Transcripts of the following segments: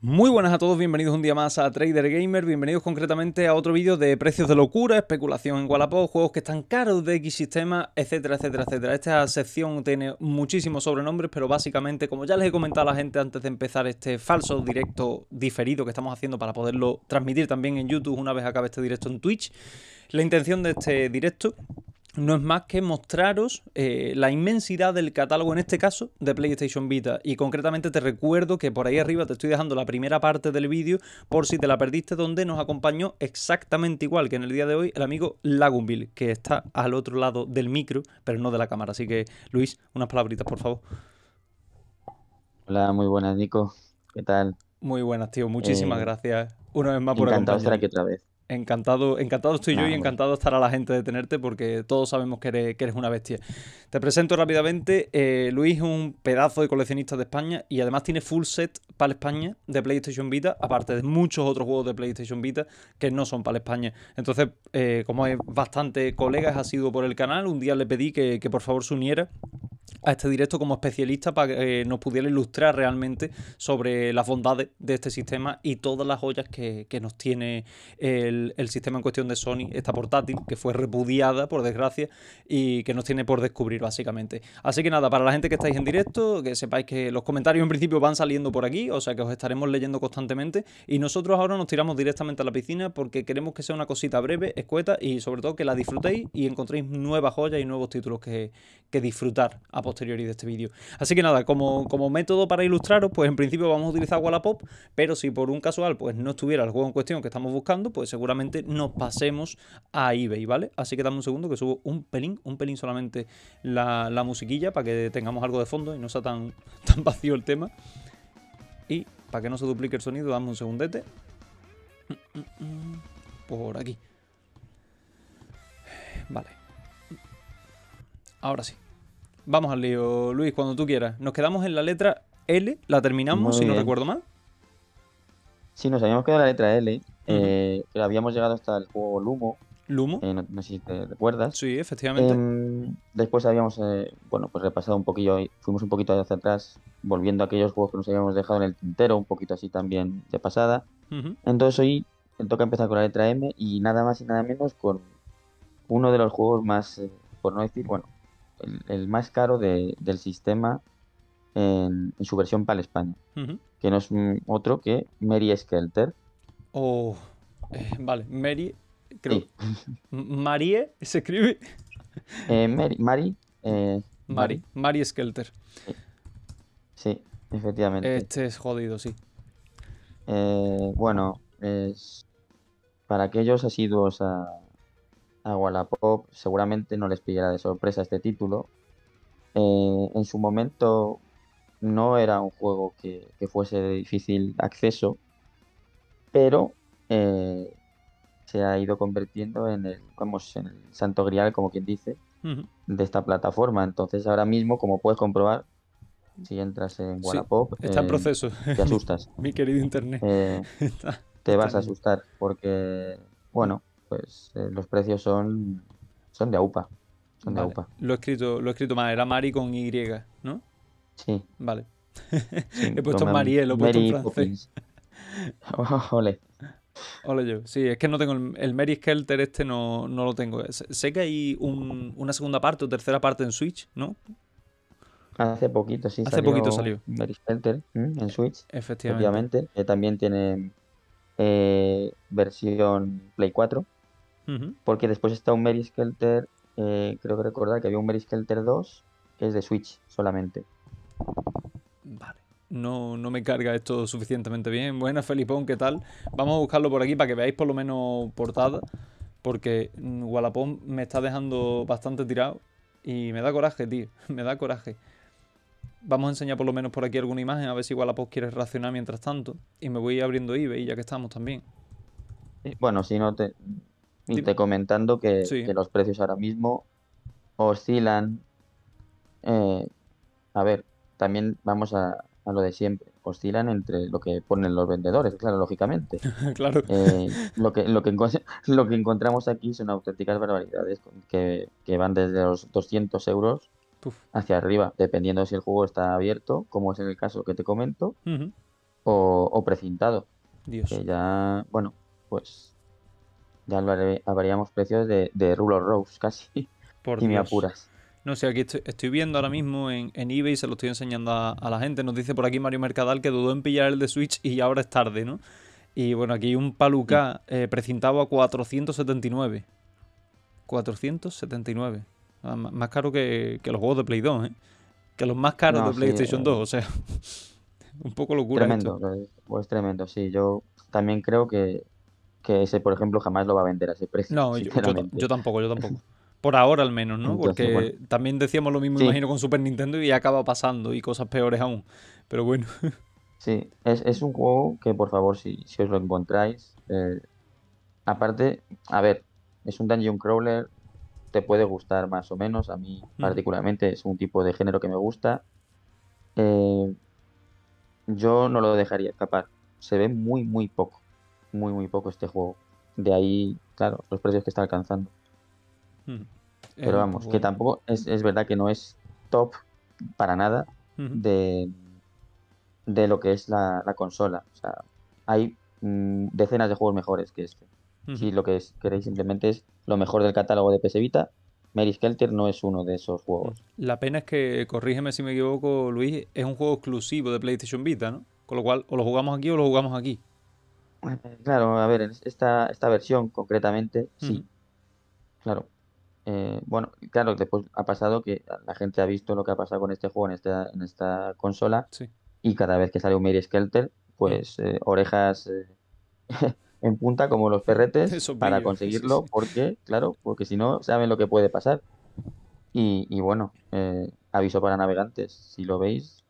Muy buenas a todos, bienvenidos un día más a Trader Gamer, bienvenidos concretamente a otro vídeo de precios de locura, especulación en Wallapop, juegos que están caros de X sistema, etcétera, etcétera, etcétera. Esta sección tiene muchísimos sobrenombres, pero básicamente, como ya les he comentado a la gente antes de empezar este falso directo diferido que estamos haciendo para poderlo transmitir también en YouTube una vez acabe este directo en Twitch, la intención de este directo no es más que mostraros eh, la inmensidad del catálogo, en este caso, de PlayStation Vita. Y concretamente te recuerdo que por ahí arriba te estoy dejando la primera parte del vídeo, por si te la perdiste, donde nos acompañó exactamente igual que en el día de hoy el amigo Lagunville, que está al otro lado del micro, pero no de la cámara. Así que, Luis, unas palabritas, por favor. Hola, muy buenas, Nico. ¿Qué tal? Muy buenas, tío. Muchísimas eh, gracias. Una vez más por Encantado estar aquí otra vez. Encantado, encantado estoy yo y ah, encantado estar estará la gente de tenerte porque todos sabemos que eres, una bestia. Te presento rápidamente, eh, Luis es un pedazo de coleccionista de España y además tiene full set para España de PlayStation Vita, aparte de muchos otros juegos de PlayStation Vita que no son para España. Entonces, eh, como es bastante colegas, ha sido por el canal, un día le pedí que, que por favor se uniera a este directo como especialista para que eh, nos pudiera ilustrar realmente sobre las bondades de este sistema y todas las joyas que, nos tiene el, sistema en cuestión de Sony, esta portátil, que fue repudiada, por desgracia, y que nos tiene por descubrir, básicamente. Así que nada, para la gente que estáis en directo, que sepáis que los comentarios en principio van saliendo por aquí, o sea que os estaremos leyendo constantemente, y nosotros ahora nos tiramos directamente a la piscina porque queremos que sea una cosita breve, escueta, y sobre todo que la disfrutéis y encontréis nuevas joyas y nuevos títulos que, disfrutar posteriori de este vídeo. Así que nada, como, método para ilustraros, pues en principio vamos a utilizar Wallapop, pero si por un casual pues no estuviera el juego en cuestión que estamos buscando, pues seguramente nos pasemos a eBay, ¿vale? Así que dame un segundo que subo un pelín, un pelín solamente la, musiquilla para que tengamos algo de fondo y no sea tan, tan vacío el tema. Y para que no se duplique el sonido, dame un segundete. Por aquí. Vale. Ahora sí. Vamos al lío, Luis, cuando tú quieras. Nos quedamos en la letra L, la terminamos, si no recuerdo mal. Sí, nos habíamos quedado en la letra L, eh, habíamos llegado hasta el juego Lumo. Lumo. no, sé si te recuerdas. Sí, efectivamente. Em, después habíamos, eh, bueno, pues repasado un poquillo, fuimos un poquito hacia atrás, volviendo a aquellos juegos que nos habíamos dejado en el tintero, un poquito así también de pasada. Entonces hoy toca empezar con la letra M y nada más y nada menos con uno de los juegos más, eh, por no decir, bueno, el, más caro del sistema en, su versión para España, que no es otro que Mary Skelter. Oh, eh, vale, Mary, creo. Marie se escribe. Eh, Mary, Mari, eh, Skelter. Sí. efectivamente. Este es jodido, sí. Eh, bueno, es, para aquellos asiduos a, a Wallapop seguramente no les pillará de sorpresa este título. Eh, en su momento no era un juego que, que fuese de difícil acceso, pero eh, se ha ido convirtiendo en el, vamos, en el santo grial, como quien dice, de esta plataforma. Entonces ahora mismo, como puedes comprobar, si entras en Wallapop... está en eh, proceso. Te asustas. Mi querido internet. te vas a asustar porque, bueno, pues eh, los precios son, son de AUPA. Lo he escrito, lo escrito mal, era Mari con Y, ¿no? Sí. Vale. he puesto Marie, lo he puesto en francés. Ole. yo. Sí, es que no tengo el, Mary Skelter este no, lo tengo. Sé que hay una segunda parte o tercera parte en Switch, ¿no? Hace poquito, sí. Hace poquito salió. Mary Skelter en Switch. Efectivamente. también tiene eh, versión Play 4 porque después está un Mary Skelter, eh, creo que recordar que había un Mary Skelter 2, que es de Switch solamente. Vale. No, no, me carga esto suficientemente bien. Buenas, Felipón, ¿qué tal? Vamos a buscarlo por aquí para que veáis por lo menos portada, porque mm, Wallapop me está dejando bastante tirado y me da coraje, tío, me da coraje. Vamos a enseñar por lo menos por aquí alguna imagen, a ver si Wallapop quiere reaccionar mientras tanto. Y me voy abriendo eBay ya que estamos también. Bueno, si no te... Y te comentando que, los precios ahora mismo oscilan. Eh, a ver, también vamos a, lo de siempre. Oscilan entre lo que ponen los vendedores, claro, lógicamente. claro. Eh, lo, que, lo, lo que encontramos aquí son auténticas barbaridades que, van desde los 200 euros hacia arriba, dependiendo si el juego está abierto, como es en el caso que te comento, o, o, precintado. Dios. Que ya, bueno, pues ya habríamos precios de, de Ruler Rose casi. Por y me apuras. No sé, aquí estoy, viendo ahora mismo en, en, eBay, se lo estoy enseñando a, la gente. Nos dice por aquí Mario Mercadal que dudó en pillar el de Switch y ahora es tarde, ¿no? Y bueno, aquí hay un Paluca precintado a 479. 479. más caro que, los juegos de Play 2, ¿eh? Que los más caros de PlayStation 2, eh, o sea. un poco locura. Tremendo, eh, pues tremendo, sí. Yo también creo que que ese, por ejemplo, jamás lo va a vender a ese precio. No, yo, tampoco, yo tampoco. Por ahora al menos, ¿no? Porque también decíamos lo mismo, imagino, con Super Nintendo y acaba pasando y cosas peores aún. Pero bueno. Sí, es, un juego que por favor, si, os lo encontráis, eh, aparte, a ver, es un dungeon crawler, te puede gustar más o menos, a mí mm. particularmente es un tipo de género que me gusta. Eh, yo no lo dejaría escapar, se ve muy, muy poco muy, muy poco este juego. De ahí, claro, los precios que está alcanzando. Hmm. Pero eh, vamos, que tampoco es, es, verdad que no es top para nada de, de lo que es la, consola. O sea, hay mm, decenas de juegos mejores que este. Si lo que es, queréis simplemente es lo mejor del catálogo de PS Vita, Mary Skelter no es uno de esos juegos. Hmm. La pena es que, corrígeme si me equivoco, Luis, es un juego exclusivo de PlayStation Vita, ¿no? Con lo cual, o lo jugamos aquí o lo jugamos aquí. Eh, claro, a ver, esta, esta versión concretamente, sí. Claro. Eh, bueno, claro, después ha pasado que la gente ha visto lo que ha pasado con este juego en esta, en esta consola. Y cada vez que sale un Mary Skelter, pues eh, orejas en punta como los ferretes para conseguirlo, porque, claro, porque si no, saben lo que puede pasar. Y, y bueno, aviso para navegantes, si lo veis,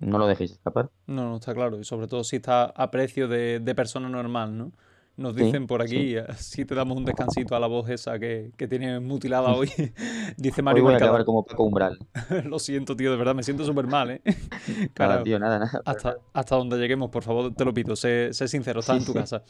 no lo dejéis escapar. No, no, está claro. Y sobre todo si está a precio de, persona normal, ¿no? Nos dicen por aquí, eh, si te damos un descansito a la voz esa que, tiene mutilada hoy, dice Mario Mercadal. Umbral. lo siento, tío, de verdad, me siento súper mal, ¿eh? tío, nada, nada. Hasta, donde lleguemos, por favor, te lo pido, sé, sincero, está en tu casa.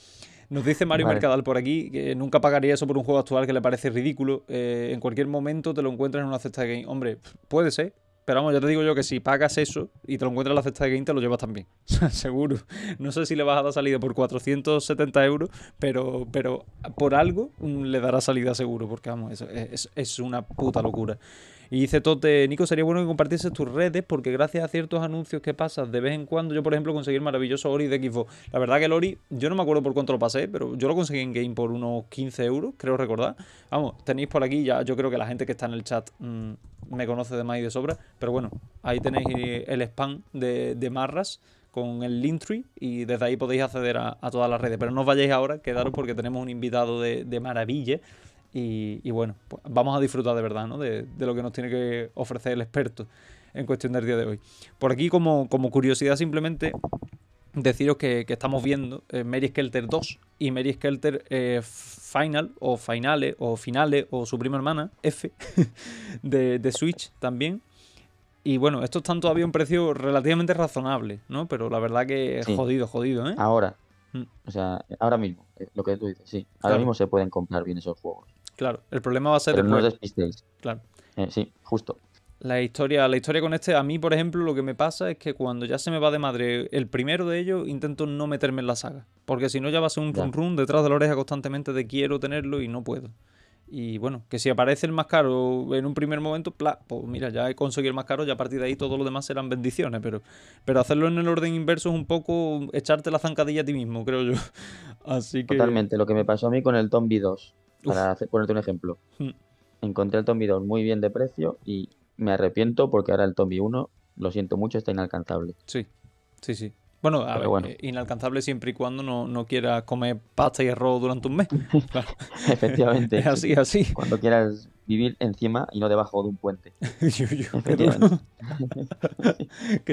Nos dice Mario Mercadal por aquí que nunca pagaría eso por un juego actual que le parece ridículo. Eh, en cualquier momento te lo encuentras en una cesta de game. Hombre, puede ser, pero vamos, ya te digo yo que si pagas eso y te lo encuentras en la cesta de Game, te lo llevas también. Seguro. No sé si le vas a dar salida por 470 euros, pero, pero por algo mm, le dará salida seguro, porque vamos, es, es, es una puta locura. Y dice Tote, Nico, sería bueno que compartieses tus redes porque gracias a ciertos anuncios que pasas de vez en cuando, yo por ejemplo conseguí el maravilloso Ori de Xbox. La verdad que el Ori, yo no me acuerdo por cuánto lo pasé, pero yo lo conseguí en game por unos 15 euros, creo recordar. Vamos, tenéis por aquí ya, yo creo que la gente que está en el chat mm, me conoce de más y de sobra, pero bueno, ahí tenéis eh, el spam de, Marras con el Linktree y desde ahí podéis acceder a, todas las redes. Pero no os vayáis ahora, quedaros porque tenemos un invitado de, de maravilla y, bueno, pues, vamos a disfrutar de verdad ¿no? de, lo que nos tiene que ofrecer el experto en cuestión del día de hoy. Por aquí, como, como curiosidad, simplemente deciros que, estamos viendo eh, Mary Skelter 2 y Mary Skelter eh, Final o Finales o Finales o su prima hermana F de, Switch también y bueno, estos están todavía a un precio relativamente razonable, ¿no? Pero la verdad que es jodido, jodido, ¿eh? Ahora. Mm. O sea, ahora mismo, lo que tú dices, sí. Ahora mismo se pueden comprar bien esos juegos. Claro, el problema va a ser. Pero no Claro. Eh, sí, justo. La historia, la historia con este, a mí, por ejemplo, lo que me pasa es que cuando ya se me va de madre el primero de ellos, intento no meterme en la saga. Porque si no, ya va a ser un run detrás de la oreja constantemente de quiero tenerlo y no puedo. Y bueno, que si aparece el más caro en un primer momento, pues mira, ya he conseguido el más caro, ya a partir de ahí todo lo demás serán bendiciones. Pero, pero hacerlo en el orden inverso es un poco echarte la zancadilla a ti mismo, creo yo. Así que. Totalmente, lo que me pasó a mí con el Tombi 2. Para ponerte un ejemplo. Hmm. Encontré el Tombi 2 muy bien de precio y me arrepiento porque ahora el Tombi 1, lo siento mucho, está inalcanzable. Sí, sí, sí. Bueno, eh, inalcanzable siempre y cuando no, quieras comer pasta y arroz durante un mes. Efectivamente. Es así, así. Cuando quieras vivir encima y no debajo de un puente. qué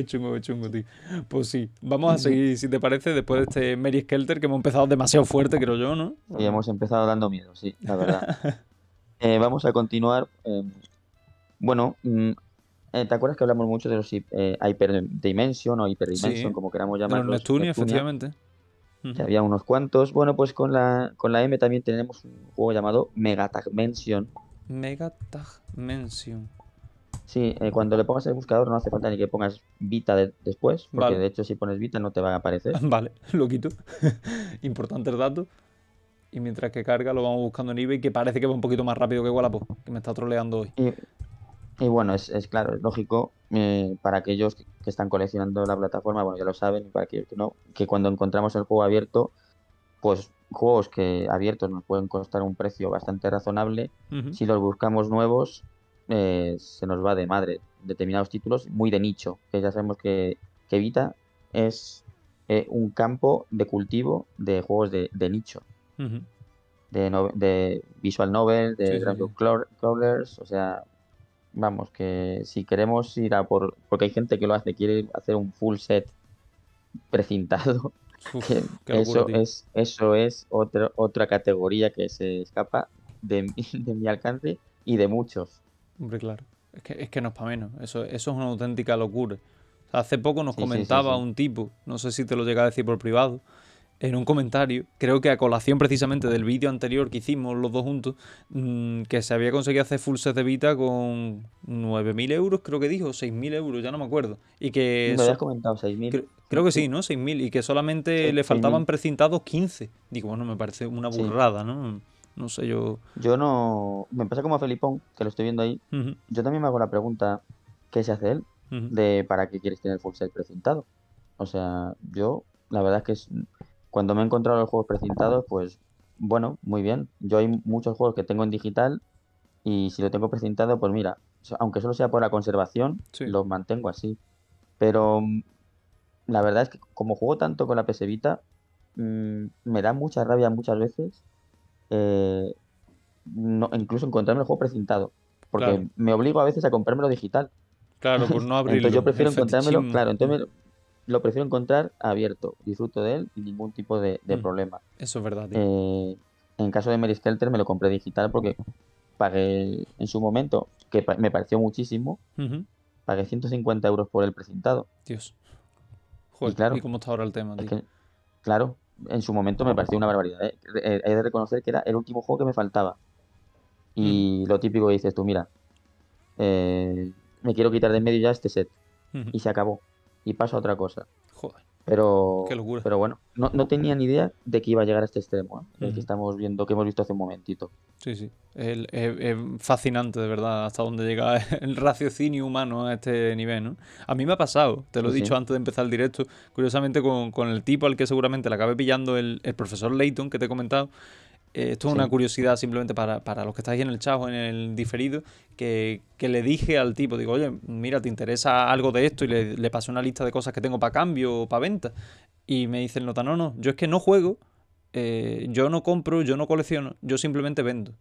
chungo, qué chungo, tío. Pues sí, vamos a seguir, si te parece, después de este Mary Skelter que hemos empezado demasiado fuerte, creo yo, ¿no? Y hemos empezado dando miedo, sí, la verdad. Eh, vamos a continuar. Eh, bueno, mm, eh, ¿te acuerdas que hablamos mucho de los Hyper eh, Dimension, o Hyper Dimension, como queramos llamarlos? Los Neptunia, efectivamente. había unos cuantos. Bueno, pues con la, con la M también tenemos un juego llamado Megatagmension. Megatagmension. Sí, eh, cuando le pongas el buscador no hace falta ni que pongas Vita después, porque de hecho si pones Vita no te va a aparecer. Vale, lo quito. Importante el dato. Y mientras que carga lo vamos buscando en eBay, que parece que va un poquito más rápido que Wallapop, que me está troleando hoy. Y bueno, es, es claro, es lógico eh, para aquellos que, están coleccionando la plataforma, bueno, ya lo saben, y para aquellos que no, que cuando encontramos el juego abierto, pues juegos que abiertos nos pueden costar un precio bastante razonable, si los buscamos nuevos, eh, se nos va de madre determinados títulos muy de nicho, que ya sabemos que, que Vita es eh, un campo de cultivo de juegos de, nicho. de, de, visual novel, de Grand crawlers, o sea, vamos, que si queremos ir a por. Porque hay gente que lo hace, quiere hacer un full set precintado. eso, es, eso es otra otra categoría que se escapa de, de mi alcance y de muchos. Hombre, claro. Es que, es que no es para menos. Eso, eso es una auténtica locura. hace poco nos comentaba un tipo, no sé si te lo llega a decir por privado, en un comentario, creo que a colación precisamente del vídeo anterior que hicimos los dos juntos, mm, que se había conseguido hacer full set de Vita con 9.000 euros, creo que dijo, 6.000 euros, ya no me acuerdo. Y que... Me habías comentado 6.000. creo que sí, ¿no? 6.000. Y que solamente le faltaban precintados 15. Digo, bueno, me parece una burrada, ¿no? No sé, yo... Yo no... Me pasa como a Felipón, que lo estoy viendo ahí. Yo también me hago la pregunta, ¿qué se hace él? De para qué quieres tener full set precintado. O sea, yo la verdad es que cuando me he encontrado los juegos precintados, pues bueno, muy bien. Yo hay muchos juegos que tengo en digital y si lo tengo precintado, pues mira, aunque solo sea por la conservación, los mantengo así. Pero mm, la verdad es que como juego tanto con la PS mm, me da mucha rabia muchas veces eh, no, incluso encontrarme el juego precintado. Porque me obligo a veces a comprármelo digital. Claro, pues no abrirlo. yo prefiero encontrármelo, claro, entonces lo prefiero encontrar abierto, disfruto de él sin ningún tipo de, mm, problema. Eso es verdad. Eh, en caso de Mary Skelter me lo compré digital porque pagué en su momento, que me pareció muchísimo, pagué 150 euros por el presentado Dios. Joder, y, claro, cómo está ahora el tema? claro, en su momento me pareció una barbaridad. ¿eh? ¿eh? He de reconocer que era el último juego que me faltaba. Y mm. lo típico que dices tú, mira, eh, me quiero quitar de en medio ya este set. Y se acabó y pasa otra cosa. Joder. Pero, Qué locura. pero bueno, no, tenía ni idea de que iba a llegar a este extremo, que ¿eh? estamos viendo, que hemos visto hace un momentito. Sí, sí. Es, fascinante, de verdad, hasta dónde llega el raciocinio humano a este nivel, ¿no? A mí me ha pasado, te lo he dicho antes de empezar el directo, curiosamente con, el tipo al que seguramente le acabé pillando el, el profesor Layton que te he comentado, eh, esto es una curiosidad simplemente para, los que estáis en el chat o en el diferido, que, le dije al tipo, digo, oye, mira, ¿te interesa algo de esto? Y le, le pasé una lista de cosas que tengo para cambio o para venta. Y me dice el nota, no, no, yo es que no juego, eh, yo no compro, yo no colecciono, yo simplemente vendo.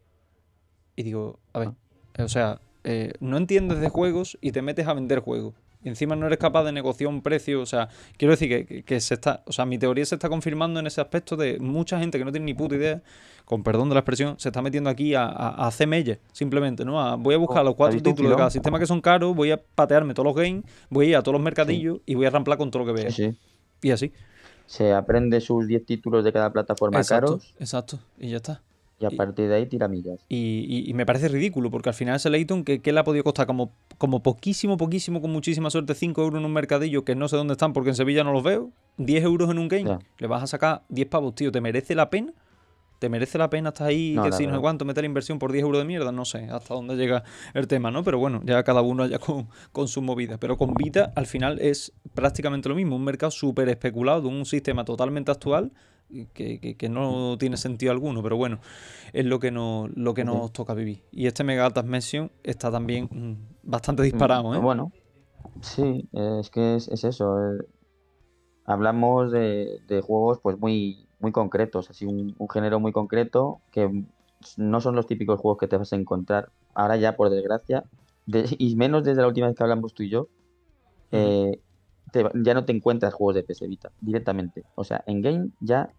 Y digo, a ver, o sea, eh, no entiendes de juegos y te metes a vender juegos encima no eres capaz de negociar un precio. O sea, quiero decir que, se está. O sea, mi teoría se está confirmando en ese aspecto de mucha gente que no tiene ni puta idea, con perdón de la expresión, se está metiendo aquí a, hacer melle, simplemente, ¿no? voy a buscar oh, los cuatro títulos de cada sistema que son caros, voy a patearme todos los games, voy a ir a todos los mercadillos y voy a ramplar con todo lo que vea. Y así. Se aprende sus 10 títulos de cada plataforma exacto, Exacto, y ya está. Y a partir de ahí tira millas. Y, me parece ridículo, porque al final ese Leighton, que, que, le ha podido costar como, como poquísimo, poquísimo, con muchísima suerte, 5 euros en un mercadillo, que no sé dónde están porque en Sevilla no los veo, 10 euros en un game, le vas a sacar 10 pavos, tío, ¿te merece la pena? ¿Te merece la pena hasta ahí, que si no sé cuánto, meter la inversión por 10 euros de mierda? No sé hasta dónde llega el tema, ¿no? Pero bueno, ya cada uno allá con, con sus movidas. Pero con Vita, al final es prácticamente lo mismo, un mercado súper especulado, un sistema totalmente actual que, no tiene sentido alguno, pero bueno, es lo que, no lo que nos toca vivir. Y este Mega Altas está también mm, bastante disparado, ¿eh? Bueno, sí, es que es, eso. Eh. Hablamos de, juegos pues muy, muy concretos, así un, género muy concreto que no son los típicos juegos que te vas a encontrar ahora ya, por desgracia, y menos desde la última vez que hablamos tú y yo, ya no te encuentras juegos de PS Vita directamente. O sea, en game ya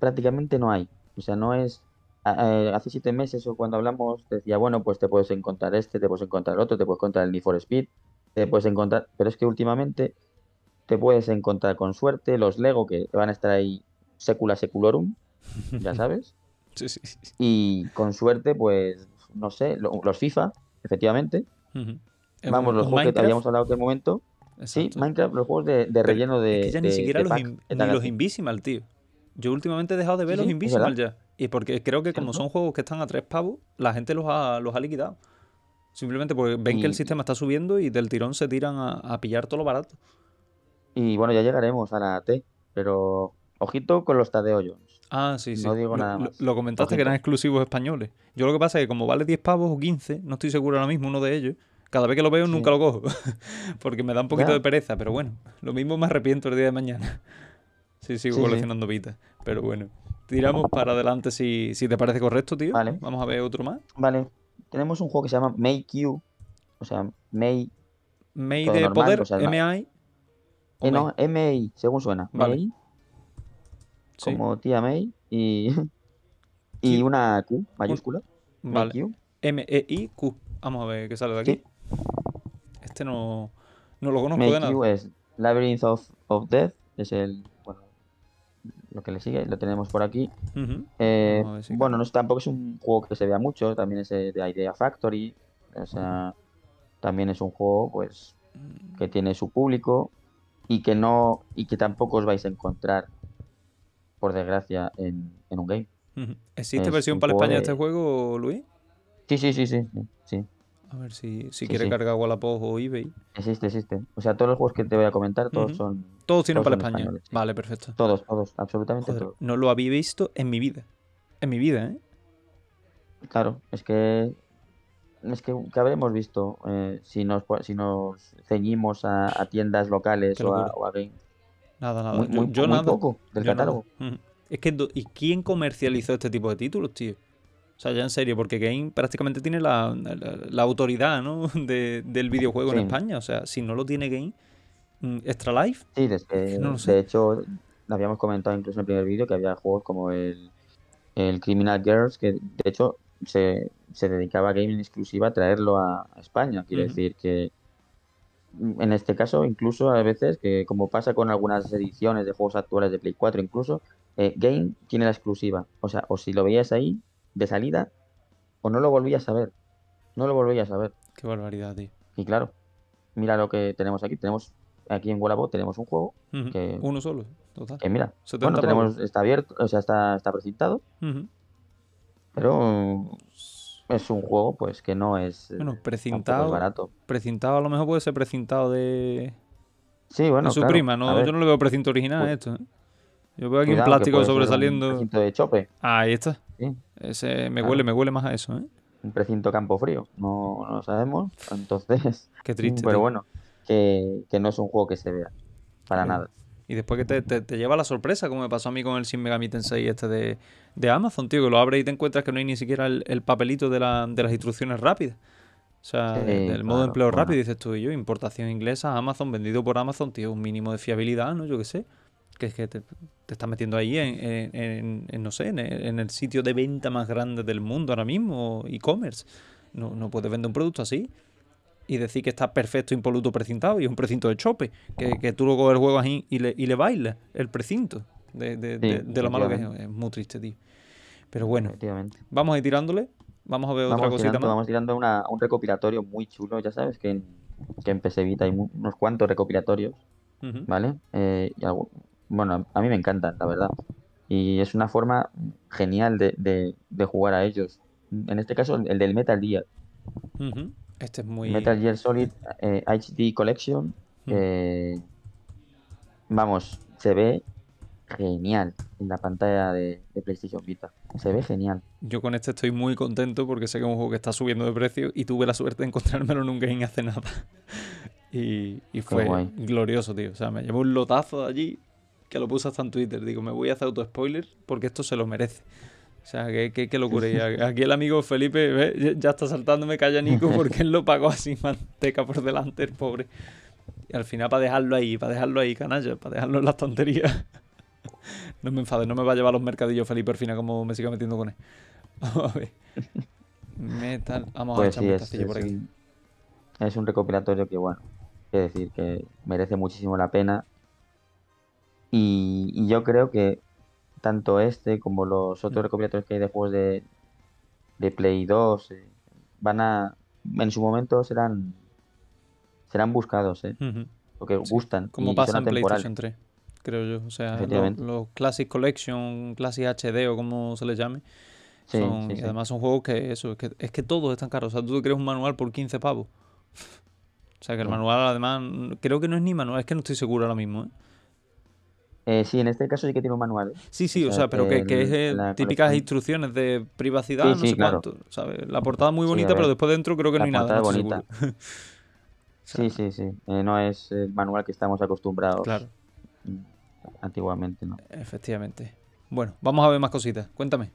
prácticamente no hay. O sea, no es... hace siete meses o cuando hablamos decía, bueno, pues te puedes encontrar este, te puedes encontrar otro, te puedes encontrar el Need for Speed, te puedes encontrar... Pero es que últimamente te puedes encontrar con suerte los Lego que van a estar ahí secula seculorum, ya sabes. Sí, sí, Y con suerte, pues, no sé, los FIFA, efectivamente. Vamos, los juegos que te habíamos hablado otro momento. Sí, Minecraft, los juegos de, relleno de. Es que ya ni siquiera los, ni los Invisimal, tío. Yo últimamente he dejado de ver los Invisimal ya. Y porque creo que como son juegos que están a tres pavos, la gente los ha, liquidado. Simplemente porque ven que el sistema está subiendo y del tirón se tiran a, pillar todo lo barato. Y bueno, ya llegaremos a la T, pero ojito con los Tadeo Jones. Ah, sí, sí. No digo nada más. Lo, comentaste que eran exclusivos españoles. Yo lo que pasa es que como vale 10 pavos o 15, no estoy seguro ahora mismo uno de ellos, cada vez que lo veo nunca lo cojo, porque me da un poquito de pereza, pero bueno, lo mismo me arrepiento el día de mañana. Si sigo coleccionando vitas, pero bueno. Tiramos para adelante si, te parece correcto, tío. Vale. Vamos a ver otro más. Vale. Tenemos un juego que se llama Make You. O sea, May. May de poder, o eh, no, según suena. Vale. Como tía May y, y una Q mayúscula. Vale. M-E-I-Q. E Vamos a ver qué sale de aquí. Este no, no lo conozco de nada. es Labyrinth of, of, Death es el. Bueno, lo que le sigue, lo tenemos por aquí. Eh, bueno, no tampoco es un juego que se vea mucho, también es eh, de Idea Factory. O sea, también es un juego, pues, mm. que tiene su público y que no. y que tampoco os vais a encontrar, por desgracia, en, un game. ¿Existe versión para España de este juego, Luis? Sí, sí, sí, sí, sí. A ver si, si quiere cargar Wallapop o eBay. Existe, existe. O sea, todos los juegos que te voy a comentar, todos son. Todos tienen para España. Vale, perfecto. Todos, todos, absolutamente todos. No lo había visto en mi vida. En mi vida, ¿eh? Claro, es que. Es que, ¿qué habremos visto eh, si, nos, si nos ceñimos a, tiendas locales o a, game. Nada, nada. Muy, yo poco del catálogo. Es que, ¿y quién comercializó este tipo de títulos, tío? O sea, ya en serio, porque Game prácticamente tiene la, autoridad del videojuego en España. O sea, si no lo tiene Game, mm, Extra Life. Sí, desde, no de hecho, habíamos comentado incluso en el primer vídeo que había juegos como el, Criminal Girls, que de hecho se, dedicaba a Game en exclusiva a traerlo a, España. Quiere decir que mm, en este caso, incluso a veces, que como pasa con algunas ediciones de juegos actuales de Play 4, incluso, eh, Game tiene la exclusiva. O sea, o si lo veías ahí, de salida o no lo volvías a saber. No lo volvías a saber. Qué barbaridad, tío. Y claro, mira lo que tenemos aquí. Tenemos aquí en Wallapop tenemos un juego que uno solo, Que mira, bueno, tenemos está abierto, o sea, está está precintado. Pero es un juego pues que no es bueno, precintado, barato. Precintado a lo mejor puede ser precintado de Sí, bueno, su prima, no, yo no le veo precinto original esto. ¿eh? Yo veo aquí un plástico sobresaliendo. Un de chope. ahí está. Ese me huele, me huele más a eso, ¿eh? Un precinto campo frío, no, no lo sabemos. Entonces. Qué triste. Pero bueno, que, no es un juego que se vea. Para nada. Y después que te, lleva la sorpresa, como me pasó a mí con el sin Megami Tensei este de, Amazon, tío, que lo abres y te encuentras que no hay ni siquiera el, papelito de, las instrucciones rápidas. O sea, el modo de empleo rápido, dices tú y yo, importación inglesa, Amazon, vendido por Amazon, tío, un mínimo de fiabilidad, ¿no? Yo qué sé que es que te, estás metiendo ahí en, no sé, en, el sitio de venta más grande del mundo ahora mismo, e-commerce. No, puedes vender un producto así y decir que está perfecto, impoluto, precintado y es un precinto de chope, que, que tú luego el juego ahí y le, y bailas el precinto de, lo malo que es. Es muy triste, tío. Pero bueno, vamos a ir tirándole. Vamos a ver otra cosita más. Vamos tirando un recopilatorio muy chulo, ya sabes que en, que hay unos cuantos recopilatorios, ¿vale? Eh, y algo, bueno, a mí me encantan, la verdad. Y es una forma genial de, jugar a ellos. En este caso, el del Metal Gear. Este es muy. Metal Gear Solid HD eh, Collection. Eh, vamos, se ve genial en la pantalla de, PlayStation Vita. Se ve genial. Yo con este estoy muy contento porque sé que es un juego que está subiendo de precio y tuve la suerte de encontrármelo en un game hace nada. y, y fue glorioso, tío. O sea, me llevó un lotazo de allí que lo puse hasta en Twitter. Digo, me voy a hacer auto-spoiler porque esto se lo merece. O sea, qué, qué, locura. aquí el amigo Felipe ya está saltándome calla Nico porque él lo pagó así manteca por delante, el pobre. Y al final para dejarlo ahí, para dejarlo ahí, canalla, para dejarlo en las tonterías. No me enfades, no me va a llevar los mercadillos Felipe al final como me siga metiendo con él. Vamos a ver. Vamos pues a echar un por aquí. es un recopilatorio que, bueno, es decir que merece muchísimo la pena. Y, yo creo que tanto este como los otros recopilatorios que hay de juegos de, Play 2 eh, van a. En su momento serán. Serán buscados, ¿eh? Lo Porque gustan. Como pasa en PlayStation 3, creo yo. O sea, los, Classic Collection, Classic HD o como se les llame. son, además son juegos que eso, es que, es que todos están caros. O sea, tú crees un manual por 15 pavos. O sea, que el manual, además, creo que no es ni manual, es que no estoy seguro ahora mismo. ¿eh? Eh, sí, en este caso sí que tiene un manual. ¿eh? Sí, sí, o sea, pero que, es típicas instrucciones de privacidad, no sé cuánto. La portada muy bonita, pero después dentro creo que no hay nada. La bonita. es sí, sí, sí. Eh, no es el manual que estamos acostumbrados claro. antiguamente, ¿no? Efectivamente. Bueno, vamos a ver más cositas. Cuéntame.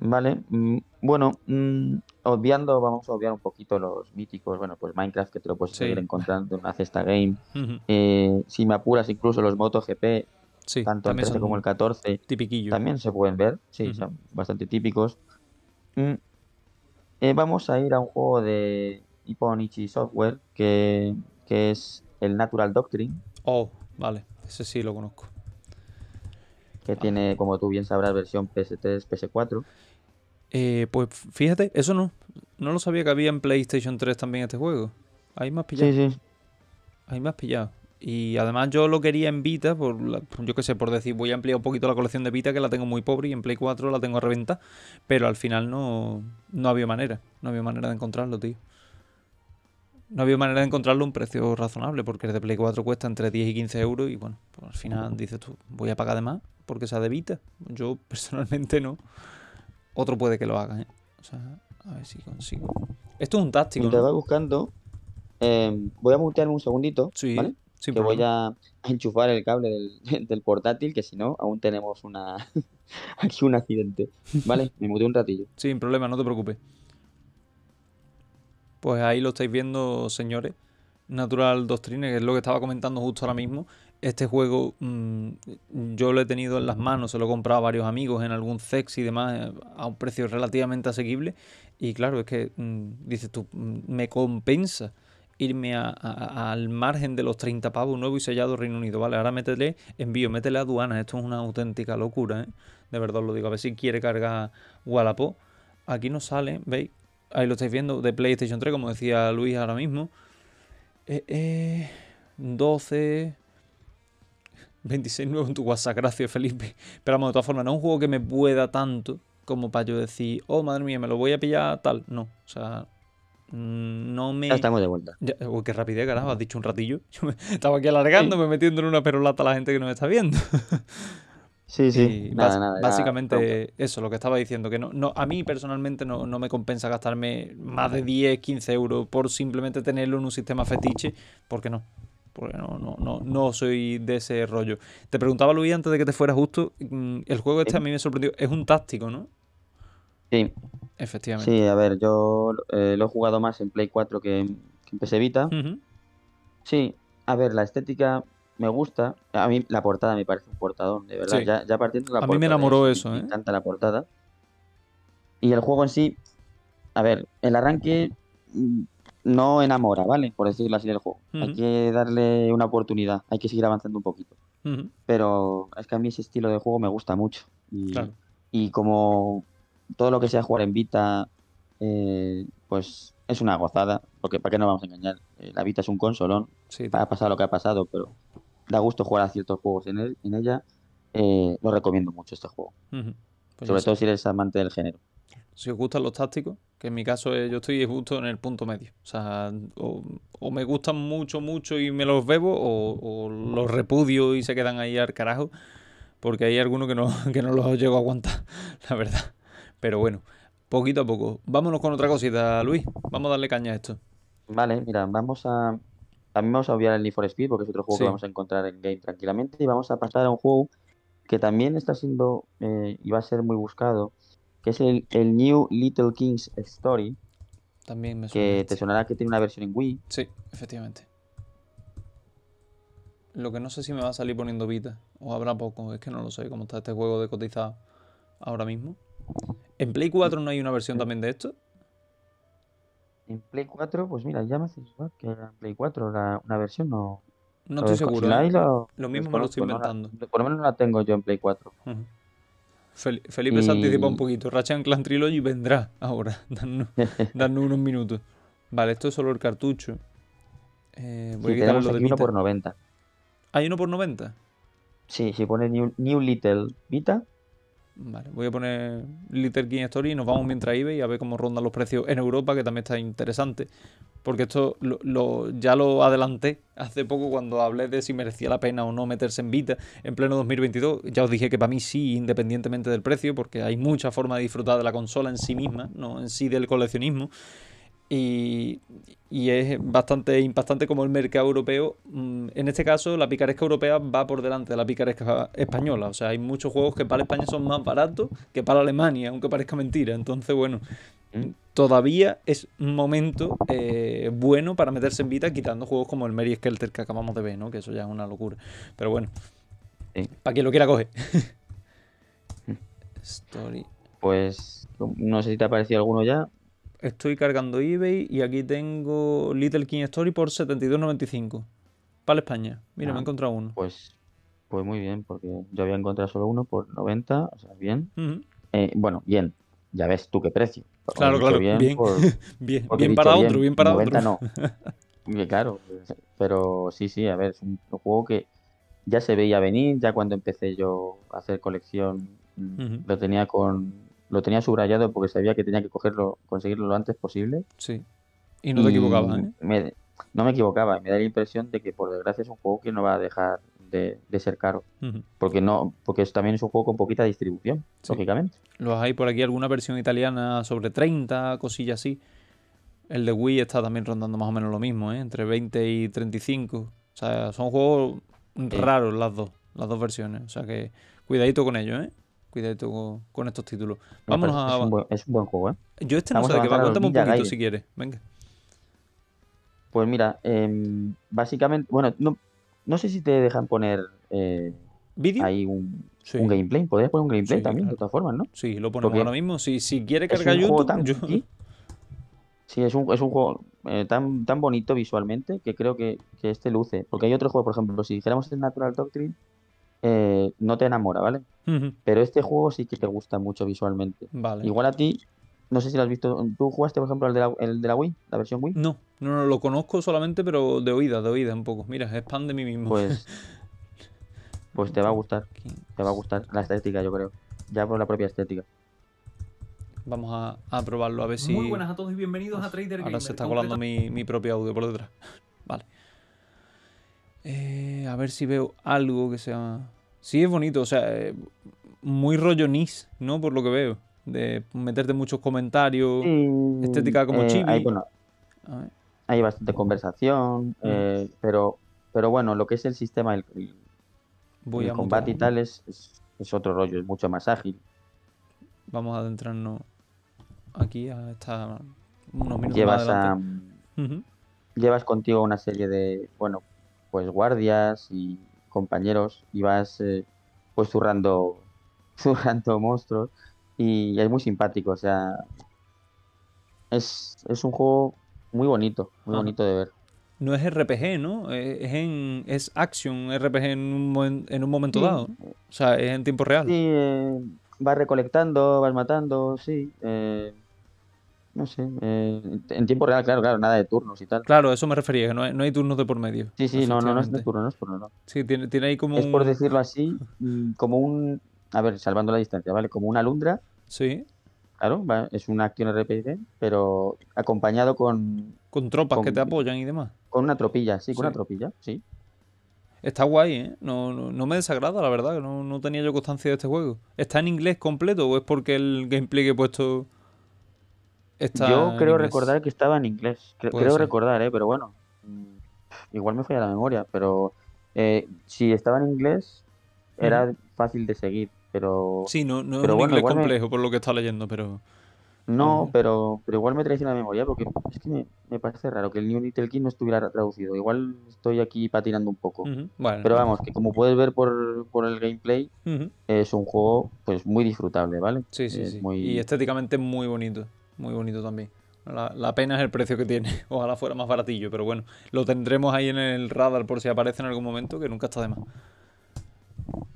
Vale, mm, bueno, mm, obviando, vamos a obviar un poquito los míticos, bueno, pues Minecraft que te lo puedes seguir encontrando en una game. Eh, si me apuras, incluso los MotoGP, GP tanto el 13 como el 14, también se pueden ver, sí, son bastante típicos. Mm. Eh, vamos a ir a un juego de Iponichi Software que, que es el Natural Doctrine. Oh, vale, ese sí lo conozco. Que tiene, ah. como tú bien sabrás, versión PS3, PS4. Eh, pues fíjate, eso no, no lo sabía que había en PlayStation 3 también este juego. Hay más pillado. Sí, sí. Hay más pillado. Y además yo lo quería en Vita, por yo qué sé, por decir, voy a ampliar un poquito la colección de Vita, que la tengo muy pobre, y en Play 4 la tengo a reventar. Pero al final no, no había manera. No había manera de encontrarlo, tío. No había manera de encontrarlo a un precio razonable, porque el de Play 4 cuesta entre 10 y 15 euros, y bueno, pues al final dices tú, voy a pagar de más porque sea de Vita. Yo personalmente no. Otro puede que lo haga, ¿eh? O sea, a ver si consigo. Esto es un táctico. Mientras va buscando, em, voy a mutearme un segundito. Sí, ¿vale? Que voy a enchufar el cable del, portátil, que si no, aún tenemos una aquí un accidente. Vale, me muteé un ratillo. Sin problema, no te preocupes. Pues ahí lo estáis viendo, señores. Natural Doctrine, que es lo que estaba comentando justo ahora mismo. Este juego mm, yo lo he tenido en las manos, se lo he comprado a varios amigos en algún sex y demás eh, a un precio relativamente asequible. Y claro, es que mm, dices tú, mm, me compensa irme al margen de los 30 pavos nuevo y sellado Reino Unido. Vale, ahora métele envío, métele aduanas. Esto es una auténtica locura, ¿eh? De verdad os lo digo. A ver si quiere cargar Wallapop. Aquí no sale, ¿veis? Ahí lo estáis viendo, de PlayStation 3, como decía Luis ahora mismo. Eh, eh, 12... 26 nuevo en tu WhatsApp, gracias Felipe. Pero vamos, de todas formas, no es un juego que me pueda tanto como para yo decir, oh madre mía, me lo voy a pillar tal. No, o sea, mm, no me. Ya estamos de vuelta. uy, qué rapidez, carajo, has dicho un ratillo. Yo estaba aquí alargándome, metiendo en una perolata a la gente que no me está viendo. sí, sí. básicamente eso, lo que estaba diciendo, que no, no, a mí personalmente no, no me compensa gastarme más de 10, 15 euros por simplemente tenerlo en un sistema fetiche, porque no porque no, no, no, soy de ese rollo. Te preguntaba, Luis, antes de que te fuera justo, mm, el juego este a mí me sorprendió. Es un táctico, ¿no? Sí. Efectivamente. Sí, a ver, yo eh, lo he jugado más en Play 4 que, en PC Vita. Sí, a ver, la estética me gusta. A mí la portada me parece un portadón, de verdad. Ya, partiendo a mí me enamoró eso, Me ¿eh? encanta la portada. Y el juego en sí, a ver, el arranque mm, no enamora, ¿vale? Por decirlo así del juego. Hay que darle una oportunidad, hay que seguir avanzando un poquito. Pero es que a mí ese estilo de juego me gusta mucho. Y, como todo lo que sea jugar en Vita, eh, pues es una gozada, porque ¿para qué nos vamos a engañar? Eh, la Vita es un consolón, sí. ha pasado lo que ha pasado, pero da gusto jugar a ciertos juegos en, él, en ella. Eh, lo recomiendo mucho este juego. Pues Sobre todo si eres amante del género si os gustan los tácticos, que en mi caso yo estoy justo en el punto medio. O o, me gustan mucho, mucho y me los bebo, o, los repudio y se quedan ahí al carajo, porque hay algunos que no, que no los llego a aguantar, la verdad. Pero bueno, poquito a poco. Vámonos con otra cosita, Luis. Vamos a darle caña a esto. Vale, mira, vamos a. También vamos a obviar el Need for Speed porque es otro juego que vamos a encontrar en game tranquilamente. Y vamos a pasar a un juego que también está siendo eh, y va a ser muy buscado es el, New Little Kings Story. También me suena. Que te sonará que tiene una versión en Wii. Sí, efectivamente. Lo que no sé si me va a salir poniendo vida o habrá poco, es que no lo sé cómo está este juego de cotizado ahora mismo. ¿En Play 4 no hay una versión también de esto? En Play 4, pues mira, ya me hace que en Play 4 era una versión no. No estoy seguro. Eh. lo, mismo me lo estoy inventando. por lo menos no la tengo yo en Play 4. Felipe se anticipa un mm. poquito. Ratchet Clan Trilogy vendrá ahora. Darnos, unos minutos. Vale, esto es solo el cartucho. Eh, voy a tenemos hay uno por 90. ¿Hay uno por 90? Sí, si pone New, Little Vita. Vale, voy a poner Little King Story y nos vamos mientras y a ver cómo rondan los precios en Europa, que también está interesante porque esto lo, ya lo adelanté hace poco cuando hablé de si merecía la pena o no meterse en Vita en pleno 2022. Ya os dije que para mí sí, independientemente del precio, porque hay mucha forma de disfrutar de la consola en sí misma, no en sí del coleccionismo. Y, y es bastante impactante como el mercado europeo, mm, en este caso la picaresca europea va por delante de la picaresca española. O sea, hay muchos juegos que para España son más baratos que para Alemania, aunque parezca mentira. Entonces, bueno, todavía es un momento eh, bueno para meterse en vida quitando juegos como el Mary Skelter que acabamos de ver, ¿no? Que eso ya es una locura. Pero bueno, para quien lo quiera coge. Mm. Story. Pues no sé si te ha parecido alguno ya. Estoy cargando eBay y aquí tengo Little King Story por 72.95 para España. Mira, me he ah, encontrado uno. Pues, pues muy bien, porque yo había encontrado solo uno por 90, o sea, bien. Eh, bueno, bien, ya ves tú qué precio. Claro, claro, bien, bien, para otro, bien para otro. no. claro, pero sí, sí, a ver, es un juego que ya se veía venir, ya cuando empecé yo a hacer colección lo tenía con lo tenía subrayado porque sabía que tenía que cogerlo, conseguirlo lo antes posible. Sí. Y no te equivocaba, ¿eh? no me equivocaba, me da la impresión de que por desgracia es un juego que no va a dejar de, ser caro. Porque no, porque también es un juego con poquita distribución, lógicamente. Los hay por aquí alguna versión italiana sobre 30, cosillas así. El de Wii está también rondando más o menos lo mismo, ¿eh? entre 20 y 35. O sea, son juegos raros las dos, las dos versiones. O sea que cuidadito con ellos, ¿eh? Cuidadito con, estos títulos. vamos a... Es un, buen, juego, ¿eh? Yo este no sé que qué va. Cuéntame un poquito si quieres. Venga. Pues mira, em, básicamente, bueno, no, no sé si te dejan poner eh, ahí un, gameplay. Podrías poner un gameplay también, de todas formas, ¿no? Sí, lo ponemos ahora mismo. Si, si quiere cargar YouTube, Sí, es un, juego eh, tan, tan bonito visualmente que creo que, este luce. Porque hay otro juego, por ejemplo, si dijéramos el Natural Doctrine, eh, no te enamora, ¿vale? Pero este juego sí que te gusta mucho visualmente. Vale. Igual a ti no sé si lo has visto. ¿Tú jugaste, por ejemplo, el de la, el la Wii, la versión Wii? No, no, no, lo conozco solamente, pero de oídas, de oídas un poco. Mira, es pan de mí mismo. Pues, pues te va a gustar. Te va a gustar la estética, yo creo. Ya por la propia estética. Vamos a, probarlo, a ver si. Muy buenas a todos y bienvenidos a Trader Ahora se está colando mi, propio audio por detrás. Vale. Eh, a ver si veo algo que sea. Sí, es bonito, o sea, eh, muy rollo NIS, ¿no? Por lo que veo de meterte muchos comentarios, mm, estética como eh, Hay, bastante conversación, mm. eh, pero, pero bueno, lo que es el sistema, el, combate y tal es, otro rollo, es mucho más ágil. Vamos a adentrarnos aquí a esta unos Llevas a, Llevas contigo una serie de, bueno, pues guardias y compañeros y vas eh, pues zurrando, zurrando monstruos y es muy simpático, o sea, es, un juego muy bonito, muy ah. bonito de ver. No es RPG, ¿no? Es, en, es action RPG en un, en un momento dado, o sea, es en tiempo real. Sí, eh, vas recolectando, vas matando, sí. Eh, no sé, eh, en tiempo real, claro, claro, nada de turnos y tal. Claro, eso me refería, que no hay, turnos de por medio. Sí, sí, no, no, es de turno, no es no. Sí, tiene, ahí como... por decirlo así, como un, a ver, salvando la distancia, ¿vale? Como una alundra. Sí. Claro, es una acción RPG, pero acompañado con... Con tropas que te apoyan y demás. Con una tropilla, sí, con una tropilla, sí. Está guay, ¿eh? No, no, me desagrada, la verdad, no, no, tenía yo constancia de este juego. ¿Está en inglés completo o es porque el gameplay que he puesto está Yo creo recordar que estaba en inglés. creo recordar, ¿eh? Pero bueno, mm, igual me falla la memoria, pero eh, si estaba en inglés era fácil de seguir. Pero, sí, no, no es complejo por lo que está leyendo, pero... No, pero, pero igual me traiciona la memoria porque es que me, parece raro que el New Little King no estuviera traducido. Igual estoy aquí patinando un poco. Pero vamos, que como puedes ver por, el gameplay, es un juego pues muy disfrutable, ¿vale? Sí, sí, sí. Y estéticamente muy bonito, muy bonito también. La, la, pena es el precio que tiene. Ojalá fuera más baratillo, pero bueno, lo tendremos ahí en el radar por si aparece en algún momento, que nunca está de más.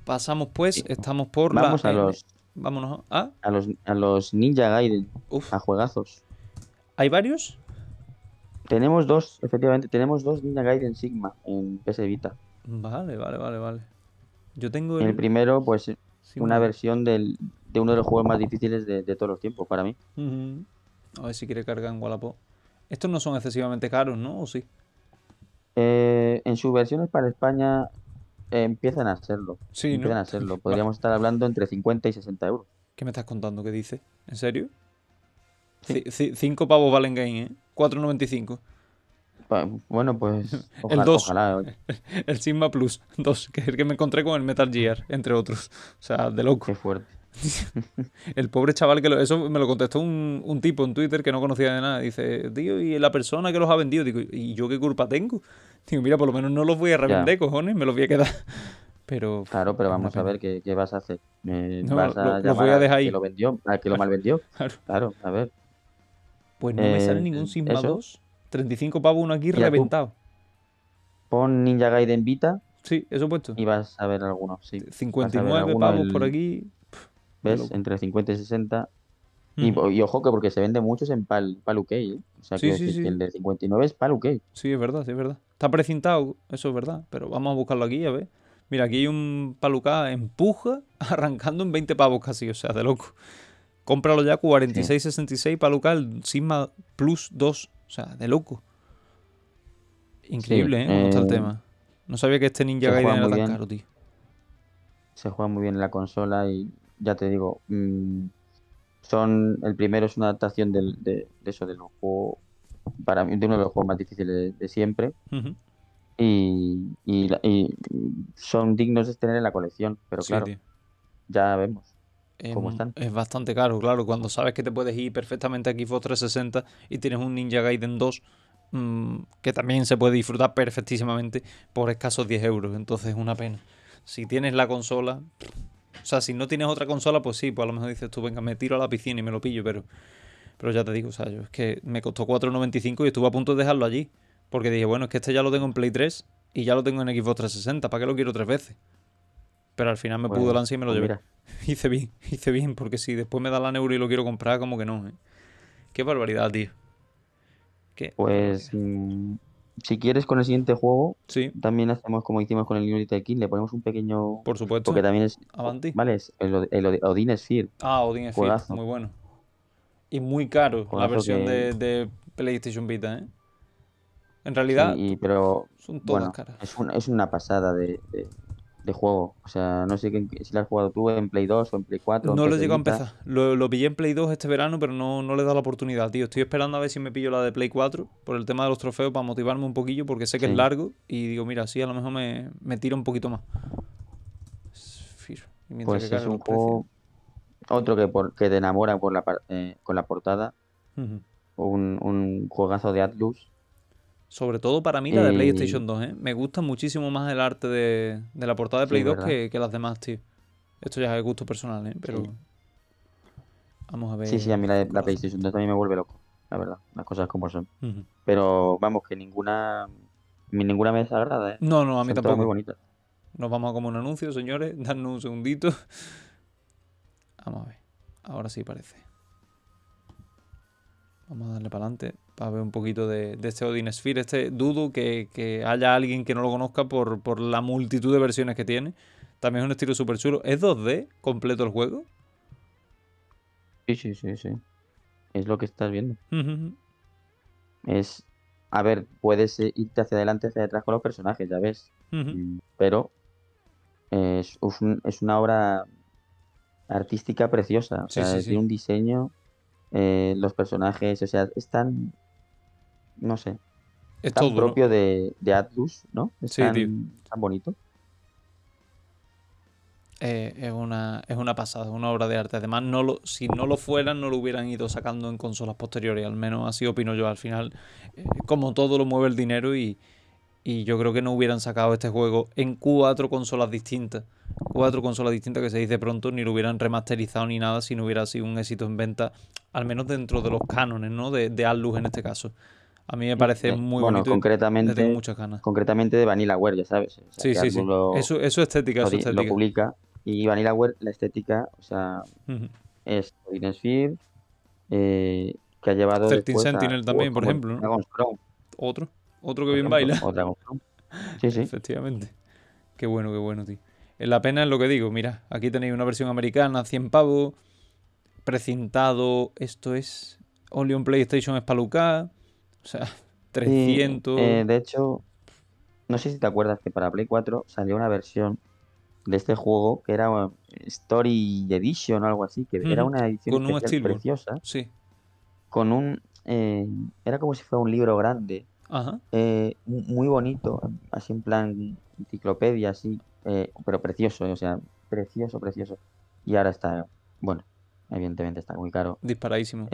Pasamos pues, estamos por Vamos a los... Vámonos ¿ah? a... los, Ninja Gaiden, a juegazos. ¿Hay varios? Tenemos dos, efectivamente, tenemos dos Ninja Gaiden Sigma en PS Vita. Vale, vale, vale, vale. Yo tengo el... primero, pues, una versión del, de uno de los juegos más difíciles de, todos los tiempos para mí. A ver si quiere cargar en Wallapop. Estos no son excesivamente caros, ¿no? ¿O sí? Eh, en sus versiones para España Empiecen empiezan a hacerlo Sí, a Podríamos estar hablando entre 50 y 60 euros. ¿Qué me estás contando? ¿Qué dices? ¿En serio? 5 pavos valen game, ¿eh? 4.95. Bueno, pues. el 2. El Sigma Plus 2, que es el que me encontré con el Metal Gear, entre otros. O sea, de loco. Qué fuerte. el pobre chaval que eso me lo contestó un, tipo en Twitter que no conocía de nada. Dice, tío, ¿y la persona que los ha vendido? Digo, ¿y yo qué culpa tengo? Digo, mira, por lo menos no los voy a revender, cojones, me los voy a quedar. Pero, claro, pero vamos a ver qué, qué vas a hacer. Eh, no, voy a dejar ahí. que lo vendió, que lo mal vendió. Claro. a ver. Pues no me sale eh, ningún Sigma 2. 35 pavos uno aquí reventado. Pon Ninja Gaiden Vita. Sí, eso he puesto. Y vas a ver algunos, sí. 59 pavos por aquí, ¿Ves? Entre 50 y 60. Y, ojo que porque se vende muchos en pal, ¿eh? O sea, que, el de 59 es Pal Sí, es verdad, sí, es verdad. Está precintado, eso es verdad. Pero vamos a buscarlo aquí, a ver. Mira, aquí hay un Paluca empuja arrancando en 20 pavos casi, o sea, de loco. Cómpralo ya 4666 Paluca, el Sigma Plus 2, o sea, de loco. Increíble, ¿eh? ¿Cómo está el eh, tema. No sabía que este Ninja Gaiden era tan caro, tío. Se juega muy bien en la consola y ya te digo, mm, son el primero es una adaptación del, de, de, eso, del para mí, de uno de los juegos más difíciles de, siempre. y, y, son dignos de tener en la colección, pero claro, ya vemos. ¿Cómo están? es bastante caro, claro. Cuando sabes que te puedes ir perfectamente a Xbox 360 y tienes un Ninja Gaiden 2, mm, que también se puede disfrutar perfectísimamente por escasos 10 euros. Entonces es una pena. Si tienes la consola, o sea, si no tienes otra consola, pues sí, pues a lo mejor dices tú, venga, me tiro a la piscina y me lo pillo, pero, pero ya te digo, o sea, yo, es que me costó 4.95 y estuve a punto de dejarlo allí. Porque dije, bueno, es que este ya lo tengo en Play 3 y ya lo tengo en Xbox 360, ¿para qué lo quiero tres veces? Pero al final me pudo lanzar y me lo pues llevé. Hice bien, hice bien, porque si después me da la neuro y lo quiero comprar, como que no. ¿eh? Qué barbaridad, tío. ¿Qué? Pues si quieres con el siguiente juego, también hacemos como hicimos con el Unity King, le ponemos un pequeño. Por supuesto. Porque también es. Avanti. Vale, el, Odin Ah, Odin Muy bueno. Y muy caro la versión de, PlayStation Vita, ¿eh? En realidad. pero, son todas caras. Es una, es una pasada de, de juego. O sea, no sé si la has jugado tú en Play 2 o en Play 4. No lo llegado a empezar. Lo, pillé en Play 2 este verano, pero no, no le dado la oportunidad, tío. Estoy esperando a ver si me pillo la de Play 4 por el tema de los trofeos para motivarme un poquillo, porque sé que es largo y digo, mira, sí, a lo mejor me, me tiro un poquito más. pues que es un juego. Otro que, te enamora por la, eh, con la portada. un, un, juegazo de Atlus sobre todo para mí la de mm. PlayStation 2, ¿eh? Me gusta muchísimo más el arte de, de la portada de Play 2 que, las demás, tío. Esto ya es gusto personal, ¿eh? Pero... Vamos a ver... Sí, sí, a mí la, de, PlayStation 2 también me vuelve loco, la verdad. Las cosas como son. Pero vamos, que ninguna... Ninguna me desagrada, ¿eh? No, no, a mí tampoco. muy bonita. Nos vamos a como un anuncio, señores. danos un segundito. Vamos a ver. Ahora sí parece. Vamos a darle para adelante a ver un poquito de, este Odin Sphere. Este dudo que, haya alguien que no lo conozca por, la multitud de versiones que tiene. También es un estilo súper chulo. ¿Es 2D completo el juego? Sí, sí, sí, sí. Es lo que estás viendo. Es. A ver, puedes irte hacia adelante, hacia atrás con los personajes, ya ves. Mm, pero es, una obra artística preciosa. O sea, tiene un diseño. Eh, los personajes, o sea, están no sé. Es propio de, de Atlus, ¿no? Es tan, tan bonito. Eh, es, una, es una pasada, es una obra de arte. Además, no lo, si no lo fueran, no lo hubieran ido sacando en consolas posteriores. Al menos así opino yo. Al final, eh, como todo lo mueve el dinero y, yo creo que no hubieran sacado este juego en cuatro consolas distintas. Cuatro consolas distintas que se dice pronto, ni lo hubieran remasterizado ni nada si no hubiera sido un éxito en venta, al menos dentro de los cánones, ¿no? De, de Atlus en este caso. A mí me parece muy bueno, bonito. Concretamente, concretamente de Vanilla ya sabes. sí, sí, sí. es, su, estética, lo, publica. Y Vanilla Ware la estética, o sea, es Odin eh, que ha llevado. 13 Sentinel también, por ejemplo. Otro, otro que bien baila. Sí, sí. Efectivamente. Qué bueno, qué bueno, tío. Eh, la pena es lo que digo, mira, aquí tenéis una versión americana, 100 pavo precintado, esto es Only on PlayStation es o sea, 300. Eh, de hecho, no sé si te acuerdas que para Play 4 salió una versión de este juego que era um, Story Edition o algo así, que era una edición preciosa. Con un. Eh, era como si fuera un libro grande. Eh, muy bonito, así en plan enciclopedia, así, pero precioso, o sea, precioso, precioso. Y ahora está, bueno, evidentemente está muy caro. Disparadísimo.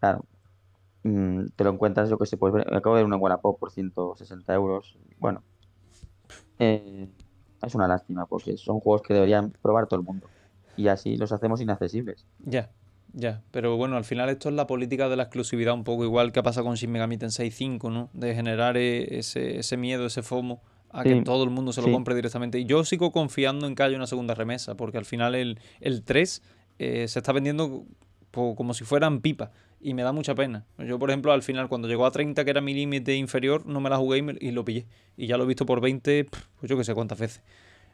claro. Mm, te lo encuentras, yo que sé, ver. Pues, acabo de ver una Wallapop por 160 euros. Bueno, eh, es una lástima porque son juegos que deberían probar todo el mundo. Y así los hacemos inaccesibles. Ya. Ya, pero bueno, al final esto es la política de la exclusividad, un poco igual que ha pasado con Shin Megami Tensei 65 ¿no? De generar e, ese, miedo, ese FOMO a que todo el mundo se lo compre directamente. Y yo sigo confiando en que haya una segunda remesa, porque al final el, el 3 eh, se está vendiendo como si fueran pipa y me da mucha pena. Yo, por ejemplo, al final, cuando llegó a 30, que era mi límite inferior, no me la jugué y, lo pillé. Y ya lo he visto por 20, pues yo que sé cuántas veces.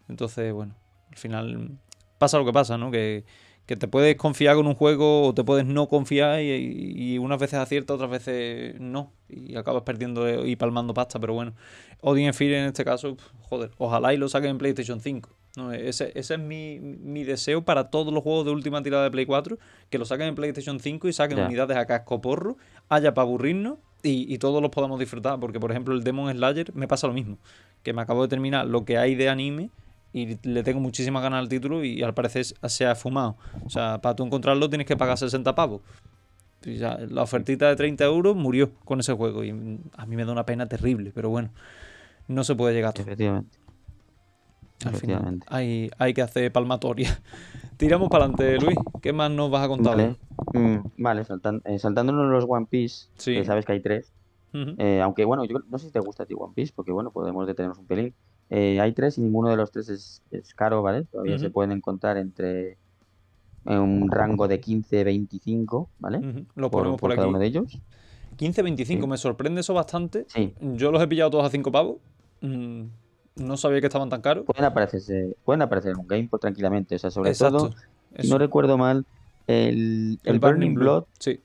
Entonces, bueno, al final pasa lo que pasa, ¿no? Que, te puedes confiar con un juego o te puedes no confiar y, unas veces acierta, otras veces no. Y acabas perdiendo y palmando pasta, pero bueno. Odin Fear en este caso, joder, ojalá y lo saquen en PlayStation 5. No, ese, es mi, mi, deseo para todos los juegos de última tirada de Play 4, que lo saquen en PlayStation 5 y saquen unidades a casco porro, haya para aburrirnos y, y, todos los podamos disfrutar, porque por ejemplo el Demon Slayer me pasa lo mismo, que me acabo de terminar lo que hay de anime y le tengo muchísimas ganas al título y al parecer se ha fumado. O sea, para tú encontrarlo tienes que pagar 60 pavos. ya, la ofertita de 30 euros murió con ese juego y a mí me da una pena terrible, pero bueno, no se puede llegar a todo. Al final hay, que hacer palmatoria. Tiramos para adelante, Luis. ¿Qué más nos vas a contar? Vale, mm, saltando eh, los One Piece, sabes que hay tres. Eh, aunque bueno, no sé si te gusta a ti One Piece, porque bueno, podemos detenernos un pelín. Eh, hay tres y ninguno de los tres es, caro, ¿vale? Todavía se pueden encontrar entre un rango de 15, 25, ¿vale? Lo ponemos por, de ellos. 15, 25, me sorprende eso bastante. Yo los he pillado todos a 5 pavos. Mm, no sabía que estaban tan caros. Pueden aparecer, pueden aparecer en un Game pues, tranquilamente. O sea, sobre todo, no recuerdo mal, el, Burning, Blood, Sí,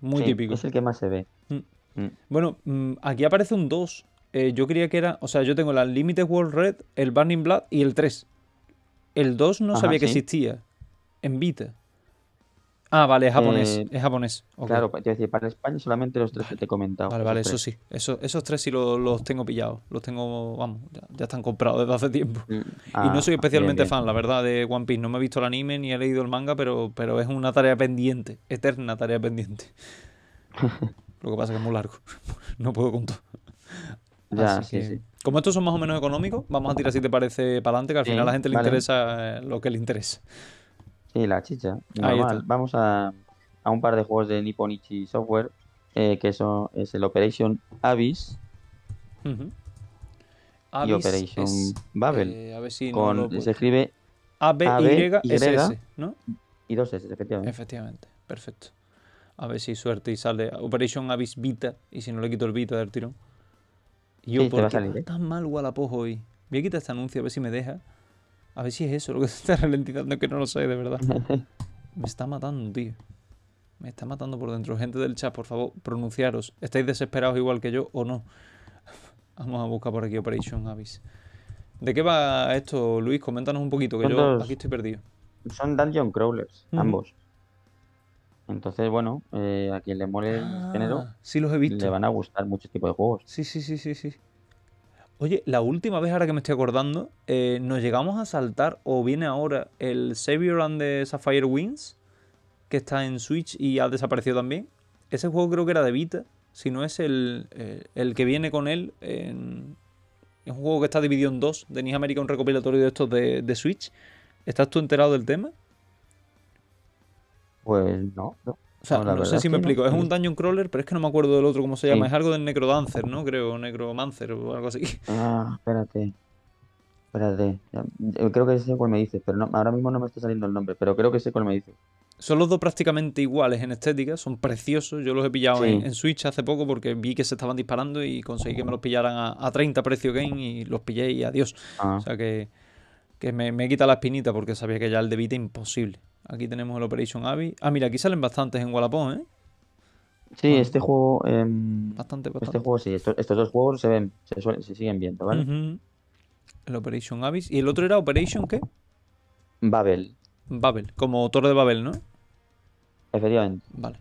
muy típico. Es el que más se ve. Mm. Mm. Bueno, mm, aquí aparece un 2. Eh, yo creía que era. O sea, yo tengo la Limited World Red, el Burning Blood y el 3. El 2 no sabía que existía. En Vita. Ah, vale, es japonés. Eh, es japonés. Claro, yo decir, para España solamente los tres que te he comentado. Vale, vale, eso sí. Eso, esos tres sí los, tengo pillados. Los tengo, vamos, ya, están comprados desde hace tiempo. Mm, y no ah, soy especialmente fan, la verdad, de One Piece. No me he visto el anime ni he leído el manga, pero, pero es una tarea pendiente, eterna tarea pendiente. Lo que pasa es que es muy largo. no puedo contar. Como estos son más o menos económicos, vamos a tirar si te parece para adelante, que al final a la gente le interesa eh, lo que le interesa. Sí, la chicha. Vamos a, un par de juegos de Nipponichi Software, eh, que eso es el Operation Abyss. y Operation Babel. Eh, a ver si no Se escribe A, B, y, S, ¿no? Y dos S, efectivamente. Efectivamente, perfecto. A ver si suerte y sale Operation Abyss Vita. Y si no le quito el Vita del tirón. Yo, ¿por qué ¿eh? tan mal Wallapop hoy? Voy a quitar este anuncio a ver si me deja. A ver si es eso lo que se está ralentizando, que no lo sé, de verdad. Me está matando, tío. Me está matando por dentro. Gente del chat, por favor, pronunciaros. ¿Estáis desesperados igual que yo o no? Vamos a buscar por aquí Operation Abyss. ¿De qué va esto, Luis? Coméntanos un poquito, que yo aquí estoy perdido. Son dungeon crawlers, ambos. Entonces, bueno, eh, a quien le mole el ah, género, sí los he visto. le van a gustar muchos este tipos de juegos. Sí, sí, sí, sí, sí. Oye, la última vez ahora que me estoy acordando, eh, nos llegamos a saltar o viene ahora el Savior and the Sapphire Wings, que está en Switch y ha desaparecido también. Ese juego creo que era de Vita, si no es el, eh, que viene con él. Es un juego que está dividido en dos. De Nice América, un recopilatorio de estos de, de Switch. ¿Estás tú enterado del tema? Pues no, no. O sea, no, sé si me explico. Es un dungeon crawler, pero es que no me acuerdo del otro cómo se llama. Es algo del Necrodancer, ¿no? Creo, Necromancer o algo así. Ah, espérate. Espérate. Eh, creo que sé cuál me dices, pero ahora mismo no me está saliendo el nombre, pero creo que sé cuál me dices. Son los dos prácticamente iguales en estética, son preciosos. Yo los he pillado en, Switch hace poco porque vi que se estaban disparando y conseguí que me los pillaran a, 30 precio game y los pillé y adiós. Ah. O sea que, me, me quita la espinita porque sabía que ya el de Vita imposible. Aquí tenemos el Operation Abyss. Ah, mira, aquí salen bastantes en Wallapop, ¿eh? Sí, este juego. bastante, em, bastante. Este juego sí, estos, dos juegos se ven, se, siguen viendo, ¿vale? El Operation Abyss. ¿Y el otro era Operation qué? Babel. Babel, como Torre de Babel, ¿no? Efectivamente. Vale.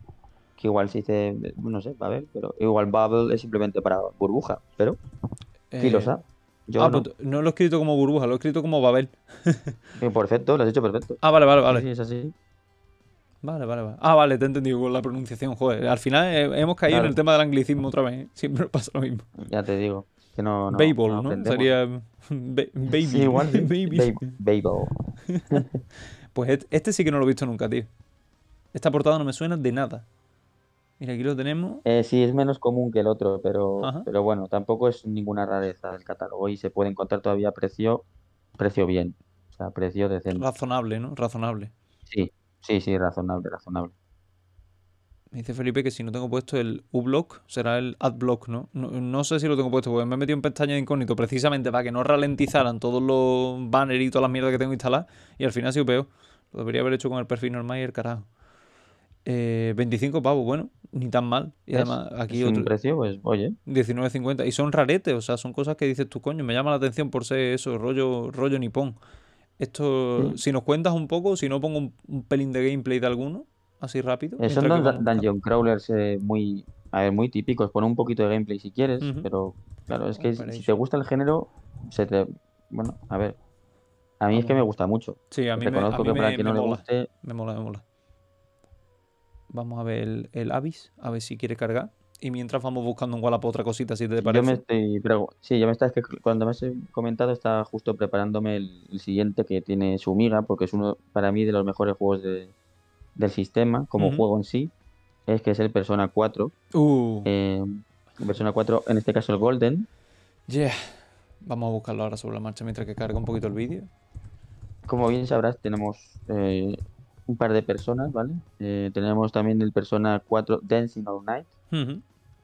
Que igual se dice, no sé, Babel, pero igual Babel es simplemente para burbuja, pero. Eh, ah, no. no lo he escrito como burbuja, lo he escrito como Babel. perfecto, lo has hecho perfecto. Ah, vale, vale, vale. Sí, es así. Vale, vale, vale. Ah, vale, te he entendido con la pronunciación, joder. Al final eh, hemos caído en el tema del anglicismo otra vez. Siempre pasa lo mismo. Ya te digo. Que no, no, Babel, ¿no? Sería baby. Sí, igual. baby. Babel. pues este, este sí que no lo he visto nunca, tío. Esta portada no me suena de nada. Mira, aquí lo tenemos. Eh, sí, es menos común que el otro, pero, pero bueno, tampoco es ninguna rareza el catálogo y se puede encontrar todavía precio, precio bien, o sea, precio decente. Razonable, ¿no? Razonable. Sí, sí, sí, razonable, razonable. Me dice Felipe que si no tengo puesto el uBlock, será el AdBlock, ¿no? ¿no? ¿no? sé si lo tengo puesto, porque me he metido en pestaña de incógnito precisamente para que no ralentizaran todos los banners y todas las mierdas que tengo instaladas. Y al final ha sido peor. Lo debería haber hecho con el perfil normal y el carajo. 25 eh, pavos, bueno, ni tan mal. Y además aquí otro. Un precio, pues, oye. 19.50. Y son raretes, o sea, son cosas que dices tú, coño, me llama la atención por ser eso, rollo, rollo nipón. Esto, si nos cuentas un poco, si no pongo un, pelín de gameplay de alguno, así rápido. Son dungeon crawlers muy, muy típicos. Pon un poquito de gameplay si quieres, pero claro, es que si te gusta el género, se te... Bueno, a ver. A mí es que me gusta mucho. Sí, a mí me, gusta. Me mola, me mola. Vamos a ver el, Avis, a ver si quiere cargar. Y mientras vamos buscando un Wallapop otra cosita, si te parece. Yo me estoy, sí, yo me está, que cuando me has comentado, está justo preparándome el, siguiente que tiene su miga, porque es uno, para mí, de los mejores juegos del sistema, como juego en sí. Es que es el Persona 4. Uh. Eh, Persona 4, en este caso el Golden. Yeah. Vamos a buscarlo ahora sobre la marcha mientras que carga un poquito el vídeo. Como bien sabrás, tenemos eh, un par de personas, ¿vale? Eh, tenemos también el Persona 4 Dancing All Night,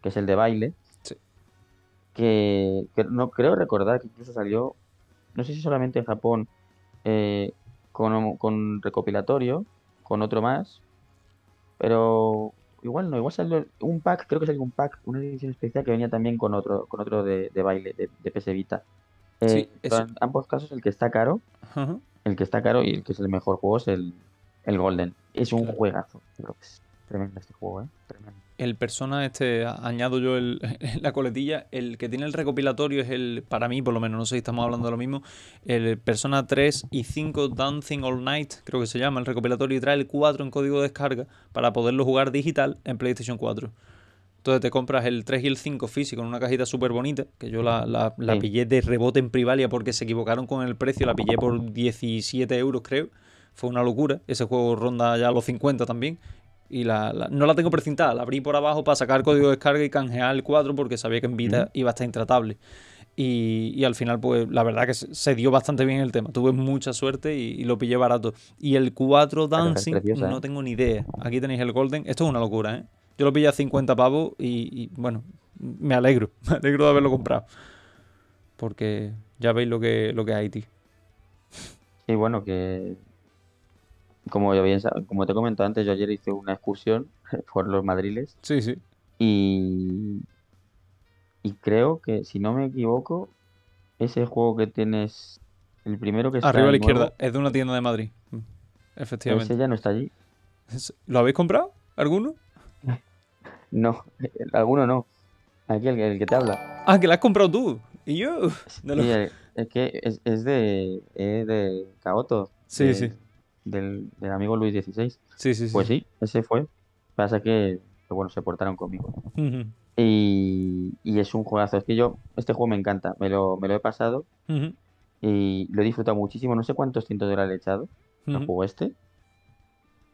que es el de baile. Sí. Que, no creo recordar que incluso salió, no sé si solamente en Japón, eh, con, con recopilatorio, con otro más, pero igual no, igual salió un pack, creo que salió un pack, una edición especial que venía también con otro, con otro de, baile, de, de PS Vita. Eh, en ambos casos el que está caro, el que está caro y el que es el mejor juego es el, el Golden. Es un juegazo, creo que es tremendo este juego, ¿eh? Tremendo. El persona este, añado yo la coletilla, el que tiene el recopilatorio es el, para mí por lo menos, no sé si estamos hablando de lo mismo, el persona 3 y 5 Dancing All Night, creo que se llama, el recopilatorio y trae el 4 en código de descarga para poderlo jugar digital en PlayStation 4. Entonces te compras el 3 y el 5 físico en una cajita súper bonita, que yo la, la, pillé de rebote en Privalia porque se equivocaron con el precio, la pillé por 17 euros creo. Fue una locura. Ese juego ronda ya a los 50 también. Y la, no la tengo precintada, la abrí por abajo para sacar código de descarga y canjear el 4 porque sabía que en vida iba a estar intratable. Y, al final, pues la verdad que se, dio bastante bien el tema. Tuve mucha suerte y, lo pillé barato. Y el 4 Dancing, no ¿eh? tengo ni idea. Aquí tenéis el Golden. Esto es una locura, ¿eh? Yo lo pillé a 50 pavos y, bueno, me alegro. Me alegro de haberlo comprado. Porque ya veis lo que, lo que hay, ti Sí, bueno, que como, yo bien, como te he comentado antes, yo ayer hice una excursión por los Madriles. Sí, sí. Y, creo que, si no me equivoco, ese juego que tienes, el primero que está... Arriba a la izquierda, es de una tienda de Madrid. Mm, efectivamente. Ese ya no está allí. ¿Lo habéis comprado? ¿Alguno? no, alguno no. Aquí el, que te habla. Ah, que lo has comprado tú. Y yo. Es que es, de. Es de Caoto. Sí, sí del, amigo Luis XVI. Sí, sí, sí. Pues sí, ese fue. Pasa que, bueno, se portaron conmigo. y, es un juegazo. Es que yo, este juego me encanta. Me lo, me lo he pasado y lo he disfrutado muchísimo. No sé cuántos cientos de dólares he echado juego este.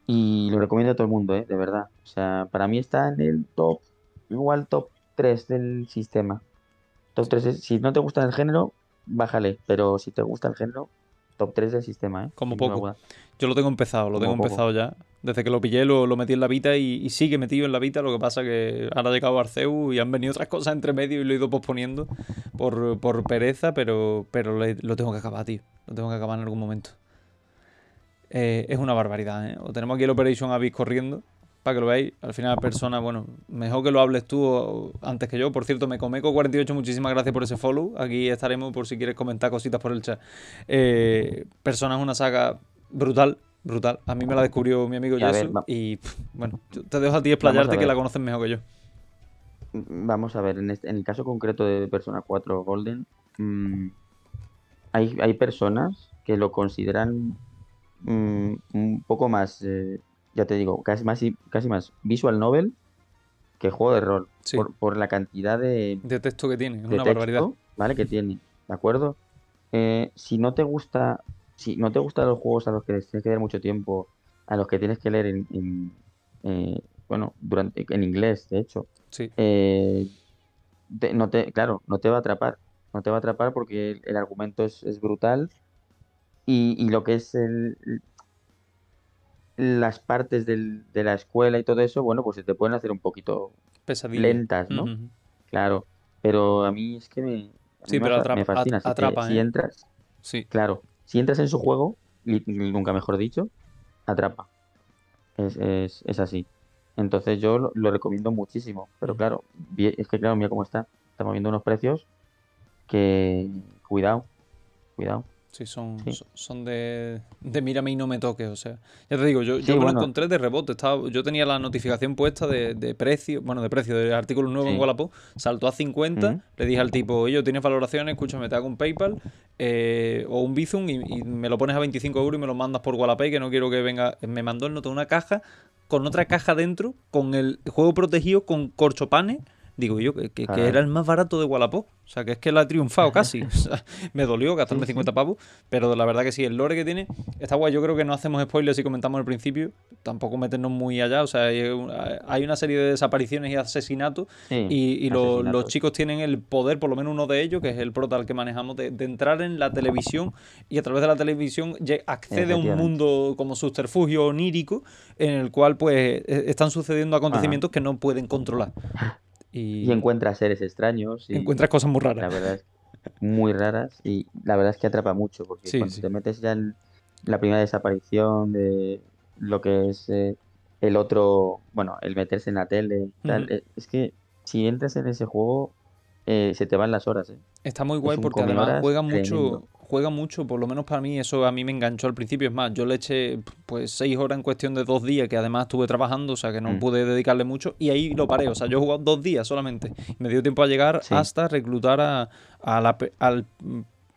Y lo recomiendo a todo el mundo, ¿eh? de verdad. O sea, para mí está en el top, igual top 3 del sistema. Top 3 si no te gusta el género, bájale. Pero si te gusta el género, top 3 del sistema, ¿eh? Como poco. Yo lo tengo empezado, lo tengo empezado ya. Desde que lo pillé lo, metí en la Vita y, sigue metido en la Vita, lo que pasa que ahora ha llegado Arceus y han venido otras cosas entre medio y lo he ido posponiendo por, pereza, pero, pero lo tengo que acabar, tío. Lo tengo que acabar en algún momento. Eh, es una barbaridad, ¿eh? O tenemos aquí el Operation Abyss corriendo, para que lo veáis. Al final, persona, bueno, mejor que lo hables tú antes que yo. Por cierto, me comeco 48 muchísimas gracias por ese follow. Aquí estaremos por si quieres comentar cositas por el chat. Eh, persona es una saga brutal, brutal. A mí me la descubrió mi amigo Yasu. y bueno, te dejo a ti explayarte que la conoces mejor que yo. Vamos a ver, en, el caso concreto de Persona 4 Golden, mm, hay, personas que lo consideran mm, un poco más. Eh, ya te digo, casi más, casi más visual novel que juego de rol. Por, la cantidad de, de texto que tiene, es una ¿Vale? Que tiene, ¿de acuerdo? Eh, si no te gusta, si no te gustan los juegos a los que tienes que dar mucho tiempo, a los que tienes que leer en, eh, bueno, durante, en inglés, de hecho, sí. Eh, no te, claro, no te va a atrapar. No te va a atrapar porque el, argumento es, brutal. y, lo que es el, las partes de la escuela y todo eso, bueno, pues se te pueden hacer un poquito lentas, ¿no? Claro, pero a mí es que me, sí, atrapa, fascina. si, ¿eh? entras, sí. claro, si entras en su juego, y, nunca mejor dicho, atrapa. Es, así. Entonces yo lo, lo, recomiendo muchísimo. Pero claro, es que claro, mira cómo está. Estamos viendo unos precios que... Cuidado, cuidado. Sí, son, son de, de, mírame y no me toques. O sea, ya te digo, yo, yo me lo encontré de rebote. Estaba, yo tenía la notificación puesta de, precio, bueno, de precio, del artículo nuevo en Wallapop. Saltó a 50. Le dije al tipo, oye, tienes valoraciones, escúchame, te hago un PayPal eh, o un Bizum y, me lo pones a 25 euros y me lo mandas por Wallapay, que no quiero que venga. Me mandó el noto una caja con otra caja dentro, con el juego protegido, con corchopanes digo yo, que, era el más barato de Wallapop. O sea, que es que la ha triunfado casi. me dolió gastarme 50 pavos, pero la verdad que sí, el lore que tiene está guay. Yo creo que no hacemos spoilers y comentamos al principio, tampoco meternos muy allá. O sea, hay una serie de desapariciones y asesinatos, y, Los, chicos tienen el poder, por lo menos uno de ellos, que es el prota que manejamos, de, entrar en la televisión y a través de la televisión accede a un mundo como subterfugio onírico en el cual pues e, están sucediendo acontecimientos que no pueden controlar. Y, encuentras encuentra seres extraños. Y, encuentra cosas muy raras. verdad muy raras y la verdad es que atrapa mucho porque cuando te metes ya en la primera desaparición de lo que es eh, el otro, bueno, el meterse en la tele, eh, es que si entras en ese juego eh, se te van las horas. Está muy guay porque además juega mucho, juega mucho, por lo menos para mí, eso a mí me enganchó al principio. Es más, yo le eché pues seis horas en cuestión de dos días, que además estuve trabajando, o sea que no mm. pude dedicarle mucho, y ahí lo paré. O sea, yo he jugado dos días solamente. Me dio tiempo a llegar hasta reclutar a, la, al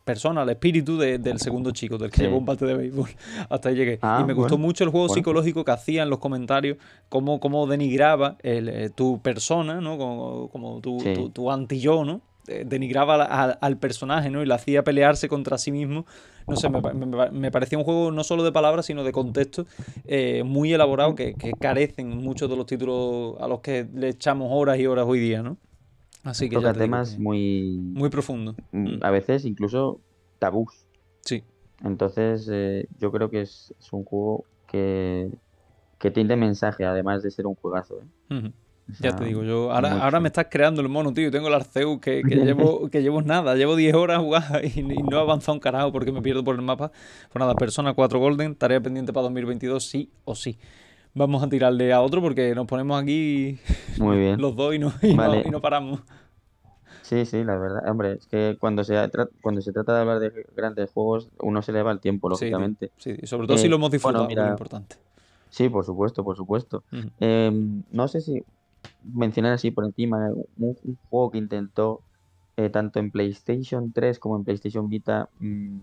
persona, al espíritu del segundo chico, del que llevó un bate de béisbol. Hasta ahí llegué. Ah, y me gustó mucho el juego psicológico que hacía en los comentarios, cómo, cómo denigraba el, eh, tu persona, ¿no? Como, tu, tu, tu anti-yo, ¿no? Eh, denigraba al, personaje, ¿no? Y lo hacía pelearse contra sí mismo. No sé, me, parecía un juego no solo de palabras, sino de contexto eh, muy elaborado que, carecen muchos de los títulos a los que le echamos horas y horas hoy día, ¿no? Así que... temas muy... Muy profundo. Mm, mm. A veces incluso tabús. Sí. Entonces eh, yo creo que es, un juego que, que tiene mensaje, además de ser un juegazo ya te digo, yo ahora, ahora me estás creando el mono, tío. Tengo el Arceus que, llevo, que llevo nada. Llevo 10 horas jugando y, no he avanzado un carajo porque me pierdo por el mapa. Pues nada, Persona 4 Golden, tarea pendiente para 2022, sí o sí. Vamos a tirarle a otro porque nos ponemos aquí Muy bien. los dos y no, paramos. Sí, sí, la verdad. Hombre, es que cuando se, cuando se trata de hablar de grandes juegos, uno se le va el tiempo, lógicamente. Sí, sobre todo si eh, lo hemos disfrutado, bueno, importante. Sí, por supuesto, por supuesto. Em, no sé si mencionar así por encima un, juego que intentó eh, tanto en PlayStation 3 como en PlayStation Vita mm,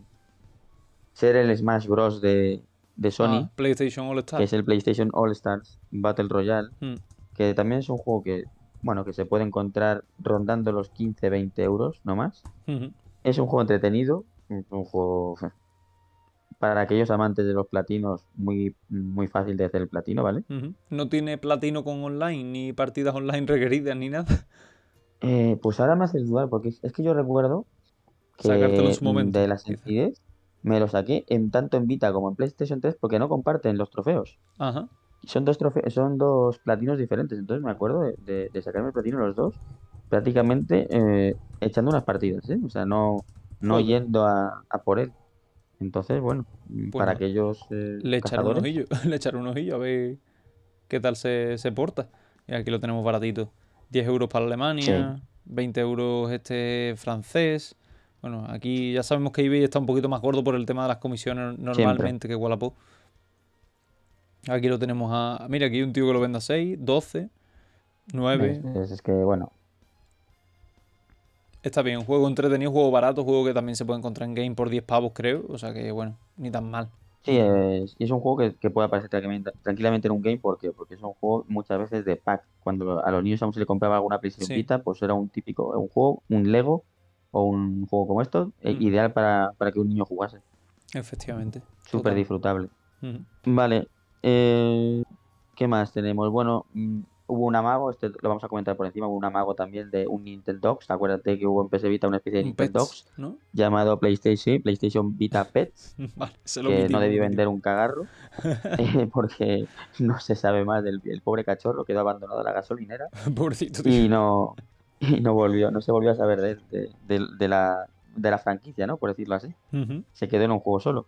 ser el Smash Bros. de, ah, Sony. PlayStation All Stars. Que es el PlayStation All Stars Battle Royale. Hmm. Que también es un juego que, bueno, que se puede encontrar rondando los 15-20 euros, no más. Es un juego entretenido, un juego para aquellos amantes de los platinos, muy, muy fácil de hacer el platino, ¿vale? No tiene platino con online, ni partidas online requeridas, ni nada. Eh, pues ahora me el dudar, porque es que yo recuerdo que de la sencillez me lo saqué en tanto en Vita como en PlayStation 3 porque no comparten los trofeos. Ajá. Son dos, trofeos, son dos platinos diferentes, entonces me acuerdo de, sacarme el platino los dos prácticamente eh, echando unas partidas, ¿eh? O sea, no, no yendo a por él. Entonces, bueno, mm, pues para que aquellos. Eh, le echar un ojillo, le echar un ojillo a ver qué tal se, se porta. Y aquí lo tenemos baratito: 10 euros para Alemania, 20 euros este francés. Bueno, aquí ya sabemos que eBay está un poquito más gordo por el tema de las comisiones normalmente que Wallapop. Aquí lo tenemos a. Mira, aquí hay un tío que lo vende a 6, 12, 9. es que, bueno, Está bien, un juego entretenido, un juego barato, un juego que también se puede encontrar en game por 10 pavos, creo. O sea que, bueno, ni tan mal. Sí, es, un juego que, que puede aparecer tranquilamente, en un game porque porque es un juego muchas veces de pack. Cuando a los niños se le compraba alguna prisión pues era un típico, un juego, un Lego o un juego como estos, e mm. ideal para, que un niño jugase. Efectivamente. Súper disfrutable. Vale. Eh, ¿Qué más tenemos? Bueno, mm, hubo un amago, este lo vamos a comentar por encima, hubo un amago también de un Nintendo Dogs, acuérdate que hubo en PS Vita una especie de Nintendo Dogs llamado PlayStation, PlayStation Vita Pets, que no debió vender un cagarro, eh, porque no se sabe más del el pobre cachorro quedó abandonado a la gasolinera Pobrecito, y no y no volvió, no se volvió a saber de, la, franquicia, ¿no? Por decirlo así. Se quedó en un juego solo.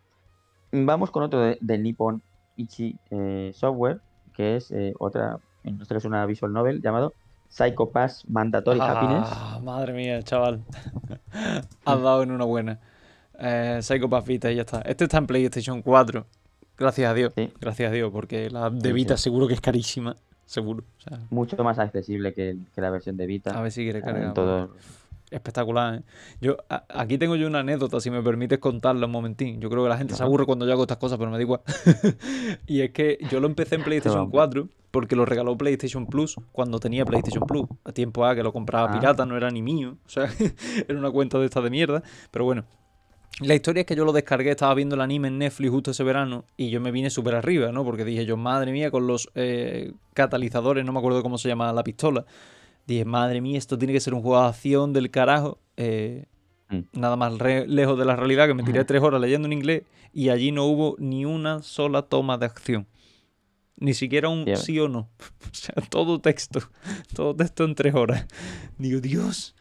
Vamos con otro de, Nippon Ichi eh, Software, que es eh, otra en nuestra es una visual novel llamado Psycho Pass Mandatory ah, Madre mía, chaval. Has dado en una buena. Eh, Psycho Vita y ya está. Este está en PlayStation 4. Gracias a Dios. Gracias a Dios, porque la de Vita seguro que es carísima. Seguro. Mucho más accesible que, la versión de Vita. A ver si quiere cargar. todo, espectacular. ¿eh? Yo, aquí tengo yo una anécdota, si me permites contarla un momentín. Yo creo que la gente se aburre cuando yo hago estas cosas, pero me da igual. y es que yo lo empecé en PlayStation 4 porque lo regaló PlayStation Plus cuando tenía PlayStation Plus. A tiempo A que lo compraba ah. pirata, no era ni mío. O sea, era una cuenta de estas de mierda. Pero bueno, la historia es que yo lo descargué, estaba viendo el anime en Netflix justo ese verano y yo me vine súper arriba, ¿no? Porque dije yo, madre mía, con los eh, catalizadores, no me acuerdo cómo se llamaba la pistola, dije, madre mía, esto tiene que ser un juego de acción del carajo. Eh, mm. Nada más lejos de la realidad, que me tiré tres horas leyendo en inglés y allí no hubo ni una sola toma de acción. Ni siquiera un sí o no. O sea, todo texto. Todo texto en tres horas. Digo, Dios.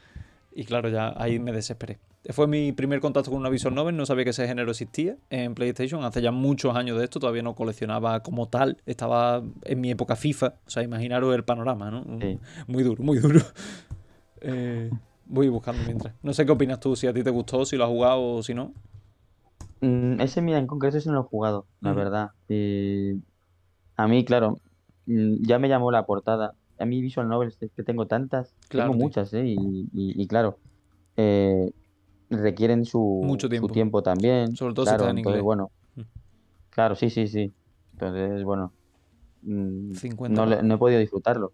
Y claro, ya ahí me desesperé. Fue mi primer contacto con una Visual Novel, no sabía que ese género existía en PlayStation, hace ya muchos años de esto, todavía no coleccionaba como tal, estaba en mi época FIFA, o sea, imaginaros el panorama, ¿no? Muy duro, muy duro. Eh, voy buscando mientras. No sé qué opinas tú, si a ti te gustó, si lo has jugado o si no. Mm, ese, mira, en concreto ese no lo he jugado, la mm. verdad. a mí, claro, mm, ya me llamó la portada. A mí Visual Novels, que tengo tantas, tengo muchas, ¿eh? y, y claro. Eh, requieren su, tiempo. tiempo. también. Sobre todo si está en Bueno, mm. claro, sí, sí, sí. Entonces, bueno, mm, no, he podido disfrutarlo.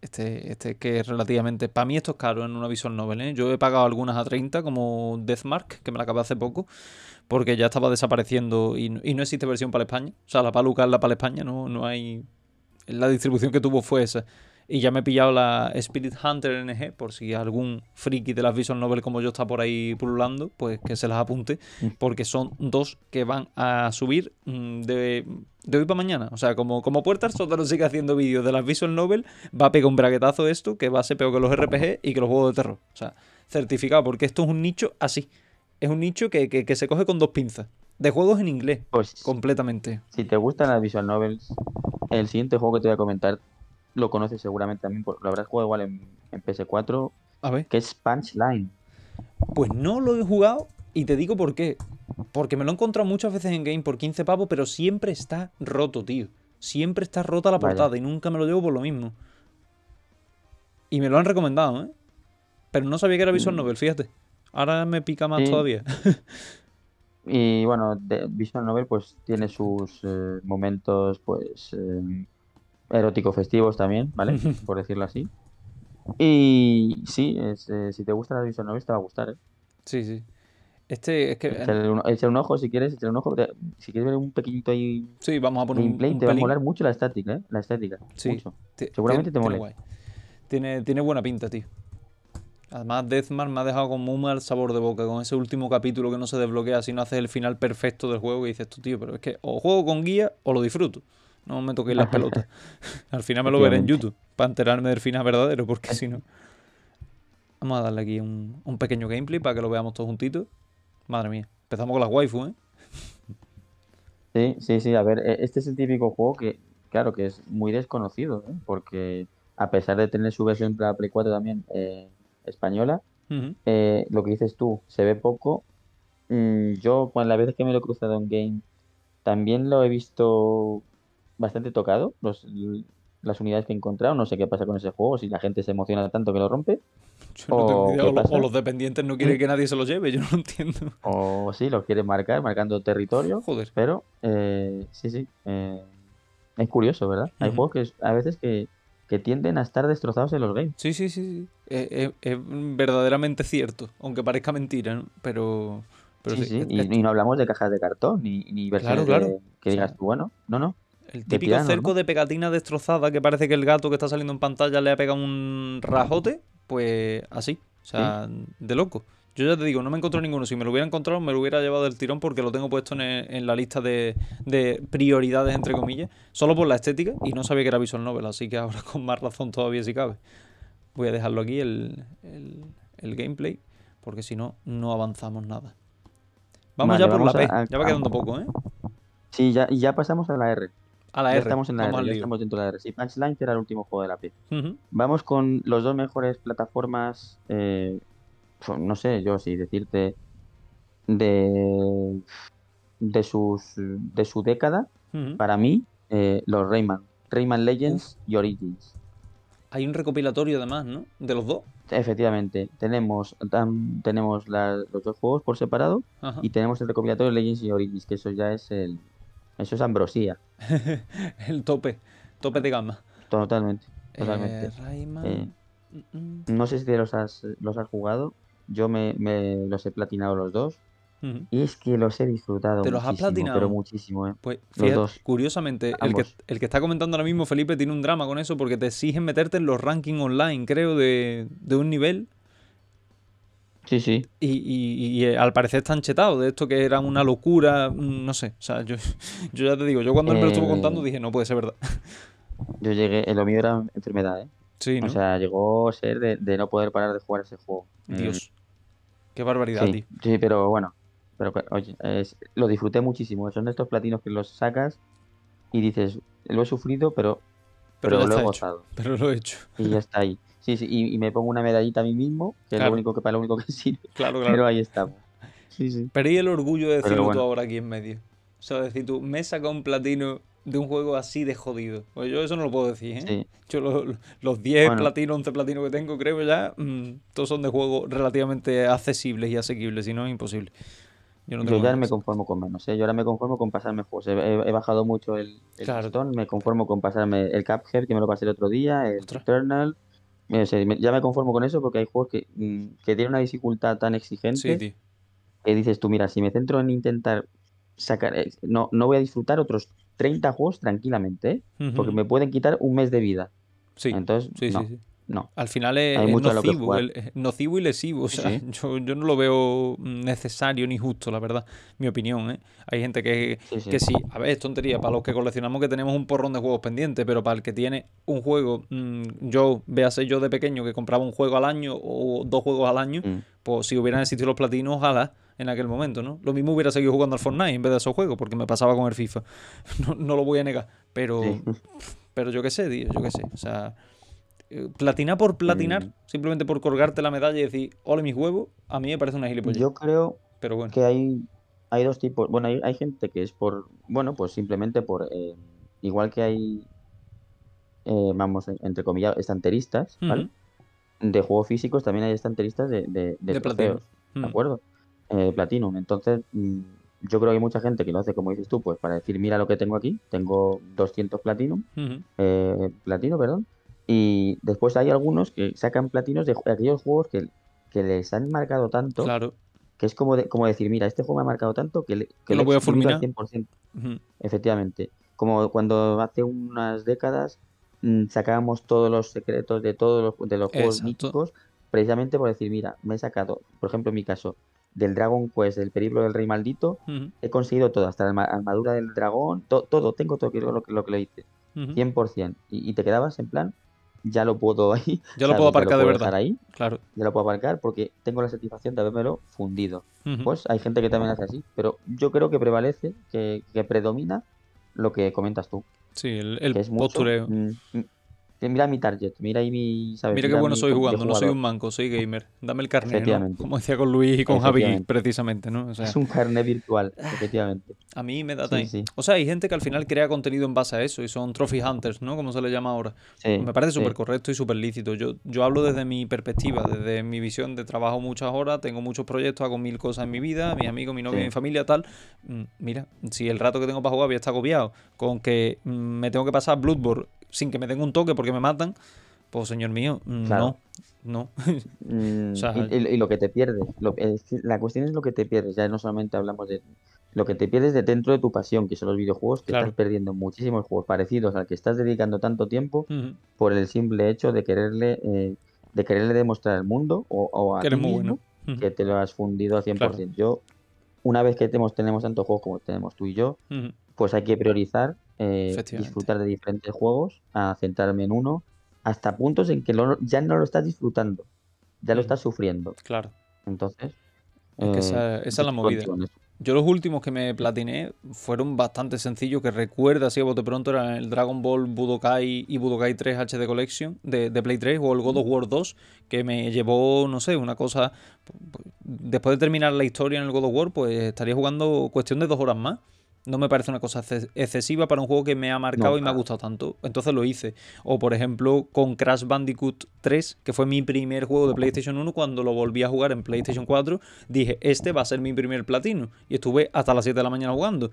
Este, este que es relativamente. Para mí esto es caro en una Visual Novel. ¿eh? Yo he pagado algunas a 30, como Deathmark, que me la acabé hace poco, porque ya estaba desapareciendo y, y no existe versión para España. O sea, la paluca es la para España, no, no hay. La distribución que tuvo fue esa. Y ya me he pillado la Spirit Hunter NG, por si algún friki de las Visual Novel como yo está por ahí pululando, pues que se las apunte, mm. porque son dos que van a subir mm, de, hoy para mañana. O sea, como, como Puertas solo sigue haciendo vídeos de las Visual Novel, va a pegar un braguetazo esto, que va a ser peor que los RPG y que los juegos de terror. O sea, certificado, porque esto es un nicho así. Es un nicho que, se coge con dos pinzas. De juegos en inglés, pues, completamente. Si te gustan las visual novels, el siguiente juego que te voy a comentar lo conoces seguramente también, lo habrás jugado igual en, PS4, a ver. que es Punchline. Pues no lo he jugado y te digo por qué. Porque me lo he encontrado muchas veces en game por 15 pavos, pero siempre está roto, tío. Siempre está rota la portada y nunca me lo llevo por lo mismo. Y me lo han recomendado, ¿eh? Pero no sabía que era Visual mm. Novel, fíjate. Ahora me pica más todavía. y bueno, Visual Novel pues tiene sus eh, momentos pues eh, erótico festivos también, ¿vale? Por decirlo así. Y sí, eh, si te gusta la visual novel te va a gustar, ¿eh? Sí, sí. Este es que... Echale un, ojo si quieres, echar un ojo. Eh, si quieres ver un pequeñito ahí... Sí, vamos a poner un, Te va a molar mucho la estética, ¿eh? La estética. Sí. Seguramente te, te Tiene, tiene, buena pinta, tío. Además, Deathman me ha dejado con muy mal sabor de boca con ese último capítulo que no se desbloquea si no haces el final perfecto del juego y dices tú, tío, pero es que o juego con guía o lo disfruto no me toquéis las pelotas. Al final me lo veré en YouTube, para enterarme del final verdadero, porque eh. si no... Vamos a darle aquí un, pequeño gameplay para que lo veamos todos juntitos. Madre mía, empezamos con las waifu, ¿eh? Sí, sí, sí, a ver, e, este es el típico juego que, claro, que es muy desconocido, ¿eh? porque a pesar de tener su versión para Play 4 también eh, española, lo que dices tú, se ve poco. Mm, yo, pues las veces que me lo he cruzado en game, también lo he visto bastante tocado, los, las unidades que he encontrado. No sé qué pasa con ese juego, si la gente se emociona tanto que lo rompe. o, o, los dependientes no quieren mm. que nadie se lo lleve, yo no entiendo. O sí, los quieren marcar, marcando territorio. Joder. Pero eh, sí, sí. Eh, es curioso, ¿verdad? Hay juegos que a veces que, tienden a estar destrozados en los games. Sí, sí, sí. Eh, es, verdaderamente cierto, aunque parezca mentira, Pero. sí, sí, Y, no hablamos de cajas de cartón, ni, ni versiones que digas bueno, no, no. El típico cerco de pegatina destrozada que parece que el gato que está saliendo en pantalla le ha pegado un rajote, pues así, o sea, de loco. Yo ya te digo, no me encontró ninguno. Si me lo hubiera encontrado, me lo hubiera llevado del tirón porque lo tengo puesto en, e, la lista de, prioridades, entre comillas, solo por la estética y no sabía que era Visual Novel, así que ahora con más razón todavía si cabe. Voy a dejarlo aquí, el, gameplay, porque si no, no avanzamos nada. Vamos ya por la P, ya va quedando poco, ¿eh? Sí, ya, ya pasamos a la R. A la Estamos en estamos dentro de la R. Sí, Punchline, que era el último juego de la P. Vamos con los dos mejores plataformas. Eh, pues, no sé, yo si decirte. De. De sus. De su década. Para mí, eh, los Rayman. Rayman Legends y Origins. Hay un recopilatorio además, ¿no? De los dos. Efectivamente. Tenemos, tenemos los dos juegos por separado. Y tenemos el recopilatorio Legends y Origins, que eso ya es el, eso es ambrosía. el tope, tope de gama. Totalmente, eh, totalmente. Eh, no sé si los has, los has jugado. Yo me, los he platinado los dos. Y es que los he disfrutado. Te los has platinado. Pero muchísimo, ¿eh? Pues curiosamente, el que, está comentando ahora mismo, Felipe, tiene un drama con eso porque te exigen meterte en los rankings online, creo, de, de un nivel Sí, sí. Y, y, eh, al parecer están chetados de esto que era una locura, mm, no sé. O sea, yo, ya te digo, yo cuando él me lo estuvo eh, contando dije, no puede ser verdad. Yo llegué, lo mío era enfermedad, ¿eh? Sí, O sea, llegó a ser de, no poder parar de jugar ese juego. Dios. Eh, Qué barbaridad, sí, tío. Sí, pero bueno. Pero, oye, lo disfruté muchísimo. Son estos platinos que los sacas y dices, lo he sufrido, pero, pero, lo he gozado. Pero lo he hecho. Y ya está ahí. Sí, sí, y, me pongo una medallita a mí mismo, que es lo único que para lo único que sirve. Claro, claro. Pero ahí estamos. Sí, sí. Perdí el orgullo de decirlo tú ahora aquí en medio. O sea, decir tú, me saca un platino de un juego así de jodido. Pues yo eso no lo puedo decir, ¿eh? Yo los 10 platinos, 11 platinos que tengo, creo ya, mm, todos son de juegos relativamente accesibles y asequibles, si no es imposible. Yo, ya me conformo con menos, ¿eh? yo ahora me conformo con pasarme juegos. He, bajado mucho el, cartón me conformo con pasarme el Cuphead, que me lo pasé el otro día, el Eternal, ya me conformo con eso porque hay juegos que, mm, que tienen una dificultad tan exigente que dices tú, mira, si me centro en intentar sacar, eh, no, no voy a disfrutar otros 30 juegos tranquilamente, ¿eh? porque me pueden quitar un mes de vida. Sí, Entonces, sí, sí, no. Al final es, nocivo, nocivo y lesivo. O sea, yo, yo, no lo veo necesario ni justo, la verdad. Mi opinión, ¿eh? Hay gente que sí, A ver, es tontería. Para los que coleccionamos que tenemos un porrón de juegos pendientes, pero para el que tiene un juego, mm, yo, véase yo de pequeño que compraba un juego al año o dos juegos al año, mm. pues si hubieran existido los platinos, ojalá en aquel momento, ¿no? Lo mismo hubiera seguido jugando al Fortnite en vez de esos juegos, porque me pasaba con el FIFA. No, no lo voy a negar. Pero, pero yo qué sé, tío, yo qué sé. O sea platinar por platinar, mm. simplemente por colgarte la medalla y decir, ole mis huevos, a mí me parece una gilipollas. Yo creo Pero bueno. que hay, hay dos tipos. Bueno, hay, gente que es por, bueno, pues simplemente por, eh, igual que hay, eh, vamos, entre comillas, estanteristas, ¿vale? De juegos físicos también hay estanteristas de, de, de, de mm. acuerdo? Eh, Entonces, mm, yo creo que hay mucha gente que lo hace, como dices tú, pues para decir, mira lo que tengo aquí, tengo 200 platino eh, Platino, perdón, y después hay algunos que sacan platinos de aquellos juegos que, que les han marcado tanto. Claro. Que es como, como decir, mira, este juego me ha marcado tanto que, le, lo voy a fulminar. Al 100%. Efectivamente. Como cuando hace unas décadas mm, sacábamos todos los secretos de todos los, de los juegos míticos, precisamente por decir, mira, me he sacado, por ejemplo, en mi caso, del Dragon Quest, del Periplo del Rey Maldito, he conseguido todo, hasta la armadura del dragón, todo, tengo todo lo, que, lo que lo hice, 100%. y, te quedabas en plan, ya lo puedo ahí. ya lo puedo aparcar de verdad. claro. Ya lo puedo aparcar porque tengo la satisfacción de habérmelo fundido. Pues hay gente que también hace así, pero yo creo que prevalece, que, predomina lo que comentas tú. Sí, el, el postureo. Mm, mira mi target, mira ahí mi. Mira, qué bueno soy jugando, no soy un manco, soy gamer. Dame el carnet, ¿no? como decía con Luis y con Javi, precisamente, ¿no? es un carnet virtual, efectivamente. A mí me da time. O sea, hay gente que al final crea contenido en base a eso y son trophy hunters, ¿no? Como se le llama ahora. me parece súper correcto y súper lícito. Yo, yo hablo desde mi perspectiva, desde mi visión de trabajo muchas horas, tengo muchos proyectos, hago mil cosas en mi vida, mis amigos, mi novia, mi familia, tal. Mm, mira, si el rato que tengo para jugar ya está copiado, con que mm, me tengo que pasar Bloodborne sin que me den un toque porque me matan, pues señor mío, mm, no, no. Mm, y, lo que te pierdes, la cuestión es lo que te pierdes, ya no solamente hablamos de lo que te pierdes de dentro de tu pasión, que son los videojuegos, que estás perdiendo muchísimos juegos parecidos al que estás dedicando tanto tiempo por el simple hecho de quererle, eh, de quererle demostrar al mundo o, a que ti mismo que te lo has fundido a 100%. Yo, una vez que tenemos, tantos juegos como tenemos tú y yo, pues hay que priorizar eh, disfrutar de diferentes juegos, a centrarme en uno, hasta puntos en que ya no lo estás disfrutando, ya lo mm. estás sufriendo. Claro. Entonces. Es que esa, eh, es la movida. Yo los últimos que me platiné fueron bastante sencillos, que recuerda así de bote pronto, eran el Dragon Ball Budokai y Budokai 3 HD Collection de, de, Play 3 o el God of War 2, que me llevó, no sé, una cosa... Pues, después de terminar la historia en el God of War, pues estaría jugando cuestión de dos horas más. No me parece una cosa excesiva para un juego que me ha marcado y me ha gustado tanto. Entonces lo hice. O por ejemplo con Crash Bandicoot 3, que fue mi primer juego de PlayStation 1, cuando lo volví a jugar en PlayStation 4, dije, este va a ser mi primer platino. Y estuve hasta las 7 de la mañana jugando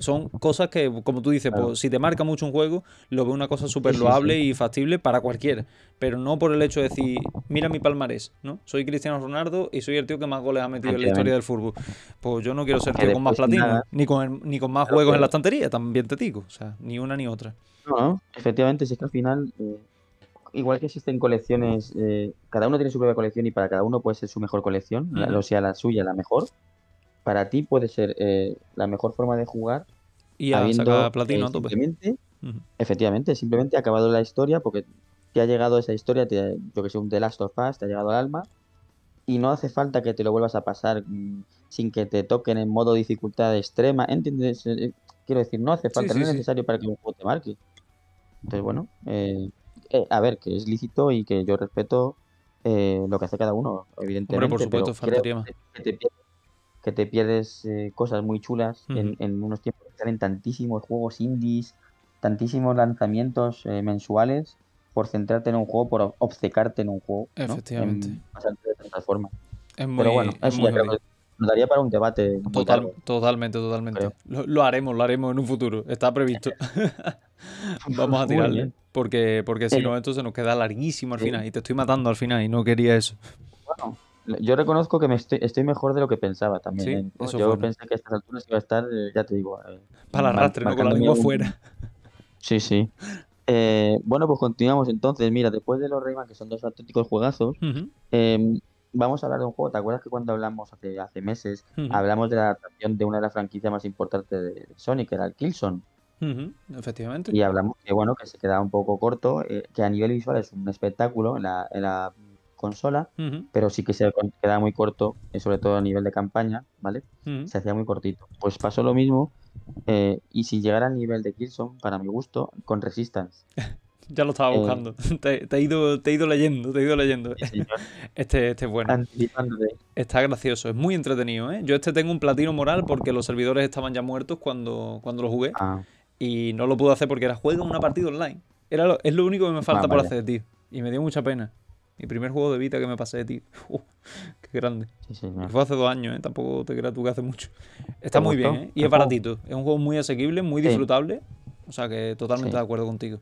son cosas que, como tú dices, pues, si te marca mucho un juego, lo veo una cosa súper loable y factible para cualquiera. Pero no por el hecho de decir, mira mi palmarés, ¿no? Soy Cristiano Ronaldo y soy el tío que más goles ha metido en la historia del fútbol. Pues yo no quiero ser pues tío con más platino, ni con, ni con más juegos en la estantería, también te digo. O sea, ni una ni otra. No, efectivamente, si es que al final, eh, igual que existen colecciones, eh, cada uno tiene su propia colección y para cada uno puede ser su mejor colección, o sea, la suya, la mejor para ti puede ser eh, la mejor forma de jugar. Y eh, a habiendo, platino Efectivamente, simplemente ha acabado la historia porque te ha llegado esa historia, yo que sé, un The Last of Us, te ha llegado al alma. Y no hace falta que te lo vuelvas a pasar mm, sin que te toquen en modo dificultad extrema. ¿Entiendes? Eh, quiero decir, no hace falta, no es necesario para que un juego te marque. Entonces, bueno, a ver, que es lícito y que yo respeto lo que hace cada uno, evidentemente. por supuesto, faltaría que te pierdes eh, cosas muy chulas en, unos tiempos que salen tantísimos juegos indies, tantísimos lanzamientos eh, mensuales por centrarte en un juego, por obcecarte en un juego. Efectivamente. de Es muy, Pero bueno, daría para un debate. Total, totalmente, totalmente. Lo, haremos, lo haremos en un futuro. Está previsto. Vamos a tirarle. Porque, porque si no, esto se nos queda larguísimo al final. Y te estoy matando al final y no quería eso. Bueno, yo reconozco que me estoy, mejor de lo que pensaba también. ¿eh? yo pensé que a estas alturas iba a estar, eh, ya te digo. Eh, Para arrastre, no con la lengua afuera. Sí, sí. bueno, pues continuamos entonces. Mira, después de los Rayman, que son dos auténticos juegazos, em, vamos a hablar de un juego. ¿Te acuerdas que cuando hablamos hace, meses, hablamos de la adaptación de una de las franquicias más importantes de Sonic, que era el Killzone? Efectivamente. Y hablamos que, bueno, que se quedaba un poco corto, que a nivel visual es un espectáculo. en la consola, pero sí que se queda muy corto, eh, sobre todo a nivel de campaña, ¿vale? Se hacía muy cortito. Pues pasó lo mismo, eh, y si llegara al nivel de Killzone, para mi gusto, con Resistance. ya lo estaba eh, buscando. te, he ido, leyendo, te he ido leyendo. Este, este, es bueno. Está gracioso, es muy entretenido, ¿eh? Yo este tengo un platino moral porque los servidores estaban ya muertos cuando, cuando lo jugué. Ah. Y no lo pude hacer porque era juego en una partida online. Era es lo único que me ah, falta por hacer, tío. Y me dio mucha pena. Mi primer juego de Vita que me pasé, tío. Uf, qué grande. Fue hace dos años, ¿eh? tampoco te creas tú que hace mucho. Está muy bien, ¿eh? Y es baratito. Es un juego muy asequible, muy disfrutable. O sea que totalmente de acuerdo contigo.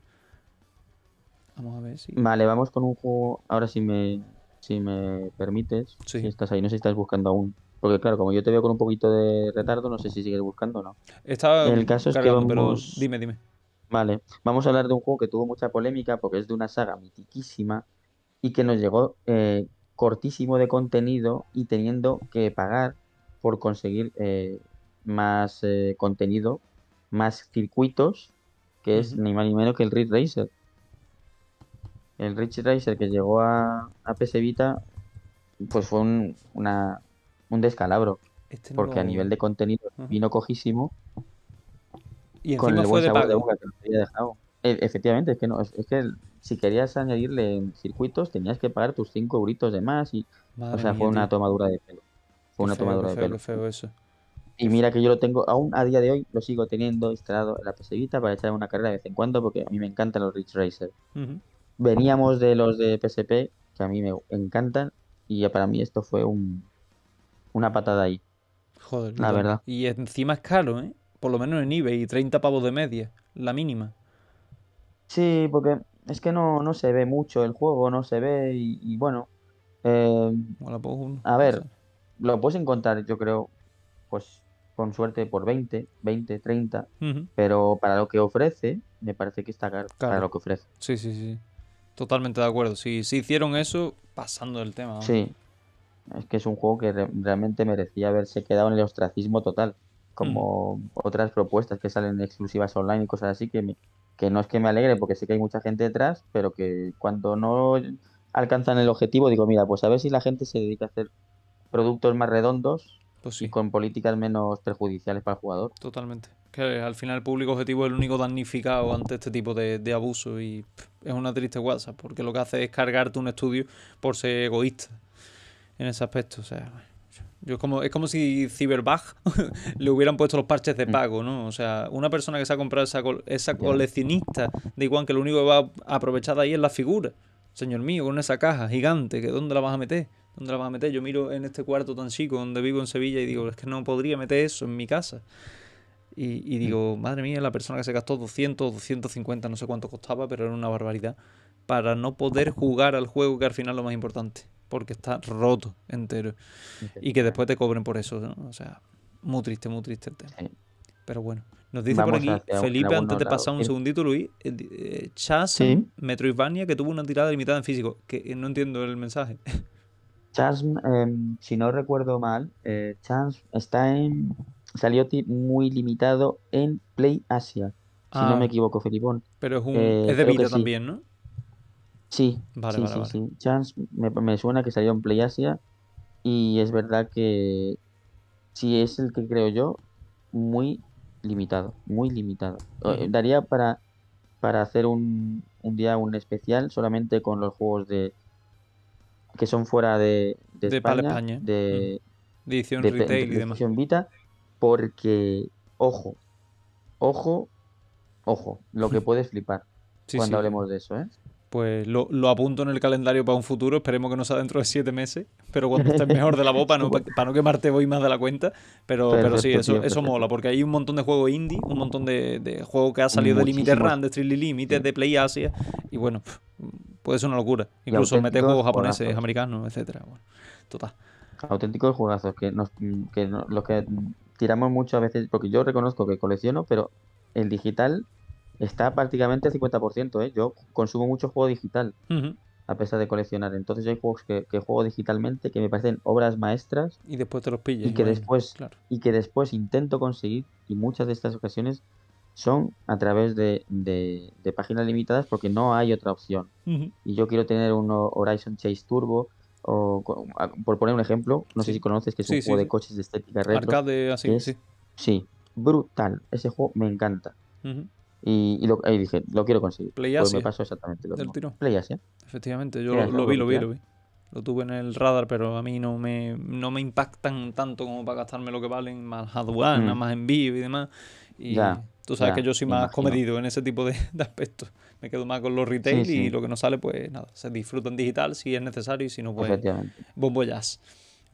Vamos a ver si. Vale, vamos con un juego. Ahora si me, si me permites. Si estás ahí, no sé si estás buscando aún. Porque claro, como yo te veo con un poquito de retardo, no sé si sigues buscando o no. Está el caso es que vamos... dime, dime. Vale, vamos a hablar de un juego que tuvo mucha polémica porque es de una saga mitiquísima y que nos llegó eh, cortísimo de contenido y teniendo que pagar por conseguir eh, más eh, contenido, más circuitos, que es ni más ni menos que el Ridge Racer. El Ridge Racer que llegó a, a Vita, pues fue un, un descalabro. Este porque a nivel de contenido vino cojísimo. Y encima el fue de, pago. había dejado. E, efectivamente, es que no, es que el, si querías añadirle circuitos, tenías que pagar tus 5 euritos de más. Y, o sea, fue una tomadura de pelo. Fue una tomadura de pelo. Feo eso. Y mira que yo lo tengo, aún a día de hoy, lo sigo teniendo instalado en la PSVita para echar una carrera de vez en cuando, porque a mí me encantan los Rich Racer. Veníamos de los de PSP, que a mí me encantan, y para mí esto fue un, una patada ahí. Joder, la verdad. Y encima es caro, ¿eh? Por lo menos en eBay, 30 pavos de media, la mínima. Sí, porque es que no, no se ve mucho el juego, no se ve y, bueno. Eh, a ver, lo puedes encontrar, yo creo, pues con suerte por 20, 20, 30, pero para lo que ofrece, me parece que está caro, para lo que ofrece. Sí, sí, sí. Totalmente de acuerdo. Si, si hicieron eso, pasando el tema. Sí. Es que es un juego que realmente merecía haberse quedado en el ostracismo total. Como mm. otras propuestas que salen exclusivas online y cosas así que me, que no es que me alegre porque sé que hay mucha gente detrás, pero que cuando no alcanzan el objetivo, digo, mira, pues a ver si la gente se dedica a hacer productos más redondos pues y con políticas menos perjudiciales para el jugador. Totalmente. Que al final el público objetivo es el único damnificado ante este tipo de, abuso y es una triste guasa, porque lo que hace es cargarte un estudio por ser egoísta en ese aspecto. O sea, yo como, es como si Cyberbug le hubieran puesto los parches de mm. pago, ¿no? O sea, una persona que se ha comprado esa, esa coleccionista de igual que lo único que va a aprovechar ahí es la figura. Señor mío, con esa caja gigante, que ¿dónde la vas a meter? ¿Dónde la vas a meter? Yo miro en este cuarto tan chico donde vivo en Sevilla y digo, es que no podría meter eso en mi casa. Y, y mm. digo, madre mía, la persona que se gastó 200, 250, no sé cuánto costaba, pero era una barbaridad para no poder jugar al juego, que al final es lo más importante, porque está roto entero. Y que después te cobren por eso. ¿no? O sea, muy triste, muy triste el tema. Pero bueno, nos dice por aquí Felipe, antes de pasar un segundito, Luis, eh, Chas Metroidvania, que tuvo una tirada limitada en físico, que eh, no entiendo el mensaje. Chas, em, si no recuerdo mal, eh, Chas está en. Salió muy limitado en Play Asia, si no ah. me equivoco, Felipe Pero es, un, es de vida también, ¿no? Sí, sí, sí, sí, Chance me, suena que salió en Play y es verdad que sí es el que creo yo muy limitado, muy limitado. Eh, daría para, para hacer un, un día un especial solamente con los juegos de que son fuera de, de, de España, de, edición retail y demás. Vita, porque ojo, ojo, ojo, lo que puedes flipar cuando hablemos de eso, ¿eh? pues lo, apunto en el calendario para un futuro, esperemos que no sea dentro de siete meses, pero cuando estés mejor de la boca, para no, no quemarte voy más de la cuenta, pero, sí, eso, eso mola, porque hay un montón de juegos indie, un montón de, de juegos que ha salido de Limited Run, de Strictly Limited, de Play Asia, y bueno, puede ser una locura, incluso meter juegos japoneses, americanos, etc. bueno, Auténticos juegazos, que, nos, que los que tiramos mucho a veces, porque yo reconozco que colecciono, pero el digital está prácticamente al 50%. ¿eh? Yo consumo mucho juego digital, a pesar de coleccionar. Entonces hay juegos que, juego digitalmente que me parecen obras maestras. Y después te los pillas. Y que, después, y que después intento conseguir. Y muchas de estas ocasiones son a través de, páginas limitadas porque no hay otra opción. Y yo quiero tener un Horizon Chase Turbo. O, por poner un ejemplo, no sé si conoces que es un juego de coches de estética retro. Arcade, así, sí. Sí, brutal. Ese juego me encanta. Y, lo, dije, lo quiero conseguir. Play Asia. me pasó exactamente lo del Tiro. Play Efectivamente, yo lo, vi, lo vi, lo vi. Lo tuve en el radar, pero a mí no me, no me impactan tanto como para gastarme lo que valen más mm. aduanas, más vivo y demás. Y ya, tú sabes que yo soy más comedido en ese tipo de, aspectos. Me quedo más con los retail y lo que no sale, pues nada, se disfruta en digital si es necesario y si no, pues jazz.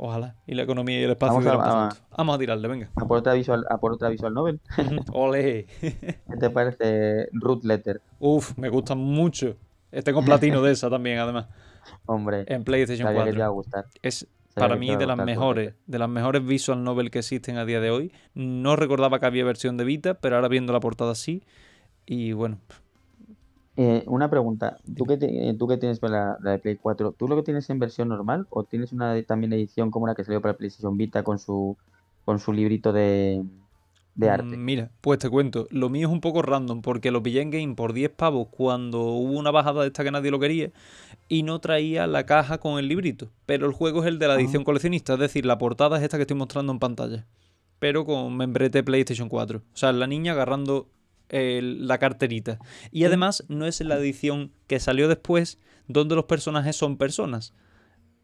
Ojalá. Y la economía y el espacio. Vamos a, Vamos a tirarle, venga. A por otra visual, a por novel. Ole. ¿Qué te parece Root Letter? Uf, me gusta mucho. Tengo este platino de esa también, además. Hombre. En PlayStation 4. a gustar. Es para mí de las mejores, de las mejores visual novel que existen a día de hoy. No recordaba que había versión de Vita, pero ahora viendo la portada sí. Y bueno, eh, una pregunta, ¿tú que, eh, tienes Para la, de Play 4, ¿tú lo que tienes en versión normal o tienes una también edición como la que salió para PlayStation Vita con su, con su librito de, mm, arte? Mira, pues te cuento, lo mío es un poco random porque lo pillé en Game por 10 pavos cuando hubo una bajada de esta que nadie lo quería y no traía la caja con el librito, pero el juego es el de la ah. edición coleccionista, es decir, la portada es esta que estoy mostrando en pantalla, pero con membrete PlayStation 4, o sea, la niña agarrando la carterita. Y además no es la edición que salió después donde los personajes son personas,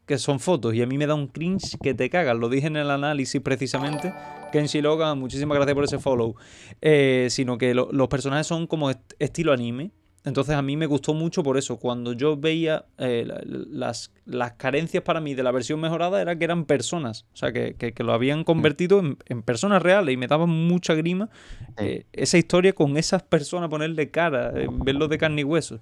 que son fotos. Y a mí me da un cringe que te cagan Lo dije en el análisis precisamente. Kenshi Logan, muchísimas gracias por ese follow. Eh, sino que los personajes son como estilo anime. Entonces a mí me gustó mucho por eso. Cuando yo veía eh, las, carencias para mí de la versión mejorada era que eran personas. O sea, que, lo habían convertido en, personas reales y me daba mucha grima eh, esa historia con esas personas, ponerle cara, eh, verlos de carne y hueso.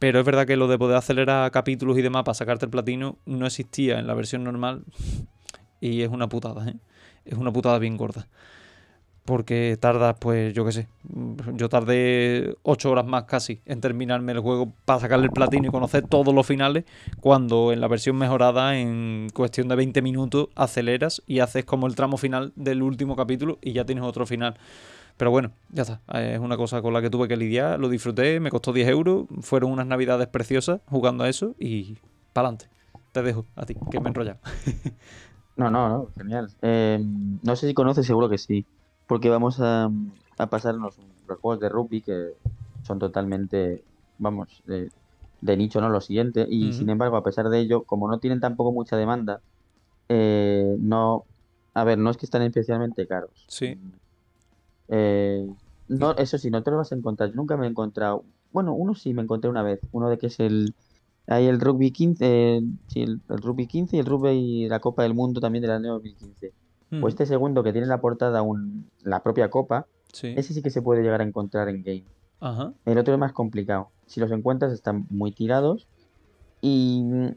Pero es verdad que lo de poder acelerar capítulos y demás para sacarte el platino no existía en la versión normal. Y es una putada, ¿eh? Es una putada bien gorda porque tardas, pues yo qué sé, mm, yo tardé ocho horas más casi en terminarme el juego para sacarle el platino y conocer todos los finales, cuando en la versión mejorada en cuestión de 20 minutos aceleras y haces como el tramo final del último capítulo y ya tienes otro final. Pero bueno, ya está. Es una cosa con la que tuve que lidiar. Lo disfruté, me costó 10 euros. Fueron unas navidades preciosas jugando a eso y para adelante. Te dejo a ti, que me he no, no, no, genial. Eh, no sé si conoces, seguro que sí porque vamos a, pasarnos los juegos de rugby que son totalmente, vamos, de, nicho, ¿no? Lo siguiente. Y sin embargo, a pesar de ello, como no tienen tampoco mucha demanda, eh, no. A ver, no es que están especialmente caros. Sí. Eh, no, eso sí, no te lo vas a encontrar. nunca me he encontrado. Bueno, uno sí me encontré una vez. Uno de que es el. Hay el rugby 15. Eh, sí, el, rugby 15 y el rugby y la Copa del Mundo también del año 2015. Pues este segundo que tiene la portada un, la propia copa, ese sí que se puede llegar a encontrar en game. El otro es más complicado. Si los encuentras están muy tirados. Y mm,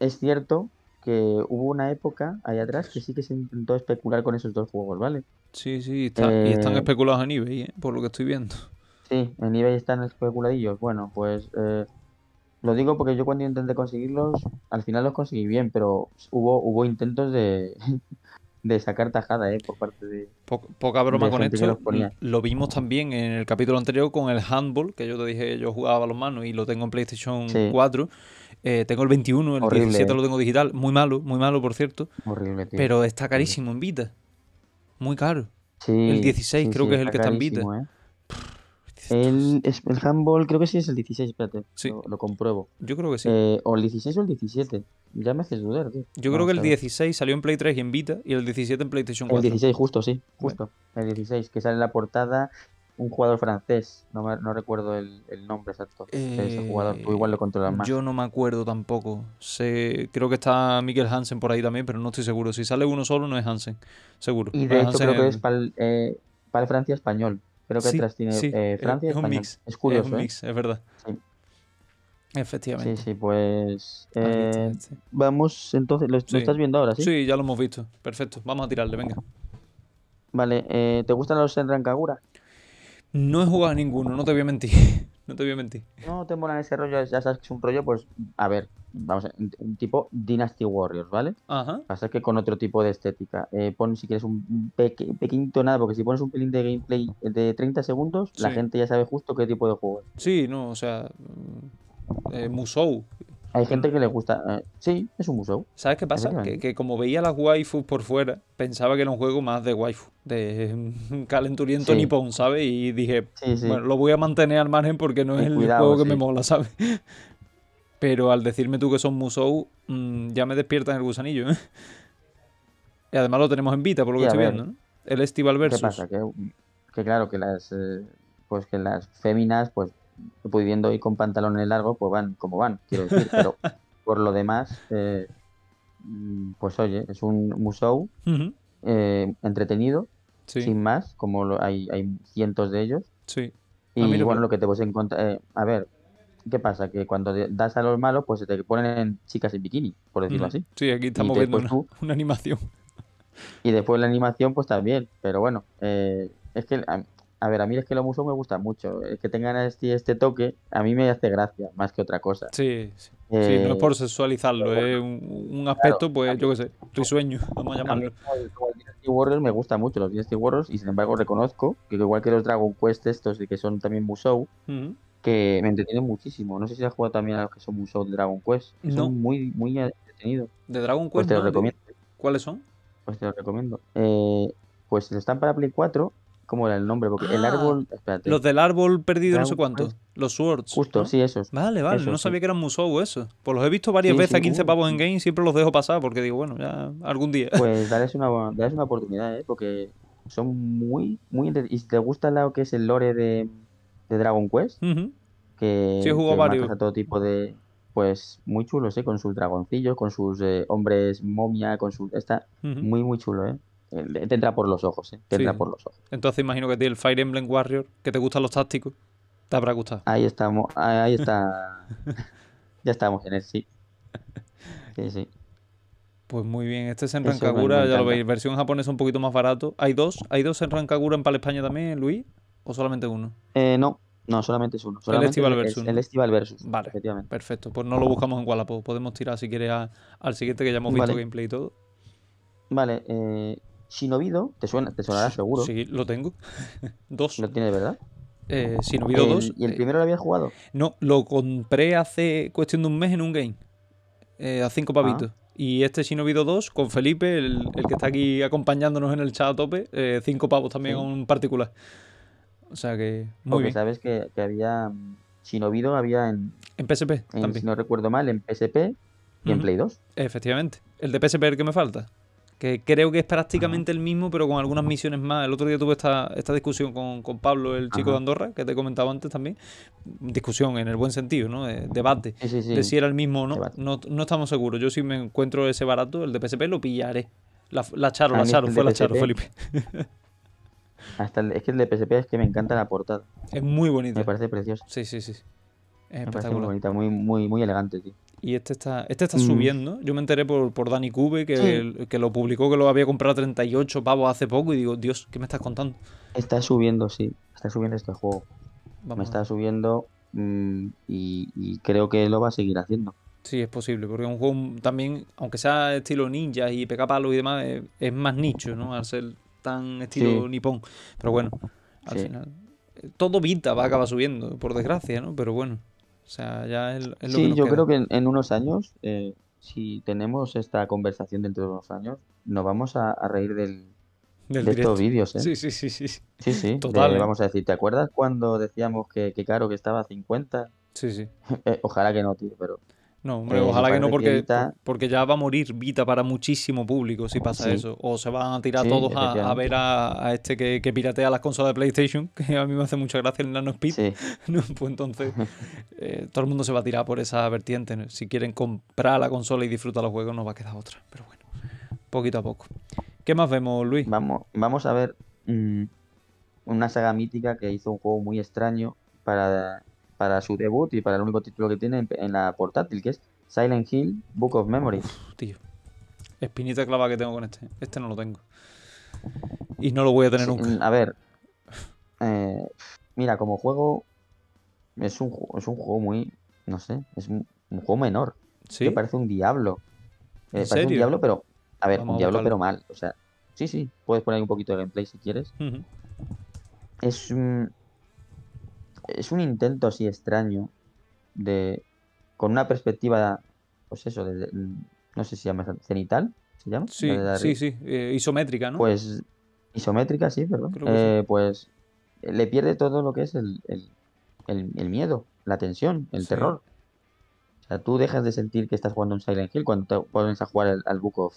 es cierto que hubo una época ahí atrás que sí que se intentó especular con esos dos juegos, ¿vale? Sí, sí, y eh, están especulados a eBay, ¿eh? por lo que estoy viendo. Sí, en eBay están especuladillos. Bueno, pues eh, lo digo porque yo cuando intenté conseguirlos, al final los conseguí bien, pero hubo, hubo intentos de, de sacar tajada ¿eh? por parte de. Poca, broma con esto. Lo vimos también en el capítulo anterior con el handball, que yo te dije, yo jugaba a los manos y lo tengo en PlayStation 4. Eh, tengo el 21, el 17 eh. lo tengo digital. Muy malo, muy malo, por cierto. Horrible, Pero está carísimo en Vita. Muy caro. el 16 creo que es el que está en Vita. Eh. El, el handball creo que sí es el 16, espérate. Sí. Lo, compruebo. Yo creo que sí. Eh, o el 16 o el 17. Ya me haces dudar, tío. Yo creo que el 16 salió en Play 3 y en Vita y el 17 en PlayStation 4. El 16, justo, sí. Justo. El 16, que sale en la portada un jugador francés. No, recuerdo el, nombre exacto de ese eh, jugador. igual lo controlas más. Yo no me acuerdo tampoco. creo que está Miguel Hansen por ahí también, pero no estoy seguro. Si sale uno solo, no es Hansen. Seguro. Y de creo que es para eh, Francia español. Creo que atrás tiene eh, Francia. Es, un mix. Es curioso. Es un ¿eh? mix, es verdad. Sí. Efectivamente. Sí, pues, eh, sí, pues. vamos, entonces, ¿lo, estás viendo ahora, sí? Sí, ya lo hemos visto. Perfecto. Vamos a tirarle, venga. Vale, ¿te gustan los en No he jugado a ninguno, no te voy a mentir. no te voy a mentir. No te molan ese rollo, ya sabes que es un rollo, pues, a ver, vamos, a, un tipo Dynasty Warriors, ¿vale? Ajá. Pasa que con otro tipo de estética. Eh, pon, si quieres, un pequeñito nada, porque si pones un pelín de gameplay de 30 segundos, la gente ya sabe justo qué tipo de juego es. Sí, no, o sea, mm, eh, Musou, hay gente que le gusta. Eh, sí, es un Musou. ¿Sabes qué pasa? Que, como veía las waifus por fuera, pensaba que era un juego más de waifu, de calenturiento nipón, ¿sabes? Y dije, bueno, lo voy a mantener al margen porque no es el juego que me mola, ¿sabes? Pero al decirme tú que son musou, mm, ya me despiertan el gusanillo, ¿eh? Y además lo tenemos en Vita, por lo que estoy viendo, ¿no? El Estival Versus. ¿Qué pasa? Que, claro, que las. Eh, pues que las féminas, pues pudiendo ir con pantalones largos, pues van como van, quiero decir. Pero por lo demás, eh, pues oye, es un museo eh, entretenido, sin más, como hay, hay, cientos de ellos. Sí. Y bueno, lo que te puedes encontrar. Eh, a ver, ¿qué pasa? Que cuando das a los malos, pues se te ponen chicas en bikini, por decirlo mm. así. Sí, aquí estamos viendo una, una, animación. Y después la animación, pues también. Pero bueno, es que a ver, a mí es que los musos me gustan mucho. El que tengan este, este, toque, a mí me hace gracia, más que otra cosa. Sí, sí. sí no eh, es por sexualizarlo, es un, aspecto, pues yo qué sé, sueño, vamos a llamarlo. Dynasty Warriors me gusta mucho, los Dynasty Warriors, y sin embargo reconozco que igual que los Dragon Quest estos, de que son también musou, que me entretienen muchísimo. No sé si has jugado también a los que son musou de Dragon Quest. Son muy, muy entretenidos. ¿De Dragon pues Quest? los recomiendo. ¿Cuáles son? Pues te los recomiendo. Eh, pues están para Play 4 ¿Cómo era el nombre? Porque el ah, árbol. Los del árbol perdido, no sé cuánto. Los Swords. Justo, sí, esos. Vale, vale. no sabía que eran Musou eso. Pues los he visto varias veces a 15 uh, pavos en game. Siempre los dejo pasar porque digo, bueno, ya algún día. Pues darles una, una oportunidad, ¿eh? Porque son muy. muy Y te gusta lado que es el lore de, de Dragon Quest, que. Sí, jugó varios. A todo tipo de. Pues muy chulos, ¿eh? Con sus dragoncillos, con sus eh, hombres momia, con sus. Está muy, muy chulo, ¿eh? te entra por los ojos, ¿eh? por los ojos. Entonces imagino que tiene el Fire Emblem Warrior, que te gustan los tácticos, te habrá gustado. Ahí estamos, ahí está. ya estamos en el sí. Sí, sí. Pues muy bien, este es en Rancagura, ya lo veis, versión japonesa un poquito más barato. ¿Hay dos? ¿Hay dos en Rancagura en Pal España también, Luis? ¿O solamente uno? Eh, no, no, solamente es uno. el Estival Versus. El, Estival Versus. Vale, perfecto. Pues no lo buscamos en Wallapop. Podemos tirar, si quieres, al siguiente que ya hemos visto gameplay y todo. Vale, eh, Shinobido, ¿te, suena, te sonará seguro. Sí, lo tengo. Dos. ¿Lo tienes, verdad? Eh, Shinobido 2. ¿Y el eh, primero lo habías jugado? No, lo compré hace cuestión de un mes en un game. Eh, a cinco pavitos. Ah. Y este Shinobido 2 con Felipe, el, que está aquí acompañándonos en el chat a tope, eh, cinco pavos también en un particular. O sea que muy Porque bien. sabes que, había mm, Shinobido había en en PSP en, también. no recuerdo mal, en PSP y en Play 2. Efectivamente. El de PSP es el que me falta que creo que es prácticamente el mismo, pero con algunas misiones más. El otro día tuve esta, discusión con, Pablo, el chico de Andorra, que te he comentado antes también. Discusión en el buen sentido, ¿no? debate de si era el mismo o no. no. estamos seguros. Yo si me encuentro ese barato, el de PSP, lo pillaré. La, la Charo, la Charo, fue la Charo, Felipe. Hasta es que el de PSP es que me encanta la portada. Es muy bonito Me parece precioso. Sí, sí, sí. Es muy bonita, muy, muy, muy elegante, tío y este está, este está mm. subiendo. Yo me enteré por, por Dani Cube que, lo publicó, que lo había comprado a 38 pavos hace poco y digo, Dios, ¿qué me estás contando? Está subiendo, sí, está subiendo este juego. Me está subiendo mm, y, creo que lo va a seguir haciendo. Sí, es posible, porque es un juego también, aunque sea estilo ninja y pega palo y demás, es, más nicho, ¿no? Al ser tan estilo nipón. Pero bueno, al final, eh, todo Vita va a subiendo, por desgracia, ¿no? Pero bueno sí, yo creo que en, unos años, eh, si tenemos esta conversación dentro de unos años, nos vamos a, reír del, de estos vídeos. ¿eh? Sí, sí, sí, sí. Sí, sí. Total. ¿eh? Vamos a decir, ¿te acuerdas cuando decíamos que, claro Caro que estaba a 50? Sí, sí. Eh, ojalá que no, tío, pero... No, hombre, ojalá que no, porque, porque ya va a morir Vita para muchísimo público si pasa eso. O se van a tirar todos a, ver a, este que, piratea las consolas de PlayStation, que a mí me hace mucha gracia el Nano Speed. pues entonces, eh, todo el mundo se va a tirar por esa vertiente. Si quieren comprar la consola y disfrutar los juegos, no va a quedar otra. Pero bueno, poquito a poco. ¿Qué más vemos, Luis? Vamos, vamos a ver mm, una saga mítica que hizo un juego muy extraño para para su debut y para el único título que tiene en, la portátil, que es Silent Hill Book of Memories. tío. Espinita clava que tengo con este. Este no lo tengo. Y no lo voy a tener nunca. A ver. Eh, mira, como juego. Es un, es un juego muy. No sé. Es un, juego menor. Sí. Me parece un diablo. Me eh, parece un diablo, pero. A ver, un diablo, pero mal. O sea. Sí, sí. Puedes poner un poquito de gameplay si quieres. Es. un es un intento así extraño de, con una perspectiva, pues eso, de, no sé si se llama cenital, ¿se llama? Sí, sí, sí, eh, isométrica, ¿no? Pues isométrica, sí, perdón. Eh, pues le pierde todo lo que es el, el, miedo, la tensión, el terror. O sea, tú dejas de sentir que estás jugando un Silent Hill cuando te pones a jugar al, Book of,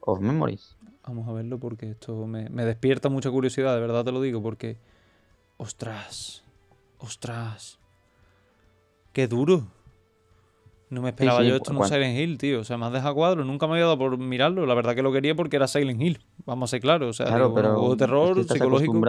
of, Memories. Vamos a verlo porque esto me, me despierta mucha curiosidad, de verdad te lo digo, porque... Ostras, Ostras. Qué duro. No me esperaba yo esto en un Silent Hill, tío. O sea, me has dejado cuadro. Nunca me había dado por mirarlo. La verdad que lo quería porque era Silent Hill. Vamos a ser claros. O sea, claro, juego terror, psicológico.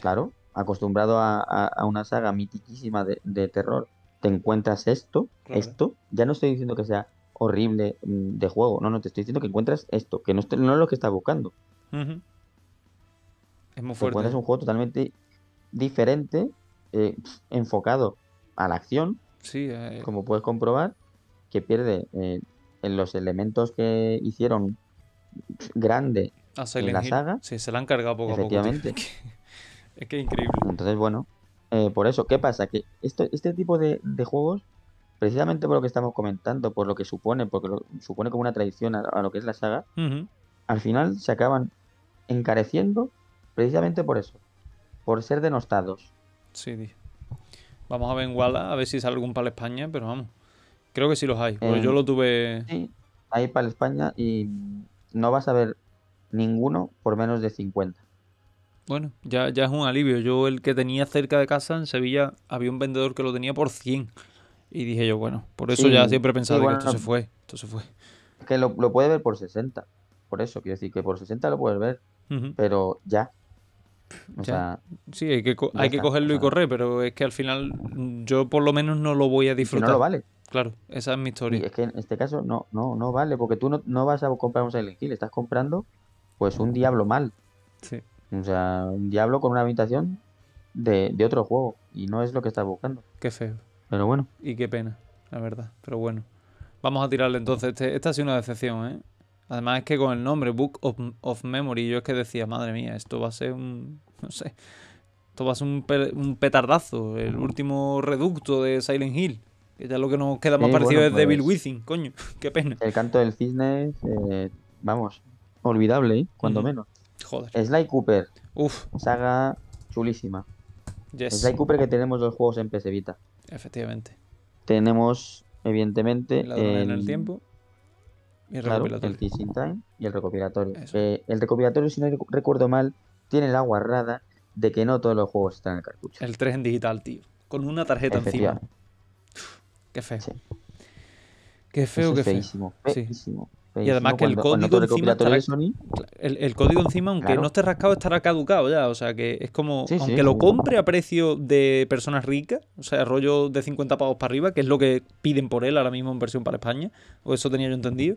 Claro, acostumbrado a, una saga mitiquísima de, terror. Te encuentras esto, esto. Ya no estoy diciendo que sea horrible mm, de juego. No, no, te estoy diciendo que encuentras esto, que no, es lo que estás buscando. Es muy fuerte. Es un juego totalmente diferente eh, enfocado a la acción, eh, como puedes comprobar, que pierde eh, en los elementos que hicieron grande en la saga. se la han cargado poco a poco. Efectivamente. es que increíble. Entonces, bueno, por eso, ¿qué pasa? Que este tipo de, juegos, precisamente por lo que estamos comentando, por lo que supone, porque supone como una tradición a, lo que es la saga, al final se acaban encareciendo precisamente por eso, por ser denostados. Sí, Vamos a ver en Walla, a ver si sale algún para España, pero vamos. Creo que sí los hay, eh, yo lo tuve. Sí, hay para España y no vas a ver ninguno por menos de 50. Bueno, ya, ya es un alivio. Yo el que tenía cerca de casa en Sevilla había un vendedor que lo tenía por 100. Y dije yo, bueno, por eso ya siempre he pensado que esto se fue, esto se fue. Que lo, lo puedes ver por 60. Por eso, quiero decir que por 60 lo puedes ver. Pero ya, o sea, sí, hay que, cogerlo y correr, pero es que al final mm, yo por lo menos no lo voy a disfrutar. no vale. Claro, esa es mi historia. es que en este caso no, no, no vale, porque tú no, vas a comprar un Silent Hill, estás comprando pues un diablo mal. Sí. O sea, un diablo con una habitación de, otro juego y no es lo que estás buscando. Qué feo. Pero bueno. Y qué pena, la verdad. Pero bueno. Vamos a tirarle entonces. Este, esta ha sido una decepción, ¿eh? Además es que con el nombre Book of, Memory yo es que decía, madre mía, esto va a ser un... no sé. Esto va a ser un, petardazo, el último reducto de Silent Hill. ya lo que nos queda más parecido es Devil pues Within, coño. Qué pena. El canto del cisne, eh, vamos, olvidable, ¿eh? cuando menos. Joder. Sly Cooper. Uf. Saga chulísima. Sly Cooper que tenemos los juegos en PS Vita. Efectivamente. Tenemos, evidentemente... en el tiempo. Y el recopilatorio. el y el recopilatorio. el recopilatorio, si no recuerdo mal, tiene la guarrada de que no todos los juegos están en el cartucho. El 3 en digital, tío. Con una tarjeta encima. qué feo. Qué feo, qué Feísimo, Y además que el código encima. El, código encima, aunque no esté rascado, estará caducado ya. O sea que es como. aunque lo compre a precio de personas ricas, o sea, rollo de 50 pavos para arriba, que es lo que piden por él ahora mismo en versión para España, o eso tenía yo entendido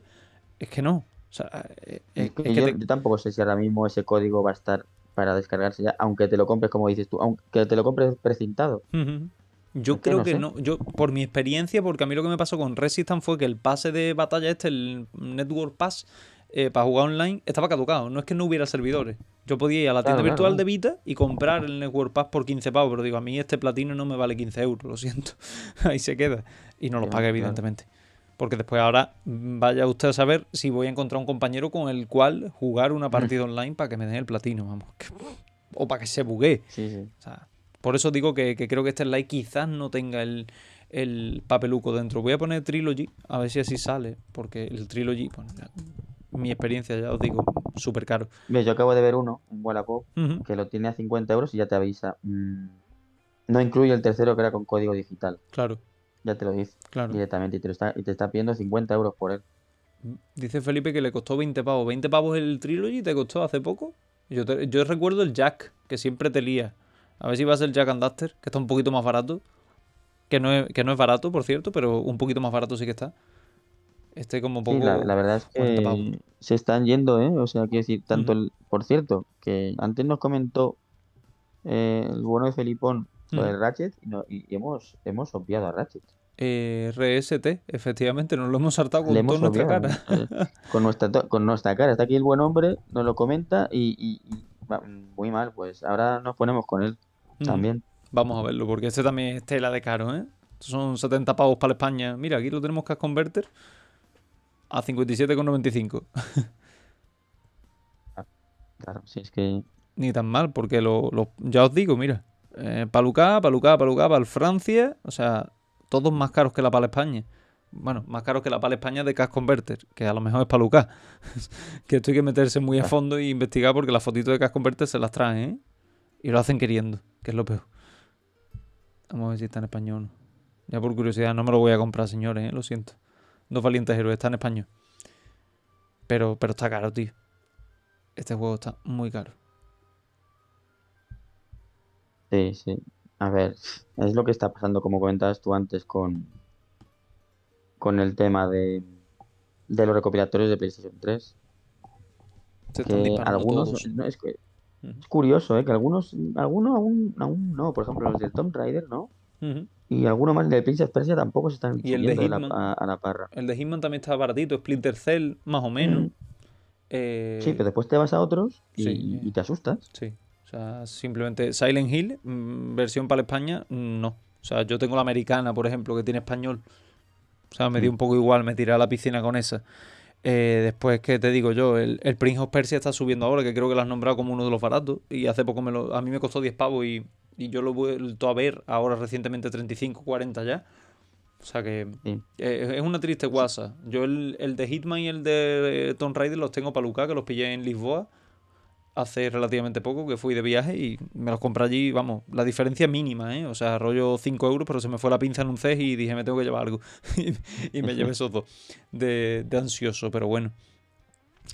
es que no. sea, eh, eh, yo, tampoco sé si ahora mismo ese código va a estar para descargarse ya, aunque te lo compres, como dices tú, aunque te lo compres precintado. Yo creo que no, yo por mi experiencia, porque a mí lo que me pasó con Resistance fue que el pase de batalla este, el Network Pass, eh, para jugar online, estaba caducado. No es que no hubiera servidores. Yo podía ir a la tienda virtual de Vita y comprar el Network Pass por 15 pavos, pero digo, a mí este platino no me vale 15 euros, lo siento. Ahí se queda. Y no lo paga evidentemente porque después ahora vaya usted a saber si voy a encontrar un compañero con el cual jugar una partida online para que me den el platino, vamos. O para que se bugue. por eso digo que, creo que este slide quizás no tenga el, papeluco dentro. Voy a poner Trilogy, a ver si así sale, porque el Trilogy, bueno, pues, mi experiencia, ya os digo, súper caro. Yo acabo de ver uno, un Wallapop, que lo tiene a 50 euros y ya te avisa. Mm, no incluye el tercero que era con código digital. Claro ya te lo dice directamente y te, está, pidiendo 50 euros por él. Dice Felipe que le costó 20 pavos. ¿20 pavos el Trilogy te costó hace poco? Yo, recuerdo el Jack, que siempre te lía. A ver si va a ser el Jack and Duster, que está un poquito más barato. Que no, es, que no es barato, por cierto, pero un poquito más barato sí que está. Este como poco... la, verdad es que se están yendo, ¿eh? O sea, quiero decir, tanto el... Por cierto, que antes nos comentó eh, el bueno de Felipón con el mm. Ratchet y, hemos, hemos obviado a Ratchet. Eh, RST, efectivamente, nos lo hemos saltado con toda nuestra cara. ¿eh? con, nuestra, cara. Está aquí el buen hombre, nos lo comenta y, muy mal, pues ahora nos ponemos con él mm. también. Vamos a verlo, porque ese también es tela de caro, ¿eh? Son 70 pavos para España. Mira, aquí lo tenemos que convertir a 57,95. Ah, claro, si es que. Ni tan mal, porque lo, ya os digo, mira, eh, Paluca, Paluca, Palucá, Pal Francia. O sea, todos más caros que la Pal España. Bueno, más caros que la Pal España de Cash Converter, que a lo mejor es Paluca. que esto hay que meterse muy a fondo e investigar porque las fotitos de Cash Converter se las traen, ¿eh? Y lo hacen queriendo, que es lo peor. Vamos a ver si está en español. Ya por curiosidad, no me lo voy a comprar, señores, ¿eh? lo siento. Dos valientes héroes, está en español. Pero, pero está caro, tío. Este juego está muy caro. Sí, sí. A ver, es lo que está pasando, como comentabas tú antes, con, con el tema de, de los recopilatorios de PlayStation 3. algunos, es, curioso, ¿eh? que algunos, algunos aún, no, por ejemplo, los del Tomb Raider, ¿no? Y algunos más de Princess Persia tampoco se están y a, la, parra. El de Hitman también está bardito, Splinter Cell, más o menos. Mm. Eh, sí, pero después te vas a otros y, y te asustas. Sí. O sea, simplemente Silent Hill, mm, versión para España, no. O sea, yo tengo la americana, por ejemplo, que tiene español. O sea, me dio mm. un poco igual, me tiré a la piscina con esa. Eh, después, que te digo yo? El, Prince of Persia está subiendo ahora, que creo que lo has nombrado como uno de los baratos. Y hace poco me lo, a mí me costó 10 pavos y, yo lo he vuelto a ver ahora recientemente 35, 40 ya. O sea que es una triste guasa. Yo el, de Hitman y el de Tomb Raider los tengo para Luca, que los pillé en Lisboa hace relativamente poco que fui de viaje y me los compré allí, vamos, la diferencia mínima, ¿eh? O sea, rollo 5 euros, pero se me fue la pinza en un CES y dije, me tengo que llevar algo. y me llevé esos dos de, ansioso, pero bueno.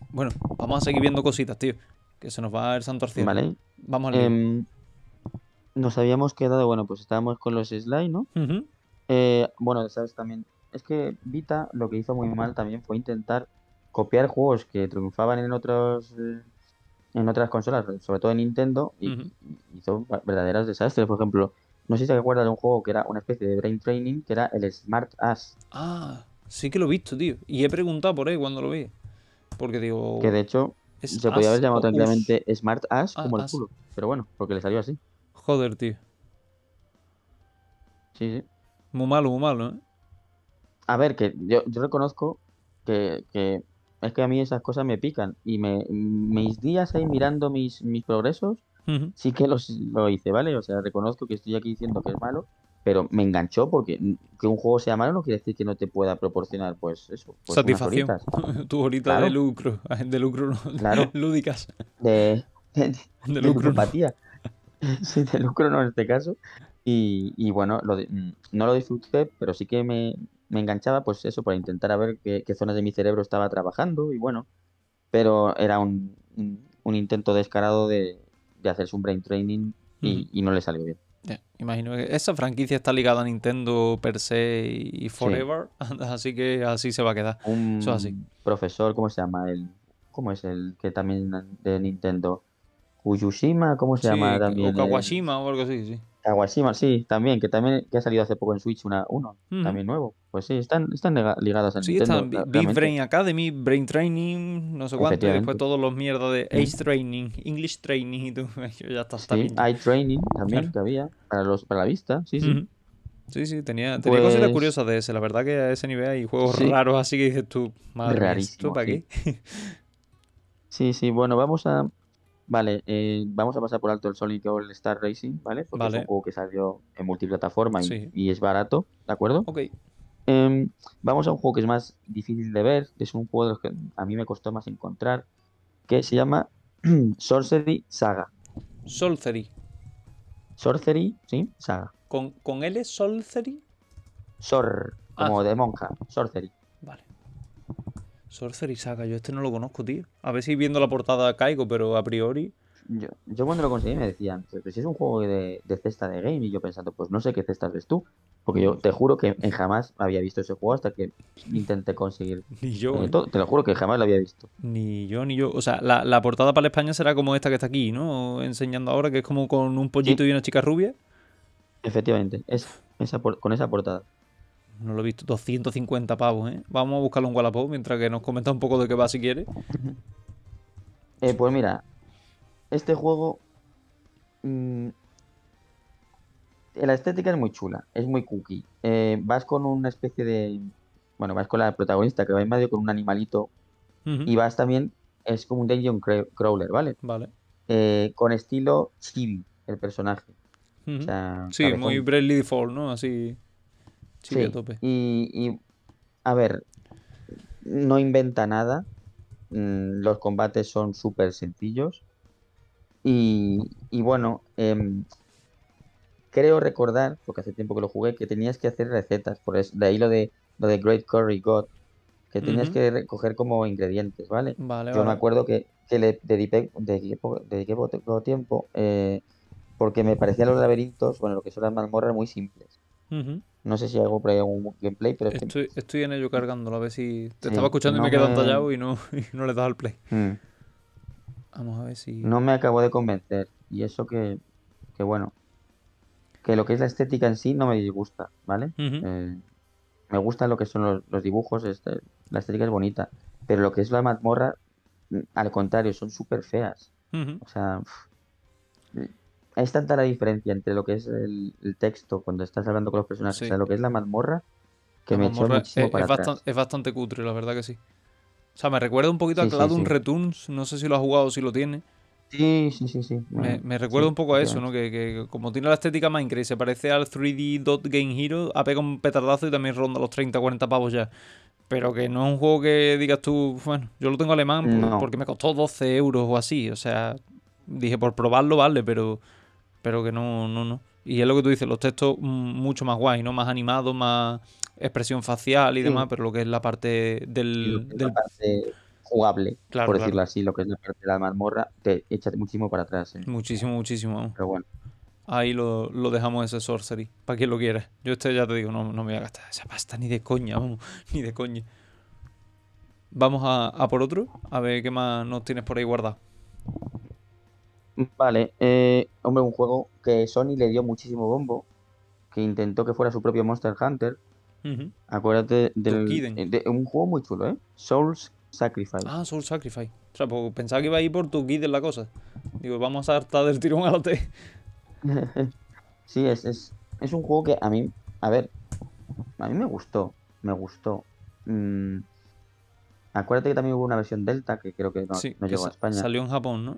Bueno, vamos a seguir viendo cositas, tío. Que se nos va el santo arcién Vale. Vamos a eh, em, Nos habíamos quedado, bueno, pues estábamos con los slides, ¿no? Eh, bueno, sabes también. Es que Vita lo que hizo muy mal también fue intentar copiar juegos que triunfaban en otros eh, en otras consolas, sobre todo en Nintendo, y, hizo verdaderos desastres. Por ejemplo, no sé si te acuerdas de un juego que era una especie de brain training, que era el Smart Ass. Ah, sí que lo he visto, tío. Y he preguntado por él cuando lo vi. Porque digo. Que de hecho, se podía haber llamado tranquilamente Smart Ass ah, como el culo. Pero bueno, porque le salió así. Joder, tío. Sí, sí. Muy malo, muy malo, ¿eh? A ver, que yo, reconozco que, que es que a mí esas cosas me pican. Y me, mis días ahí mirando mis, mis progresos, sí que lo hice, ¿vale? O sea, reconozco que estoy aquí diciendo que es malo, pero me enganchó porque que un juego sea malo no quiere decir que no te pueda proporcionar, pues eso. Pues Satisfacción. tu horita de lucro, de lucro, claro. lúdicas. De, de, de, lucro. No. sí, de lucro no en este caso. Y, y, bueno, mm, no lo disfruté, pero sí que me, me enganchaba, pues eso, para intentar a ver qué, zonas de mi cerebro estaba trabajando y bueno, pero era un, intento descarado de, de, hacerse un brain training y, no le salió bien. imagino que esa franquicia está ligada a Nintendo per se y Forever, así que así se va a quedar. Un profesor, ¿cómo se llama? El, ¿Cómo es el que también de Nintendo? Uyushima, ¿cómo se llama también? O Kawashima o algo así, sí. Kawashima, sí, también, que también que ha salido hace poco en Switch una, uno, también nuevo. Pues sí, están, están ligadas al sí, Nintendo. Sí, están Big Brain Academy, Brain Training, no sé cuánto, y después todos los mierdas de Ace Training, English Training y tú, ya está, también. Sí, Eye Training también todavía. que había, para, los, para la vista, sí, sí. Sí, sí, tenía, tenía cosas pues curiosas de ese. La verdad que a ese nivel hay juegos raros, así que dices tú, madre mía, para qué? sí, sí, bueno, vamos a, Vale, eh, vamos a pasar por alto el Sonic el Star Racing, ¿vale? Porque es un juego que salió en multiplataforma y, es barato, ¿de acuerdo? Ok. Em, vamos a un juego que es más difícil de ver, es un juego que a mí me costó más encontrar, que se llama Sorcery Saga. Sorcery. Sorcery, sí, Saga. ¿Con, con L Sorcery? Sor, ah. como de monja, Sorcery. Sorcery Saga, yo este no lo conozco, tío. A ver si viendo la portada caigo, pero a priori. Yo, cuando lo conseguí me decían, pero si es un juego de, cesta de game, y yo pensando, pues no sé qué cestas ves tú. Porque yo te juro que jamás había visto ese juego hasta que intenté conseguir. Ni yo. Eh, eh. te lo juro que jamás lo había visto. Ni yo, ni yo. O sea, la, portada para la España será como esta que está aquí, ¿no? Enseñando ahora, que es como con un pollito y una chica rubia. Efectivamente, es, esa, con esa portada no lo he visto, 250 pavos, ¿eh? Vamos a buscarlo en Wallapop mientras que nos comenta un poco de qué va si quiere. Eh, pues mira, este juego... Mm, la estética es muy chula, es muy cookie. Eh, vas con una especie de... Bueno, vas con la protagonista que va en medio con un animalito y vas también... Es como un dungeon crawler, ¿vale? Vale. Eh, con estilo chibi, el personaje. sí, muy Bradley Default, ¿no? Así sí, tope. Y, a ver, no inventa nada. Mm, los combates son súper sencillos. Y, y bueno, em, creo recordar, porque hace tiempo que lo jugué, que tenías que hacer recetas. Por de ahí lo de, lo de Great Curry God, que tenías que recoger como ingredientes, ¿vale? Yo me acuerdo que, que le dediqué, dediqué, todo poco tiempo eh, porque me parecían los laberintos, bueno, lo que son las mazmorras muy simples. No sé si hago algún gameplay, pero... Estoy, en ello cargándolo, a ver si... Te estaba escuchando y me he tallado y no, no le das al play. Mm. Vamos a ver si... No me acabo de convencer. Y eso que... Que bueno. Que lo que es la estética en sí no me disgusta, ¿vale? Eh, me gusta lo que son los, dibujos, este, la estética es bonita. Pero lo que es la mazmorra, mm, al contrario, son súper feas. O sea es tanta la diferencia entre lo que es el, texto cuando estás hablando con los personajes o sea, lo que es la mazmorra que me echó es, para atrás. Bastante, es bastante cutre, la verdad que sí. O sea, me recuerda un poquito a Cladun un Returns, no sé si lo has jugado o si lo tiene. Sí, sí, sí, sí. Me, recuerda un poco a eso, ¿no? Que, como tiene la estética Minecraft se parece al 3D Dot Game Hero, apega un petardazo y también ronda los 30, 40 pavos ya. Pero que no es un juego que digas tú, bueno, yo lo tengo alemán porque me costó 12 euros o así. O sea, dije, por probarlo vale, pero pero que no, no, no. Y es lo que tú dices, los textos mm, mucho más guay, ¿no? Más animado más expresión facial y demás, pero lo que es la parte del... del... parte jugable, claro, por decirlo así, lo que es la parte de la mazmorra, te echa muchísimo para atrás. ¿eh? Muchísimo, muchísimo. Pero bueno. Ahí lo, dejamos ese sorcery, para quien lo quiera. Yo este ya te digo, no, me voy a gastar esa pasta ni de coña, vamos, ni de coña. Vamos a, a por otro, a ver qué más nos tienes por ahí guardado. Vale, eh, hombre, un juego que Sony le dio muchísimo bombo, que intentó que fuera su propio Monster Hunter. Acuérdate del, eh, de un juego muy chulo, ¿eh? Souls Sacrifice. Ah, Soul Sacrifice. O sea, pues, pensaba que iba a ir por tu guide la cosa. Digo, vamos a hartar del tirón a la T. sí, es, es, es, un juego que a mí, a ver, a mí me gustó, me gustó. Mm, acuérdate que también hubo una versión Delta que creo que no, llegó a España. Salió en Japón, ¿no?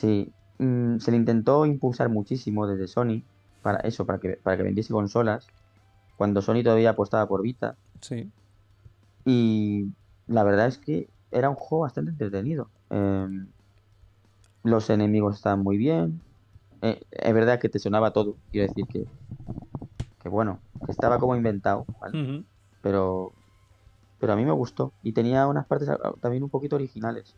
Sí, mm, se le intentó impulsar muchísimo desde Sony para eso, para que, para que vendiese consolas, cuando Sony todavía apostaba por Vita. Sí. Y la verdad es que era un juego bastante entretenido. Em, los enemigos estaban muy bien. Eh, es verdad que te sonaba todo, quiero decir que, bueno, que estaba como inventado, Pero pero a mí me gustó y tenía unas partes también un poquito originales.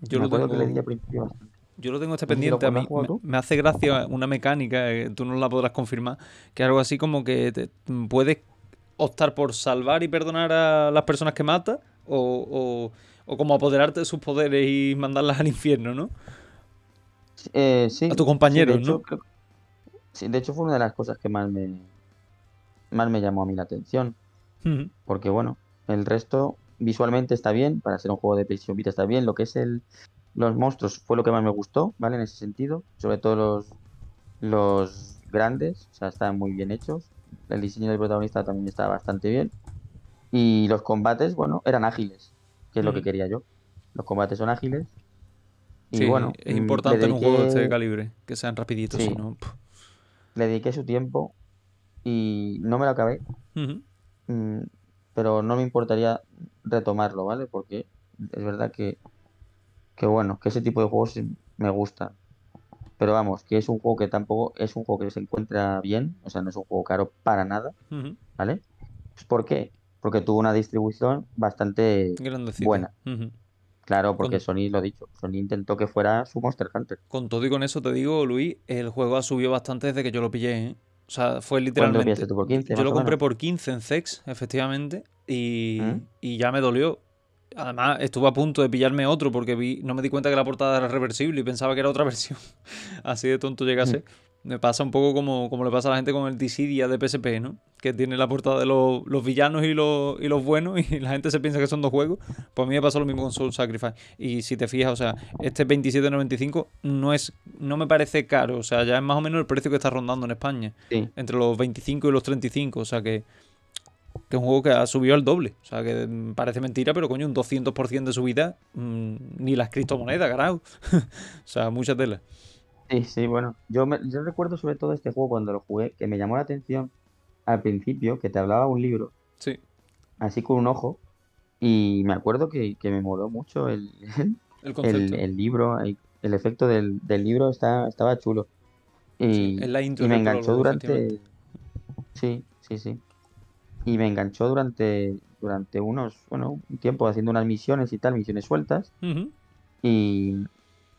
Yo lo que le di al principio bastante. Yo lo tengo este pendiente. A mí, me, hace gracia una mecánica, eh, tú no la podrás confirmar, que es algo así como que puedes optar por salvar y perdonar a las personas que matas o, o, como apoderarte de sus poderes y mandarlas al infierno, ¿no? Eh, sí. A tus compañeros, ¿no? sí, de hecho fue una de las cosas que más me, más me llamó a mí la atención. Porque bueno, el resto visualmente está bien, para ser un juego de PlayStation está bien, lo que es el, los monstruos fue lo que más me gustó, ¿vale? En ese sentido, sobre todo los, los grandes, o sea, estaban muy bien hechos. El diseño del protagonista también estaba bastante bien. Y los combates, bueno, eran ágiles, que es lo que mm. quería yo. Los combates son ágiles. Y bueno, es mm, importante en un juego de este calibre, que sean rapiditos, Le dediqué su tiempo y no me lo acabé. Mm, pero no me importaría retomarlo, ¿vale? Porque es verdad que que bueno, que ese tipo de juegos me gusta Pero vamos, que es un juego que tampoco es un juego que se encuentra bien, o sea, no es un juego caro para nada, ¿vale? Pues, ¿Por qué? Porque tuvo una distribución bastante buena. Claro, porque Sony lo ha dicho, Sony intentó que fuera su Monster Hunter. Con todo y con eso te digo, Luis, el juego ha subido bastante desde que yo lo pillé, ¿eh? O sea, fue literalmente. yo lo compré por 15 en sex, efectivamente, y, ¿Mm? y ya me dolió. Además, estuve a punto de pillarme otro porque vi, no me di cuenta que la portada era reversible y pensaba que era otra versión. Así de tonto llegase. Mm. Me pasa un poco como, como le pasa a la gente con el Dissidia de PSP, ¿no? Que tiene la portada de los, villanos y los, buenos y la gente se piensa que son dos juegos. Pues a mí me pasa lo mismo con Soul Sacrifice. Y si te fijas, o sea, este 27.95 no es no me parece caro. O sea, ya es más o menos el precio que está rondando en España. Entre los 25 y los 35. O sea que que es un juego que ha subido al doble. O sea, que parece mentira, pero coño, un 200% de subida, mm, ni las criptomonedas, carajo. o sea, mucha tela. Sí, sí, bueno, yo, yo recuerdo sobre todo este juego cuando lo jugué, que me llamó la atención al principio, que te hablaba un libro. Sí. Así con un ojo. Y me acuerdo que, me moló mucho el, el, libro, el, efecto del, libro está, estaba chulo. Y, y me enganchó durante... Sí, sí, sí y me enganchó durante, durante unos, bueno, un tiempo haciendo unas misiones y tal, misiones sueltas. Y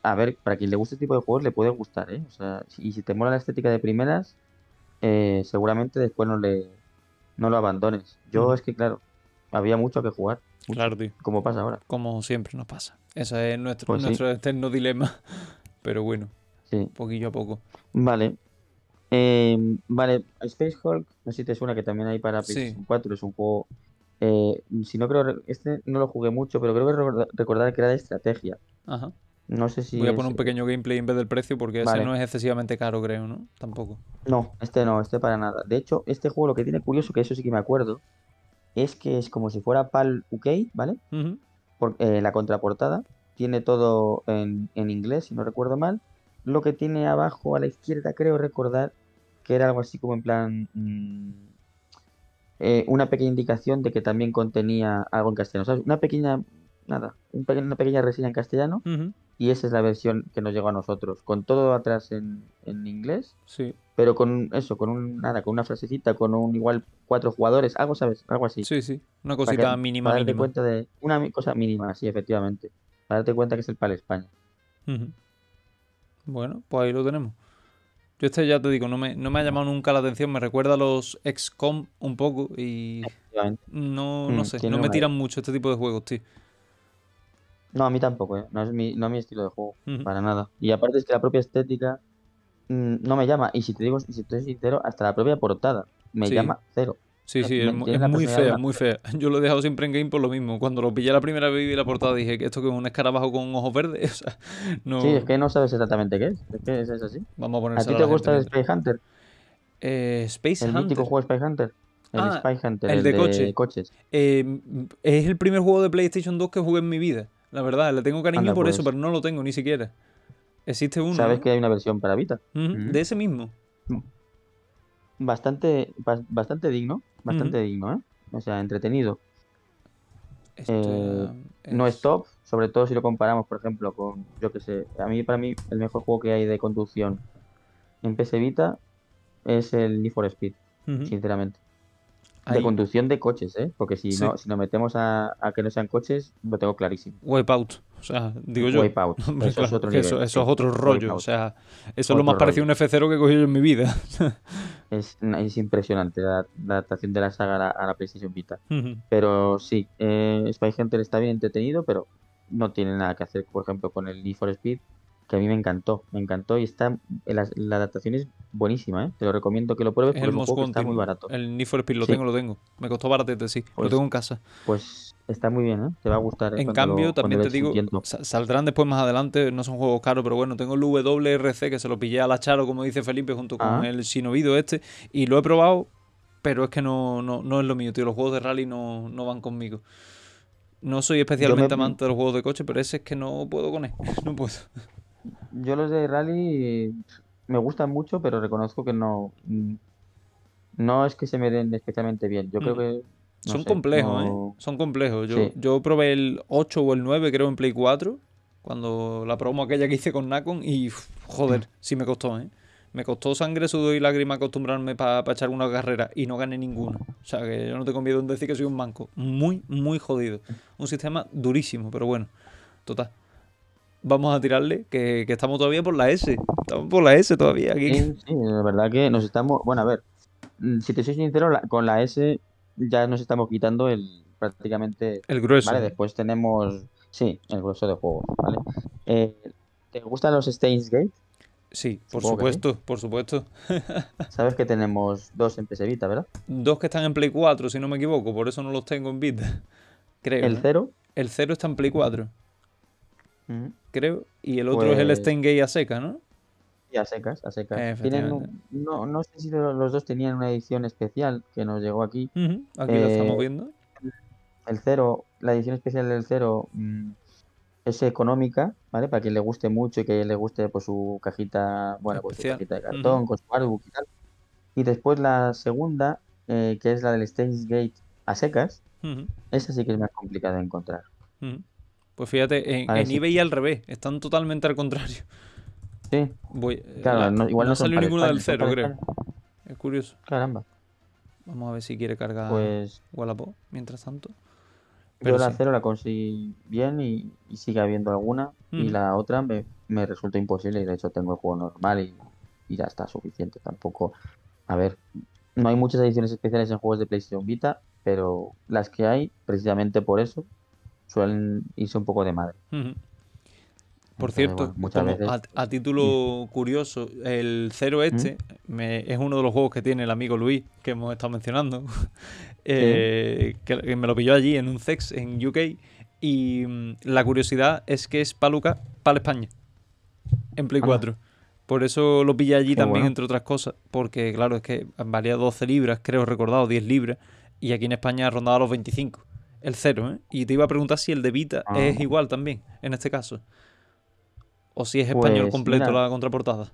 a ver, para quien le guste este tipo de juegos le puede gustar, ¿eh? O sea, y si te mola la estética de primeras, eh, seguramente después no le no lo abandones. Yo es que, claro, había mucho que jugar. claro, Como pasa ahora. Como siempre nos pasa. Ese es pues nuestro, nuestro dilema. Pero bueno, poquillo a poco. Vale, Em, vale, Space Hulk, no sé si te suena que también hay para PlayStation 4, es un juego. Eh, si no creo, este no lo jugué mucho, pero creo que recordar, que era de estrategia. Ajá. No sé si. Voy a poner un pequeño gameplay en vez del precio porque ese no es excesivamente caro, creo, ¿no? Tampoco. No, este no, este para nada. De hecho, este juego lo que tiene curioso, que eso sí que me acuerdo, es que es como si fuera PAL UK, ¿vale? Eh, la contraportada. Tiene todo en, inglés, si no recuerdo mal. Lo que tiene abajo a la izquierda, creo recordar, que era algo así como en plan mm, eh, una pequeña indicación de que también contenía algo en castellano, Una pequeña, nada, una pequeña reseña en castellano y esa es la versión que nos llegó a nosotros, con todo atrás en, inglés, sí. pero con eso, con un, nada, con una frasecita, con un igual cuatro jugadores, algo, ¿sabes? Algo así. Sí, sí, una cosita mínima. cuenta de una cosa mínima, sí, efectivamente, para darte cuenta que es el Pal España. Bueno, pues ahí lo tenemos. Yo este ya te digo, no me, ha llamado nunca la atención, me recuerda a los XCOM un poco y no, no mm, sé, no me tiran mucho este tipo de juegos, tío. No, a mí tampoco, eh. no, es mi, no mi estilo de juego, para nada. Y aparte es que la propia estética mm, no me llama, y si te digo, si estoy sincero, hasta la propia portada me llama cero. Sí, sí, es, muy fea, muy fea. Yo lo he dejado siempre en game por lo mismo. Cuando lo pillé la primera vez y vi la portada dije que esto que es un escarabajo con ojos verdes. O sea, Sí, es que no sabes exactamente qué es. Es que es, así. Vamos a ¿A ti te gusta el Spy Hunter? Eh, Space el mítico juego Spy Hunter. El ah, Spy Hunter, el, de, coches. Eh, es el primer juego de PlayStation 2 que jugué en mi vida. La verdad, le tengo cariño por pues. eso, pero no lo tengo ni siquiera. Existe uno. Sabes que hay una versión para Vita. De ese mismo. Mm. Bastante, bastante digno bastante digno, ¿eh? O sea, entretenido. Este, eh, no es top, sobre todo si lo comparamos, por ejemplo, con, yo que sé, a mí, para mí, el mejor juego que hay de conducción en PS Vita es el Need for Speed, sinceramente. De conducción de coches, ¿eh? Porque si, no, si nos metemos a, que no sean coches, lo tengo clarísimo. Wipeout, o sea, digo yo. Wipeout, out, eso, es otro eso, rollo, o sea, eso es lo más parecido a un F0 que he cogido en mi vida. es, impresionante la, adaptación de la saga a la, PlayStation Vita. Pero sí, eh, Spy Hunter está bien entretenido, pero no tiene nada que hacer, por ejemplo, con el Need for Speed, que a mí me encantó, me encantó y está la, adaptación es buenísima, eh, te lo recomiendo que lo pruebes porque está muy barato. El Need for Speed lo tengo, lo tengo, me costó baratete, sí, lo pues tengo en casa. Pues está muy bien, ¿eh? te va a gustar. ¿eh? En cambio, también te digo, saldrán después más adelante, no son juegos caros, pero bueno, tengo el WRC que se lo pillé a la Charo, como dice Felipe, junto con ah. el Sinovido este, y lo he probado, pero es que no, no, no es lo mío, tío. Los juegos de rally no, van conmigo. No soy especialmente amante de los juegos de coche, pero ese es que no puedo con él, no puedo. Yo los de rally me gustan mucho, pero reconozco que no. Mm, no es que se me den especialmente bien. Yo creo mm. que son complejos, ¿eh? Son complejos. Yo, probé el 8 o el 9, creo, en Play 4, cuando la promo aquella que hice con Nacon, y joder, mm. sí me costó, ¿eh? Me costó sangre, sudo y lágrima acostumbrarme para echar una carrera y no gané ninguna. O sea, que yo no tengo miedo en decir que soy un manco. Muy, muy jodido. Un sistema durísimo, pero bueno. Total. Vamos a tirarle, que, estamos todavía por la S. Estamos por la S todavía aquí. Sí, sí, la verdad que nos estamos. Bueno, a ver. Mm, si te soy sincero, con la S ya nos estamos quitando el prácticamente... El grueso. Vale, después tenemos... Sí, el grueso de juego, eh, ¿Te gustan los Stains Gate? Sí, por supuesto, por supuesto. Sabes que tenemos dos en PS Vita, ¿verdad? Dos que están en Play 4, si no me equivoco, por eso no los tengo en Vita. Creo. ¿El 0? cero? El 0 está en Play 4. Mm. Creo. Y el otro es el pues Stain Gate a seca, ¿no? a secas, a secas. no, sé si los dos tenían una edición especial que nos llegó aquí. Aquí lo estamos eh, viendo. El cero, la edición especial del cero mm, es económica, ¿vale? Para quien le guste mucho y que le guste pues, su cajita, bueno, pues, su cajita de cartón, con su artbook y tal. Y después la segunda, eh, que es la del Stage Gate a secas, esa sí que es más complicada de encontrar. Pues fíjate, en, en eBay y al revés, están totalmente al contrario. Sí. Eh, no, igual no, salió ninguna del cero, creo. Es curioso. Caramba. Vamos a ver si quiere cargar pues, Wallapop mientras tanto. Pero yo la cero la conseguí bien y, sigue habiendo alguna. Y la otra me, me resulta imposible y de hecho tengo el juego normal y, ya está suficiente. Tampoco. A ver, no hay muchas ediciones especiales en juegos de PlayStation Vita, pero las que hay, precisamente por eso, suelen irse un poco de madre. Por cierto, a, título mm. curioso, el Cero ¿Mm? este es uno de los juegos que tiene el amigo Luis, que hemos estado mencionando, eh, que, me lo pilló allí en un sex en UK. Y mm, la curiosidad es que es Paluca para España, en Play 4. Por eso lo pillé allí también, entre otras cosas, porque claro, es que valía 12 libras, creo recordado, 10 libras, y aquí en España rondaba los 25, el cero, ¿eh? Y te iba a preguntar si el de Vita ah. es igual también, en este caso. ¿O si es español pues, completo la contraportada?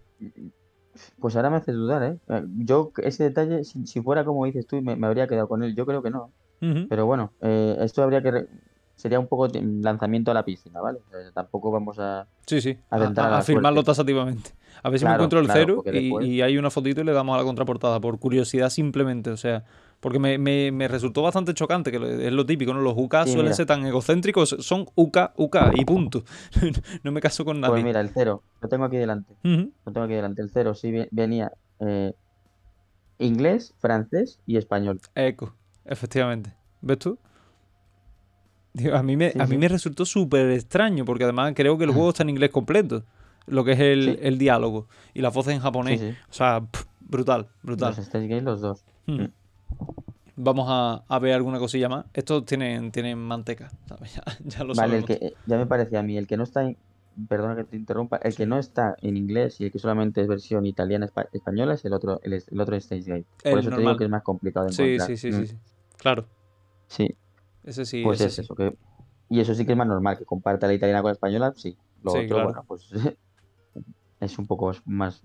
Pues ahora me haces dudar, ¿eh? eh yo, ese detalle, si, fuera como dices tú, me, habría quedado con él. Yo creo que no. Pero bueno, eh, esto habría que. Sería un poco lanzamiento a la piscina, ¿vale? Eh, tampoco vamos a. Sí, sí. firmarlo tasativamente. A ver si me encuentro el cero y, y hay una fotito y le damos a la contraportada, por curiosidad simplemente. O sea, porque me, resultó bastante chocante, que es lo típico, ¿no? Los UK suelen ser tan egocéntricos, son UK, UK y punto. no me caso con pues nadie. Pues mira, el cero, lo tengo aquí delante. Lo tengo aquí delante. El cero sí venía eh, inglés, francés y español. Eco, efectivamente. ¿Ves tú? a mí me, a mí me resultó súper extraño, porque además creo que el juego está en inglés completo, lo que es el, diálogo, y la voces en japonés. O sea, brutal, brutal. Los Stage los dos. Vamos a, a ver alguna cosilla más. Estos tienen, tienen manteca, Ya, lo vale, El que, ya me parecía a mí, el que no está en, perdona que te interrumpa, el que no está en inglés y el que solamente es versión italiana española es el otro, el, el otro Gate. Por eso te digo que es más complicado de encontrar. Sí, sí, mm. sí, sí, Claro. Sí. Ese sí. Pues ese es eso. Que... Y eso sí que es más normal, que comparta la italiana con la española, sí. Lo sí, otro, bueno, pues es un poco más,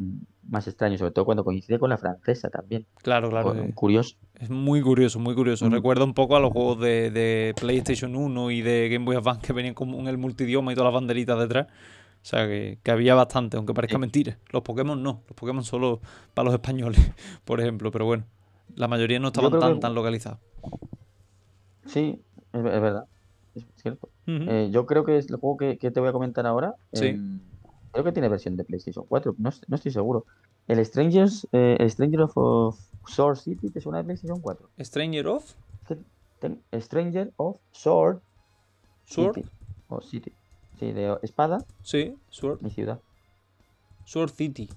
más extraño, sobre todo cuando coincide con la francesa también. Claro, claro. Eh. curioso. Es muy curioso, muy curioso. Mm. Recuerda un poco a los juegos de, PlayStation 1 y de Game Boy Advance que venían con el multidioma y todas las banderitas detrás. O sea, que, había bastante, aunque parezca mentira. Los Pokémon no, los Pokémon solo para los españoles, por ejemplo. Pero bueno, la mayoría no estaban tan, tan localizados. Sí, es, verdad, es cierto. Eh, yo creo que es el juego que, te voy a comentar ahora. Sí. Creo que tiene versión de PlayStation 4, no, estoy seguro. El, Strangers, eh, Stranger of, Sword City es una de PlayStation 4. ¿Stranger of? Stranger of Sword. ¿Sword? o City. Sí, de espada. Sí, Sword. Mi ciudad. Sword City.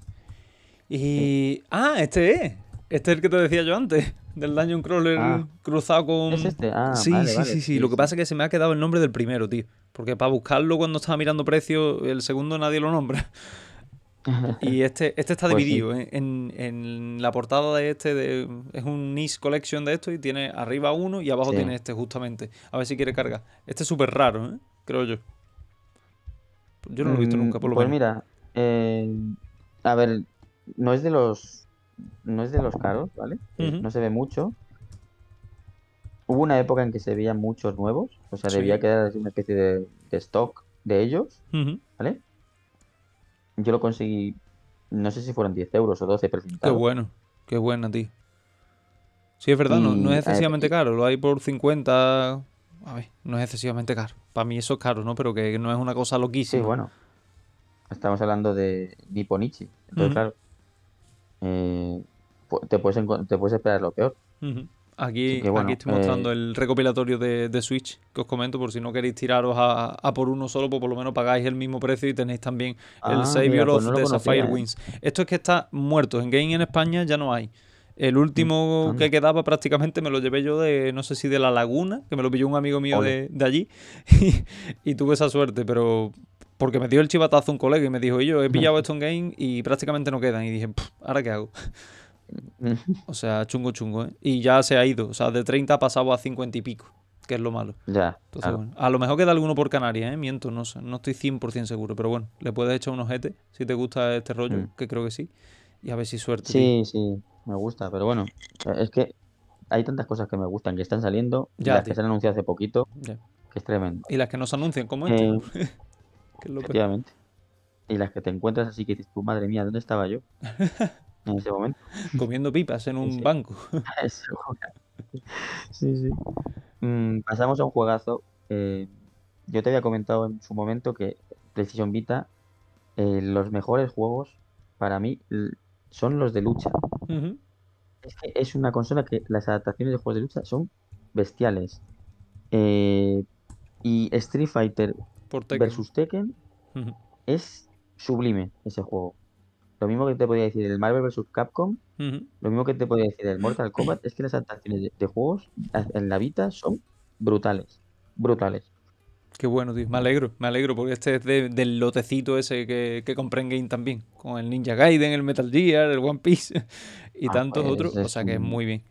Y. Ah, este es. Este es el que te decía yo antes, del Dungeon Crawler ah. cruzado con. ¿Es este? Ah, sí, sí, sí, sí, Lo que pasa es que se me ha quedado el nombre del primero, tío. Porque para buscarlo cuando estaba mirando precio, el segundo nadie lo nombra. y este, este está pues dividido. ¿eh? en, la portada de este es un niche collection de esto y tiene arriba uno y abajo tiene este justamente. A ver si quiere cargar. Este es súper raro, ¿eh? creo yo. Yo no lo he visto mm, nunca, por lo pues menos. Pues mira, eh, a ver, no es de los no es de los caros, ¿vale? No se ve mucho. Hubo una época en que se veían muchos nuevos, o sea, debía quedar una especie de, stock de ellos, ¿vale? Yo lo conseguí, no sé si fueron 10 euros o 12, pero... Qué bueno, qué bueno, tío. Sí, es verdad, no, es excesivamente caro, lo hay por 50... A ver, no es excesivamente caro. Para mí eso es caro, ¿no? Pero que no es una cosa loquísima. Sí, bueno. Estamos hablando de Diponichi. Entonces, claro, eh, te, puedes, esperar lo peor. Aquí, estoy mostrando eh, el recopilatorio de, Switch que os comento por si no queréis tiraros a, por uno solo, pues por lo menos pagáis el mismo precio y tenéis también el ah, Savior pues of the Sapphire Wings. Esto es que está muerto. En Game en España ya no hay. El último mm, que quedaba prácticamente me lo llevé yo de, no sé si de la laguna, que me lo pilló un amigo mío de, allí y, tuve esa suerte, pero porque me dio el chivatazo un colega y me dijo, y yo he pillado esto en game y prácticamente no quedan. Y dije, ¿ahora qué hago? o sea, chungo, chungo, ¿eh? Y ya se ha ido. O sea, de 30 ha pasado a 50 y pico, que es lo malo. Ya. Entonces, a lo mejor queda alguno por Canarias, ¿eh? Miento, no, sé, no estoy 100% seguro. Pero bueno, le puedes echar un ojete si te gusta este rollo, mm. que creo que sí. Y a ver si suerte. Sí, sí, me gusta. Pero bueno, es que hay tantas cosas que me gustan que están saliendo. las que se han anunciado hace poquito. Que es tremendo. Y las que no se anuncian, como este. Eh, Y las que te encuentras así que dices, tu madre mía, ¿dónde estaba yo? en ese momento. Comiendo pipas en un banco. sí, sí. Mm, pasamos a un juegazo. Eh, yo te había comentado en su momento que Precision Vita, eh, los mejores juegos para mí son los de lucha. Es que es una consola que las adaptaciones de juegos de lucha son bestiales. Eh, y Street Fighter versus Tekken es sublime ese juego. Lo mismo que te podía decir el Marvel versus Capcom, lo mismo que te podía decir el Mortal Kombat, es que las adaptaciones de, juegos en la vida son brutales. Brutales. Qué bueno, tío. Me alegro, me alegro, porque este es del lotecito ese que, que compré en Game también. Con el Ninja Gaiden, el Metal Gear, el One Piece y ah, tantos pues, otros. O sea que es muy bien.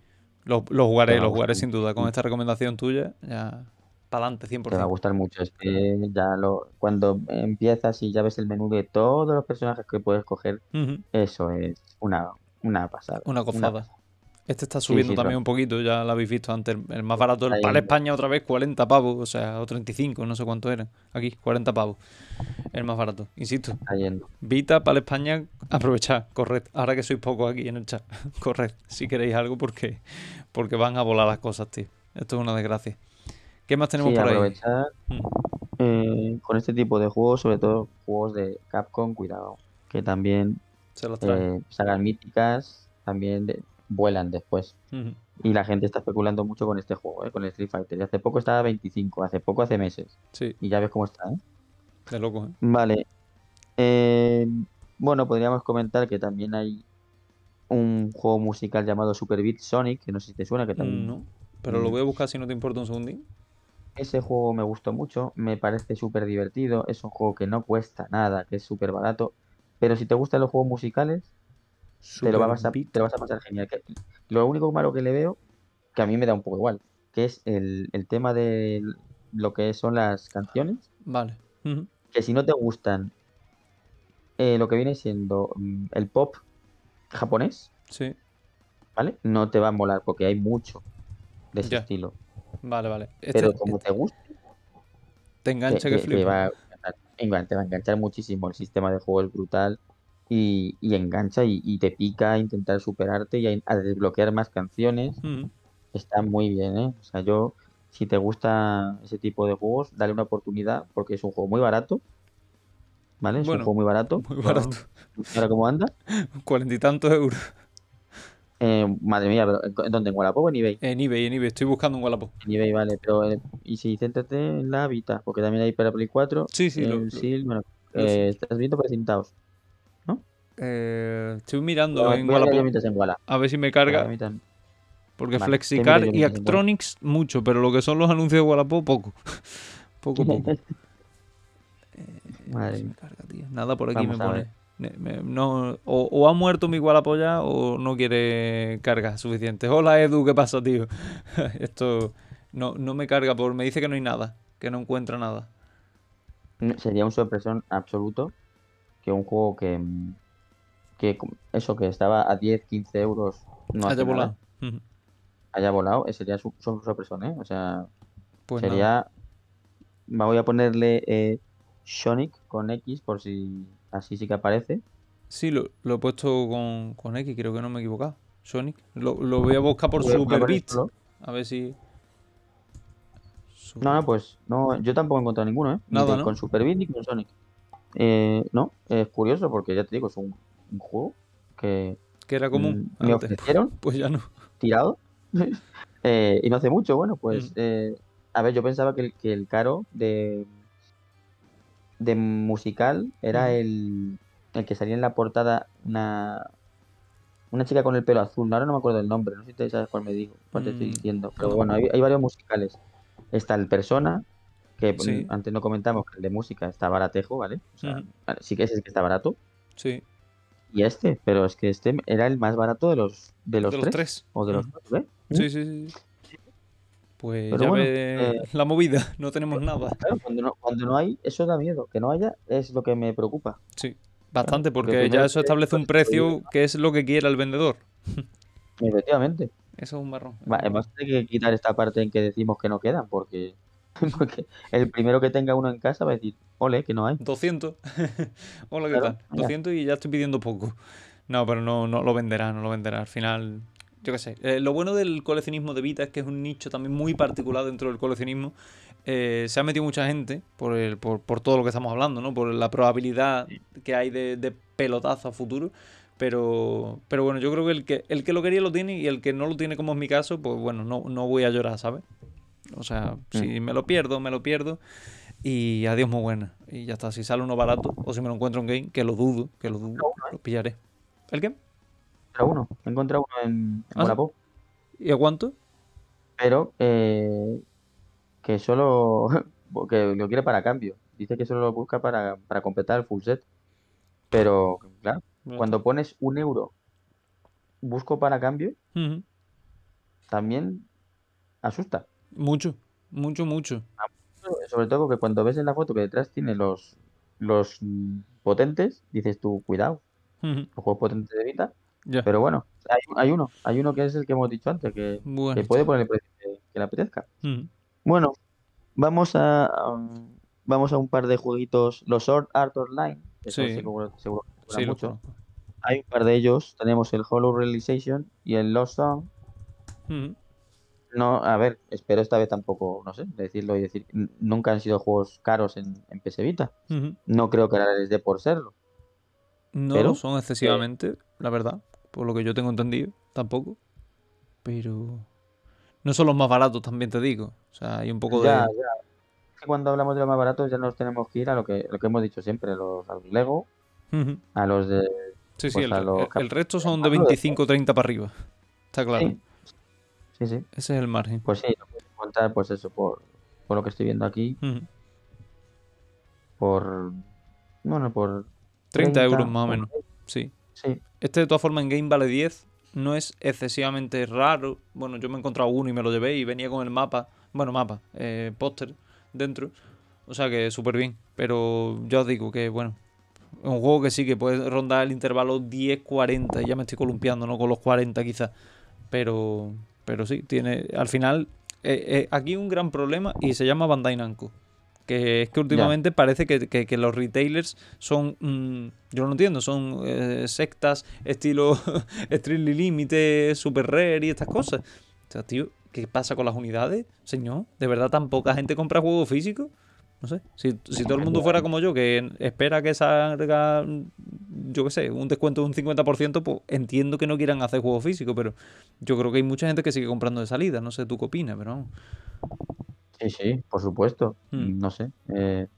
Los lo jugaré, lo jugaré sin duda. Con esta recomendación tuya, ya para adelante 100%. Te va a gustar mucho. ya lo, cuando empiezas y ya ves el menú de todos los personajes que puedes coger, eso es una, una pasada. Una cofada Este está subiendo también un poquito, ya lo habéis visto antes. El más barato, el para España otra vez, 40 pavos, o sea, o 35, no sé cuánto era. Aquí, 40 pavos. El más barato, insisto. Vita, para España, aprovechad, corred. Ahora que sois poco aquí en el chat, corred si queréis algo porque, porque van a volar las cosas, tío. Esto es una desgracia. ¿Qué más tenemos por aprovechar, ahí? Mm. Eh, con este tipo de juegos, sobre todo juegos de Capcom, cuidado, que también Se los eh, míticas también vuelan después. Y la gente está especulando mucho con este juego, eh, con el Street Fighter. Y hace poco estaba 25, hace poco, hace meses. Y ya ves cómo está, ¿eh? ¿Qué loco, ¿eh? Vale. bueno, podríamos comentar que también hay un juego musical llamado Super Beat Sonic, que no sé si te suena, que también... No, pero lo mm. voy a buscar si no te importa un segundín. Ese juego me gustó mucho, me parece súper divertido, es un juego que no cuesta nada, que es súper barato, pero si te gustan los juegos musicales, te lo, vas a, pasar genial. lo único malo que le veo, que a mí me da un poco igual, que es el, tema de lo que son las canciones. Vale. Que si no te gustan eh, lo que viene siendo mm, el pop japonés, ¿vale? No te va a molar porque hay mucho de ese estilo. Vale, vale. Este Pero como este. te gusta. Te engancha que flipa. Te va, a, te va, a enganchar muchísimo. El sistema de juego es brutal. Y, engancha y, te pica a intentar superarte y a, desbloquear más canciones. Mm. Está muy bien, ¿eh? O sea, yo, si te gusta ese tipo de juegos, dale una oportunidad porque es un juego muy barato. ¿Vale? Es un juego muy barato. Muy barato. ¿Ahora cómo anda? Cuarenta y tantos euros. Eh, madre mía, pero ¿dónde? ¿En Wallapop o en eBay? En eBay, en eBay. Estoy buscando en Wallapop. En eBay, vale. Pero, eh, y si céntrate en la Vita, porque también hay para Play 4. Sí, sí. Eh, estás viendo presentados, cintados? ¿no? estoy mirando en Wallapop. A ver si me carga. porque Flexicard Flexicar y Actronics mucho, pero lo que son los anuncios de Wallapop, poco. poco, poco. Madre. Si me carga, tío. Nada por aquí me pone. No, o, ha muerto mi polla o no quiere carga suficiente. Hola Edu, ¿qué pasa, tío? Esto no, me carga, me dice que no hay nada, que no encuentra nada. Sería un sorpresón absoluto que un juego que, mm, que eso, que estaba a 10, 15 euros, no haya volado. Haya volado, eh, sería un sorpresón, ¿eh? O sea, pues sería. Me Voy a ponerle eh, Sonic con X por si Así sí que aparece. Sí, lo, he puesto con, X, creo que no me he equivocado. Sonic. Lo, voy a buscar por Super Beat. A ver si. No, no, pues no, yo tampoco he encontrado ninguno, ¿eh? ni con Super Beat ni con Sonic. Eh, no, es curioso porque ya te digo, es un, juego que. Que era común. Mm, me ofrecieron. Pues ya no. Tirado. Eh, y no hace mucho, bueno, pues. Mm. Eh, a ver, yo pensaba que el caro de de musical era el, que salía en la portada una, una chica con el pelo azul. Ahora no me acuerdo el nombre, no sé si te sabes cuál me dijo, cuál te estoy mm. diciendo. Pero bueno, hay, varios musicales. Está el Persona, que antes no comentamos que el de música está baratejo, ¿vale? sí que es el que está barato. Sí. Y este, pero es que este era el más barato de los de los, tres, O de los ¿eh? ¿Mm? Sí, sí, sí. Pues ya eh, la movida, no tenemos eh, nada. cuando no, hay, eso da miedo. Que no haya es lo que me preocupa. Sí, bastante, porque, ya eso establece un precio que es lo que quiera el vendedor. Efectivamente. Eso es un marrón. Además, hay que quitar esta parte en que decimos que no quedan, porque, el primero que tenga uno en casa va a decir, ole, que no hay. 200. Hola, ¿qué tal? 200 y ya estoy pidiendo poco. No, pero no, no lo venderá, no lo venderá. Al final yo qué sé. Eh, lo bueno del coleccionismo de Vita es que es un nicho también muy particular dentro del coleccionismo. Eh, se ha metido mucha gente por, el, por, todo lo que estamos hablando, ¿no? Por la probabilidad que hay de, pelotazo a futuro. Pero, pero bueno, yo creo que el, que el que lo quería lo tiene y el que no lo tiene, como es mi caso, pues bueno, no, voy a llorar, ¿sabes? O sea, si me lo pierdo, me lo pierdo. Y adiós, muy buena. Y ya está. Si sale uno barato o si me lo encuentro en game, que lo dudo, que lo dudo, ¿eh? lo pillaré. ¿El qué? uno. He encontrado uno en, ¿Ah? la ¿Y a cuánto? Pero eh, que solo. que lo quiere para cambio. Dice que solo lo busca para, completar el full set. Pero, claro, cuando pones un euro, busco para cambio, también asusta. Mucho, mucho, mucho. Ah, sobre todo que cuando ves en la foto que detrás tiene los, los potentes, dices tú, cuidado. Los juegos potentes de vida. Pero bueno, hay, uno, hay uno que es el que hemos dicho antes, que, puede poner el precio que, le apetezca. Mm. Bueno, vamos a um, vamos a un par de jueguitos, los Sword Art Online, que seguro, mucho. Hay un par de ellos, tenemos el Hollow Realization y el Lost Song. Mm. No, a ver, espero esta vez tampoco, no sé, decirlo y decir, nunca han sido juegos caros en, en Vita. No creo que ahora les dé por serlo. No, son excesivamente, eh, la verdad por lo que yo tengo entendido, tampoco. Pero no son los más baratos, también te digo. O sea, hay un poco de. Ya. Cuando hablamos de los más baratos, ya nos tenemos que ir a lo que, lo que hemos dicho siempre: los, a los Lego, a los de. Sí, sí, pues, el, resto son de 25 30 para arriba. Está claro. Sí. sí, Ese es el margen. Pues sí, contar, pues eso, por, por lo que estoy viendo aquí. Por. Bueno, por. 30 euros más o menos. Sí. Sí. Este de todas formas en game vale 10. No es excesivamente raro. Bueno, yo me he encontrado uno y me lo llevé y venía con el mapa. Bueno, mapa, eh, póster dentro. O sea que súper bien. Pero yo os digo que, bueno, es un juego que sí que puede rondar el intervalo 10-40. Ya me estoy columpiando, ¿no? Con los 40 quizás. Pero, pero sí, tiene. Al final, eh, eh, aquí un gran problema y se llama Bandai Namco que es que últimamente parece que, los retailers son, mm, yo no entiendo, son eh, sectas estilo Strictly Limited, Super Rare y estas cosas. O sea, tío, ¿qué pasa con las unidades, señor? ¿De verdad tan poca gente compra juego físico? No sé, si, todo el mundo fuera como yo, que espera que salga, yo qué sé, un descuento de un 50%, pues entiendo que no quieran hacer juego físico, pero yo creo que hay mucha gente que sigue comprando de salida, no sé tú qué opinas, pero... Sí, sí, por supuesto. Hmm. No sé. Eh,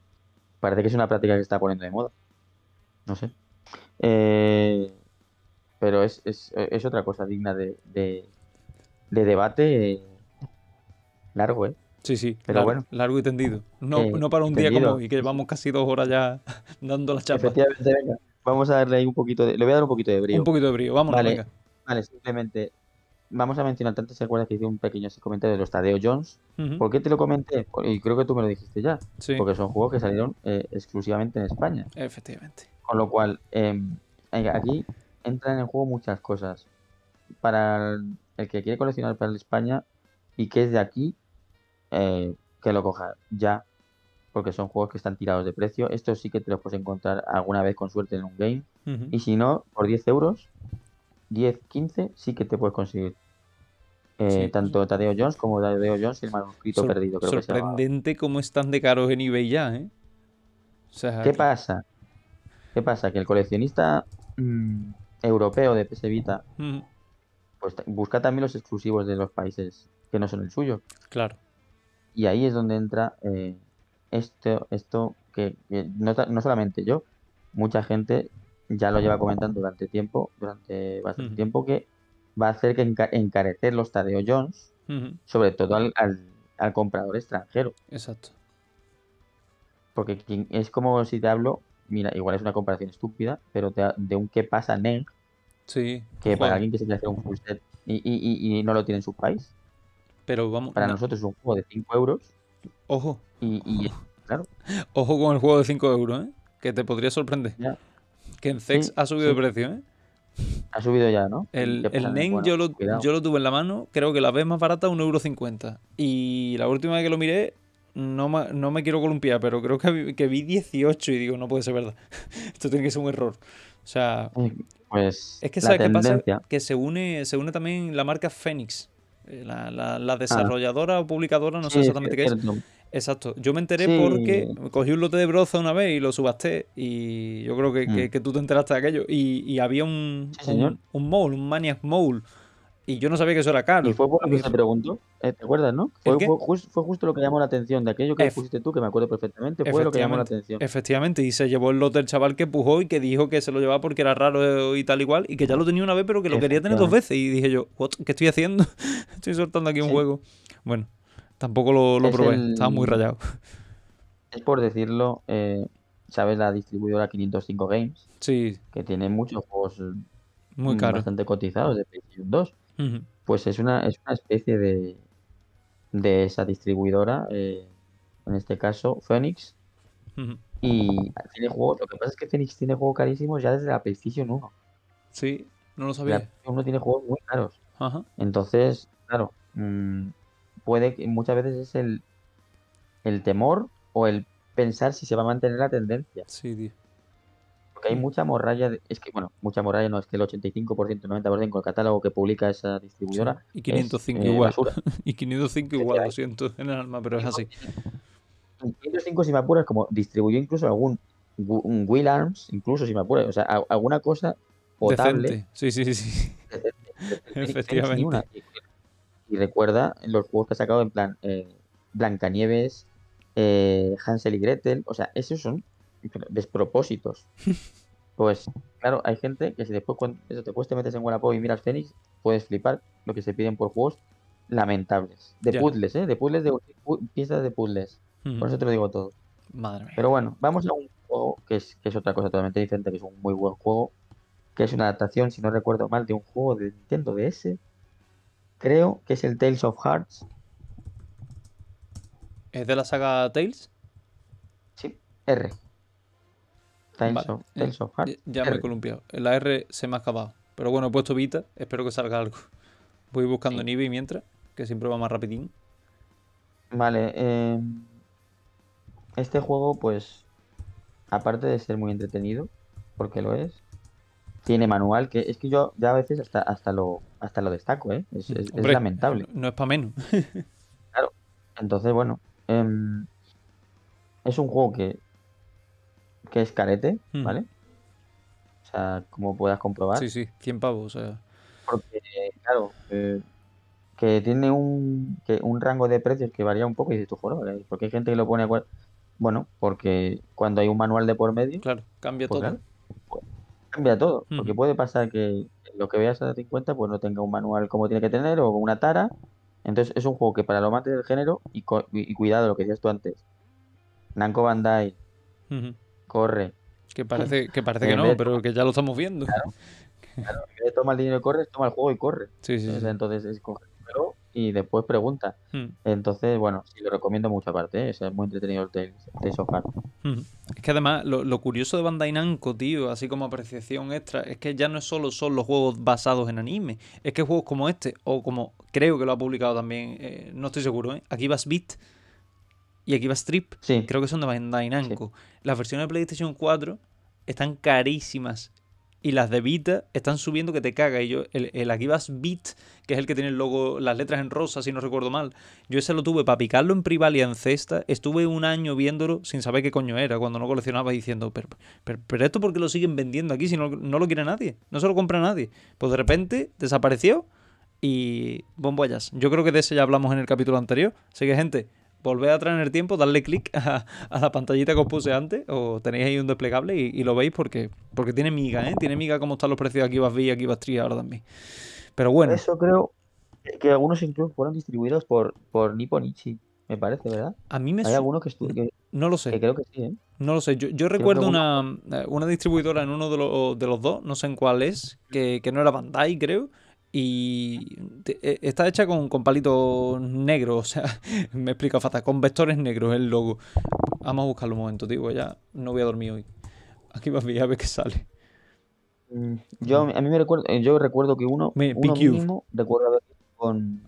parece que es una práctica que está poniendo de moda. No sé. Eh, pero es, otra cosa digna de, debate eh, largo, ¿eh? Sí, sí, pero largo, bueno. largo y tendido. No, para un día como hoy, que llevamos casi dos horas ya dando las chapa. Efectivamente, venga. Vamos a darle ahí un poquito de. Le voy a dar un poquito de brío. Un poquito de brío, vamos, venga. Vale, simplemente vamos a mencionar antes, ¿se acuerda que hice un pequeño comentario de los Tadeo Jones? ¿Por qué te lo comenté? Y creo que tú me lo dijiste ya. Porque son juegos que salieron eh, exclusivamente en España. Efectivamente. Con lo cual, em, eh, aquí entran en juego muchas cosas. Para el, que quiere coleccionar para España y que es de aquí, eh, que lo coja ya. Porque son juegos que están tirados de precio. Estos sí que te los puedes encontrar alguna vez con suerte en un game. Y si no, por 10 euros 10, 15, sí que te puedes conseguir. Eh, tanto Tadeo Jones como Tadeo Jones y el manuscrito perdido. Creo sorprendente que cómo están de caro en eBay ya, ¿eh? ¿Qué pasa? ¿Qué pasa? Que el coleccionista mm, europeo de PS mm. pues busca también los exclusivos de los países que no son el suyo. Claro. Y ahí es donde entra eh, esto, esto que, no solamente yo, mucha gente ya lo lleva comentando durante tiempo, durante bastante tiempo, que va a hacer que encarecer los Tadeo Jones, sobre todo al, comprador extranjero. Exacto. Porque es como si te hablo, mira, igual es una comparación estúpida, pero de un qué pasa Neng, sí, que para alguien que se le hace un full y, no lo tiene en su país. Pero vamos. Para nosotros es un juego de 5 euros. Ojo. Y, Ojo. claro. Ojo con el juego de 5 euros, ¿eh? Que te podría sorprender. Ya que en Zex ha subido de precio, ¿eh? Ha subido ya, ¿no? El, el NEN yo, lo, tuve en la mano, creo que la vez más barata, 1,50€. Y la última vez que lo miré, no, me quiero columpiar, pero creo que, vi 18 y digo, no puede ser verdad. Esto tiene que ser un error. O sea, pues es que ¿sabes qué pasa? Que se une, se une también la marca Fénix. Eh, la, ah. desarrolladora o publicadora, no sé exactamente qué es. Exacto. Yo me enteré porque cogí un lote de broza una vez y lo subasté. Y yo creo que, mm. tú te enteraste de aquello. Y, había un, un, mole, un Maniac Mole. Y yo no sabía que eso era caro. Y fue preguntó. Eh, ¿Te acuerdas, no? Fue, justo lo que llamó la atención de aquello que pusiste tú, que me acuerdo perfectamente. Fue lo que llamó la atención. Efectivamente. Y se llevó el lote el chaval que pujó y que dijo que se lo llevaba porque era raro eh, y tal igual. Y que ya lo tenía una vez, pero que lo quería tener dos veces. Y dije yo, What? ¿qué estoy haciendo? estoy soltando aquí un juego. Bueno. Tampoco lo, probé, estaba muy rayado. Es por decirlo, eh, ¿sabes? La distribuidora 505 Games. Sí. Que tiene muchos juegos mm, muy caros. bastante cotizados de PlayStation 2. Pues es una, especie de, de esa distribuidora, eh, en este caso Phoenix. Y tiene juegos, lo que pasa es que Phoenix tiene juegos carísimos ya desde la PlayStation 1. Sí, no lo sabía. Uno tiene juegos muy caros. Ajá. Entonces, claro, mm, puede, muchas veces es el, el temor o el pensar si se va a mantener la tendencia. Sí, tío. Porque hay mucha morralla, es que, bueno, mucha morralla no, es que el 85%, 90% con el catálogo que publica esa distribuidora. Y 505 es, eh, igual. y 505 igual, lo siento en el alma, pero es así. 505, si me apuras, como distribuyó incluso algún Will Arms, incluso si me apuras, o sea, alguna cosa potable. Decente. Sí, sí, sí. Efectivamente y recuerda los juegos que ha sacado en plan eh, Blancanieves, eh, Hansel y Gretel, o sea, esos son despropósitos. Pues claro, hay gente que si después eso te, te metes en Wallapop y miras Fénix, puedes flipar lo que se piden por juegos lamentables. De puzzles, ¿eh? De puzzles, de piezas de puzzles. Por eso te lo digo todo. Madre Pero bueno, vamos a un juego que es, que es otra cosa totalmente diferente, que es un muy buen juego, que es una adaptación, si no recuerdo mal, de un juego de Nintendo DS creo, que es el Tales of Hearts. ¿Es de la saga Tales? Sí, R. Tales, of, eh, of, Hearts. Ya, me he columpiado. La R se me ha acabado. Pero bueno, he puesto Vita, espero que salga algo. Voy buscando sí. mientras, que siempre va más rapidín. Vale, eh, este juego pues, aparte de ser muy entretenido, porque lo es, tiene manual, que es que yo ya a veces hasta, hasta lo, hasta lo destaco, ¿eh? Es, lamentable. No es para menos. claro. Entonces, bueno. Em, es un juego que, que es carete, hmm. ¿vale? O sea, como puedas comprobar. Sí, sí, 100 pavos. Porque, claro, eh, que tiene un, que un rango de precios que varía un poco y dices tú, eh, porque hay gente que lo pone Bueno, porque cuando hay un manual de por medio. Claro, cambia pues todo cambia todo, porque puede pasar que lo que veas a 50 pues no tenga un manual como tiene que tener o una tara. Entonces es un juego que para lo mate del género, y, cuidado lo que decías tú antes, nanco Bandai corre. Que parece que, parece que no, pero que ya lo estamos viendo. toma el dinero y corre, toma el juego y corre. entonces, es y después pregunta. Hmm. Entonces, bueno, sí, lo recomiendo mucho aparte, ¿eh? es muy entretenido el Tales hmm. Es que además, lo, curioso de Bandai Namco, tío, así como apreciación extra, es que ya no solo son los juegos basados en anime, es que juegos como este, o como creo que lo ha publicado también, eh, no estoy seguro, ¿eh? Aquí vas Beat y aquí vas Trip, creo que son de Bandai Namco. Las versiones de PlayStation 4 están carísimas y las de Beat están subiendo que te caga. Y yo, el, aquí vas Beat, que es el que tiene el logo, las letras en rosa, si no recuerdo mal. Yo ese lo tuve para picarlo en Privalia, y en cesta. Estuve un año viéndolo sin saber qué coño era, cuando no coleccionaba diciendo, pero, pero, esto porque lo siguen vendiendo aquí si no, no, lo quiere nadie, no se lo compra nadie. Pues de repente desapareció y bomboyas. Yo creo que de ese ya hablamos en el capítulo anterior. Así que, gente, volver a en el tiempo, darle clic a, la pantallita que os puse antes, o tenéis ahí un desplegable y, lo veis porque, porque tiene miga, ¿eh? Tiene miga como están los precios aquí vas y aquí vas tri ahora también. Pero bueno. Eso creo que algunos incluso fueron distribuidos por, por Nipponichi, me parece, ¿verdad? A mí me Hay algunos que, que, No lo sé. Que creo que sí, ¿eh? No lo sé. Yo, yo recuerdo eh, una, distribuidora en uno de, los, de los dos, no sé en cuál es, que, que no era Bandai, creo y e, está hecha con, palitos negros, o sea, me explico fatal, con vectores negros el logo. Vamos a buscarlo un momento, tío pues ya no voy a dormir hoy. Aquí vas a ver qué sale. Mm, yo, a mí me recuerdo, eh, yo recuerdo que uno, uno mismo recuerdo haber con,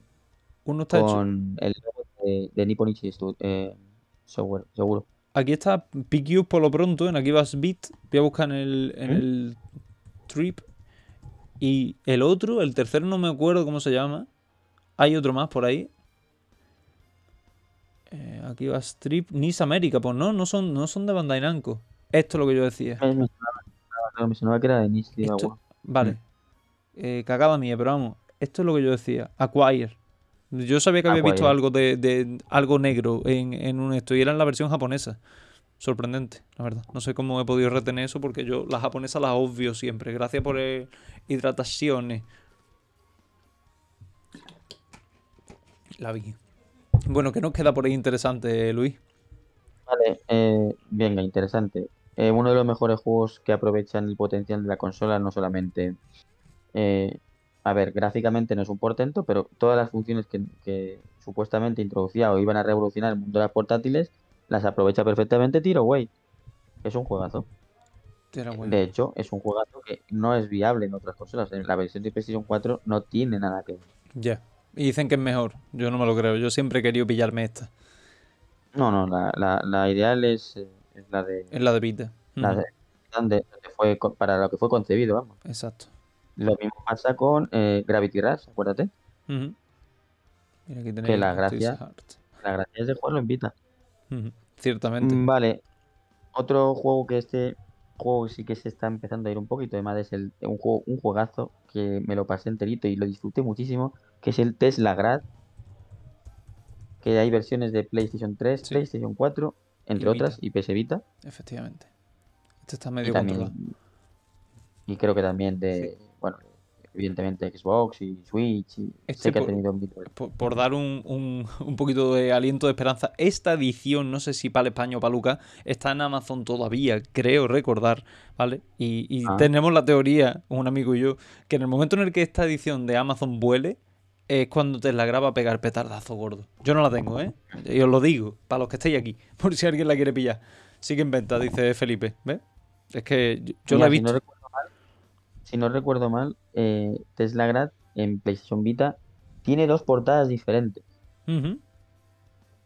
uno está con el logo de, Nipponichi eh, seguro, Aquí está PQ por lo pronto, en aquí vas Beat. Voy a buscar en el, ¿Mm? el trip y el otro, el tercero no me acuerdo cómo se llama. Hay otro más por ahí. Eh, aquí va Strip Nice América. Pues no, no son, no son de Bandai Namco. Esto es lo que yo decía. que era de Nice. vale. Eh, cagada mía, pero vamos. Esto es lo que yo decía. Acquire. Yo sabía que había visto algo de, algo negro en, un esto. Y era en la versión japonesa. Sorprendente, la verdad. No sé cómo he podido retener eso porque yo las japonesa las obvio siempre. Gracias por el, hidrataciones. La vi. Bueno, que nos queda por ahí interesante, Luis? Vale, eh, venga, interesante. Eh, uno de los mejores juegos que aprovechan el potencial de la consola, no solamente. Eh, a ver, gráficamente no es un portento, pero todas las funciones que, supuestamente introducía o iban a revolucionar el mundo de las portátiles, las aprovecha perfectamente Tiro Way. Es un juegazo. Este de hecho, es un juego que no es viable en otras consolas. En la versión de PlayStation 4 no tiene nada que ver. Ya. Y dicen que es mejor. Yo no me lo creo. Yo siempre he querido pillarme esta. No, no, la, ideal eh, es, la de. Es la de Vita. fue, para lo que fue concebido, vamos. Exacto. Lo mismo pasa con eh, Gravity Rush, acuérdate. que la gracia, la gracia de juego en Vita. Ciertamente. Mm, vale. Otro juego que este juego sí que se está empezando a ir un poquito, además es el, un, juego, un juegazo que me lo pasé enterito y lo disfruté muchísimo, que es el Tesla Grad, que hay versiones de PlayStation 3, PlayStation 4, entre otras, y PS Vita. Efectivamente. Este está medio y, y creo que también de, evidentemente Xbox y Switch. Y que por, ha tenido por, dar un, un, un, poquito de aliento de esperanza, esta edición, no sé si para el España o para Luca, está en Amazon todavía, creo recordar, ¿vale? Y, ah. tenemos la teoría, un amigo y yo, que en el momento en el que esta edición de Amazon vuele, es cuando te la graba pegar petardazo gordo. Yo no la tengo, ¿eh? Y os lo digo, para los que estéis aquí, por si alguien la quiere pillar. Sigue en venta, dice Felipe, ¿ves? Es que yo, la he visto si no recuerdo mal, eh, Tesla Grad en PlayStation Vita tiene dos portadas diferentes.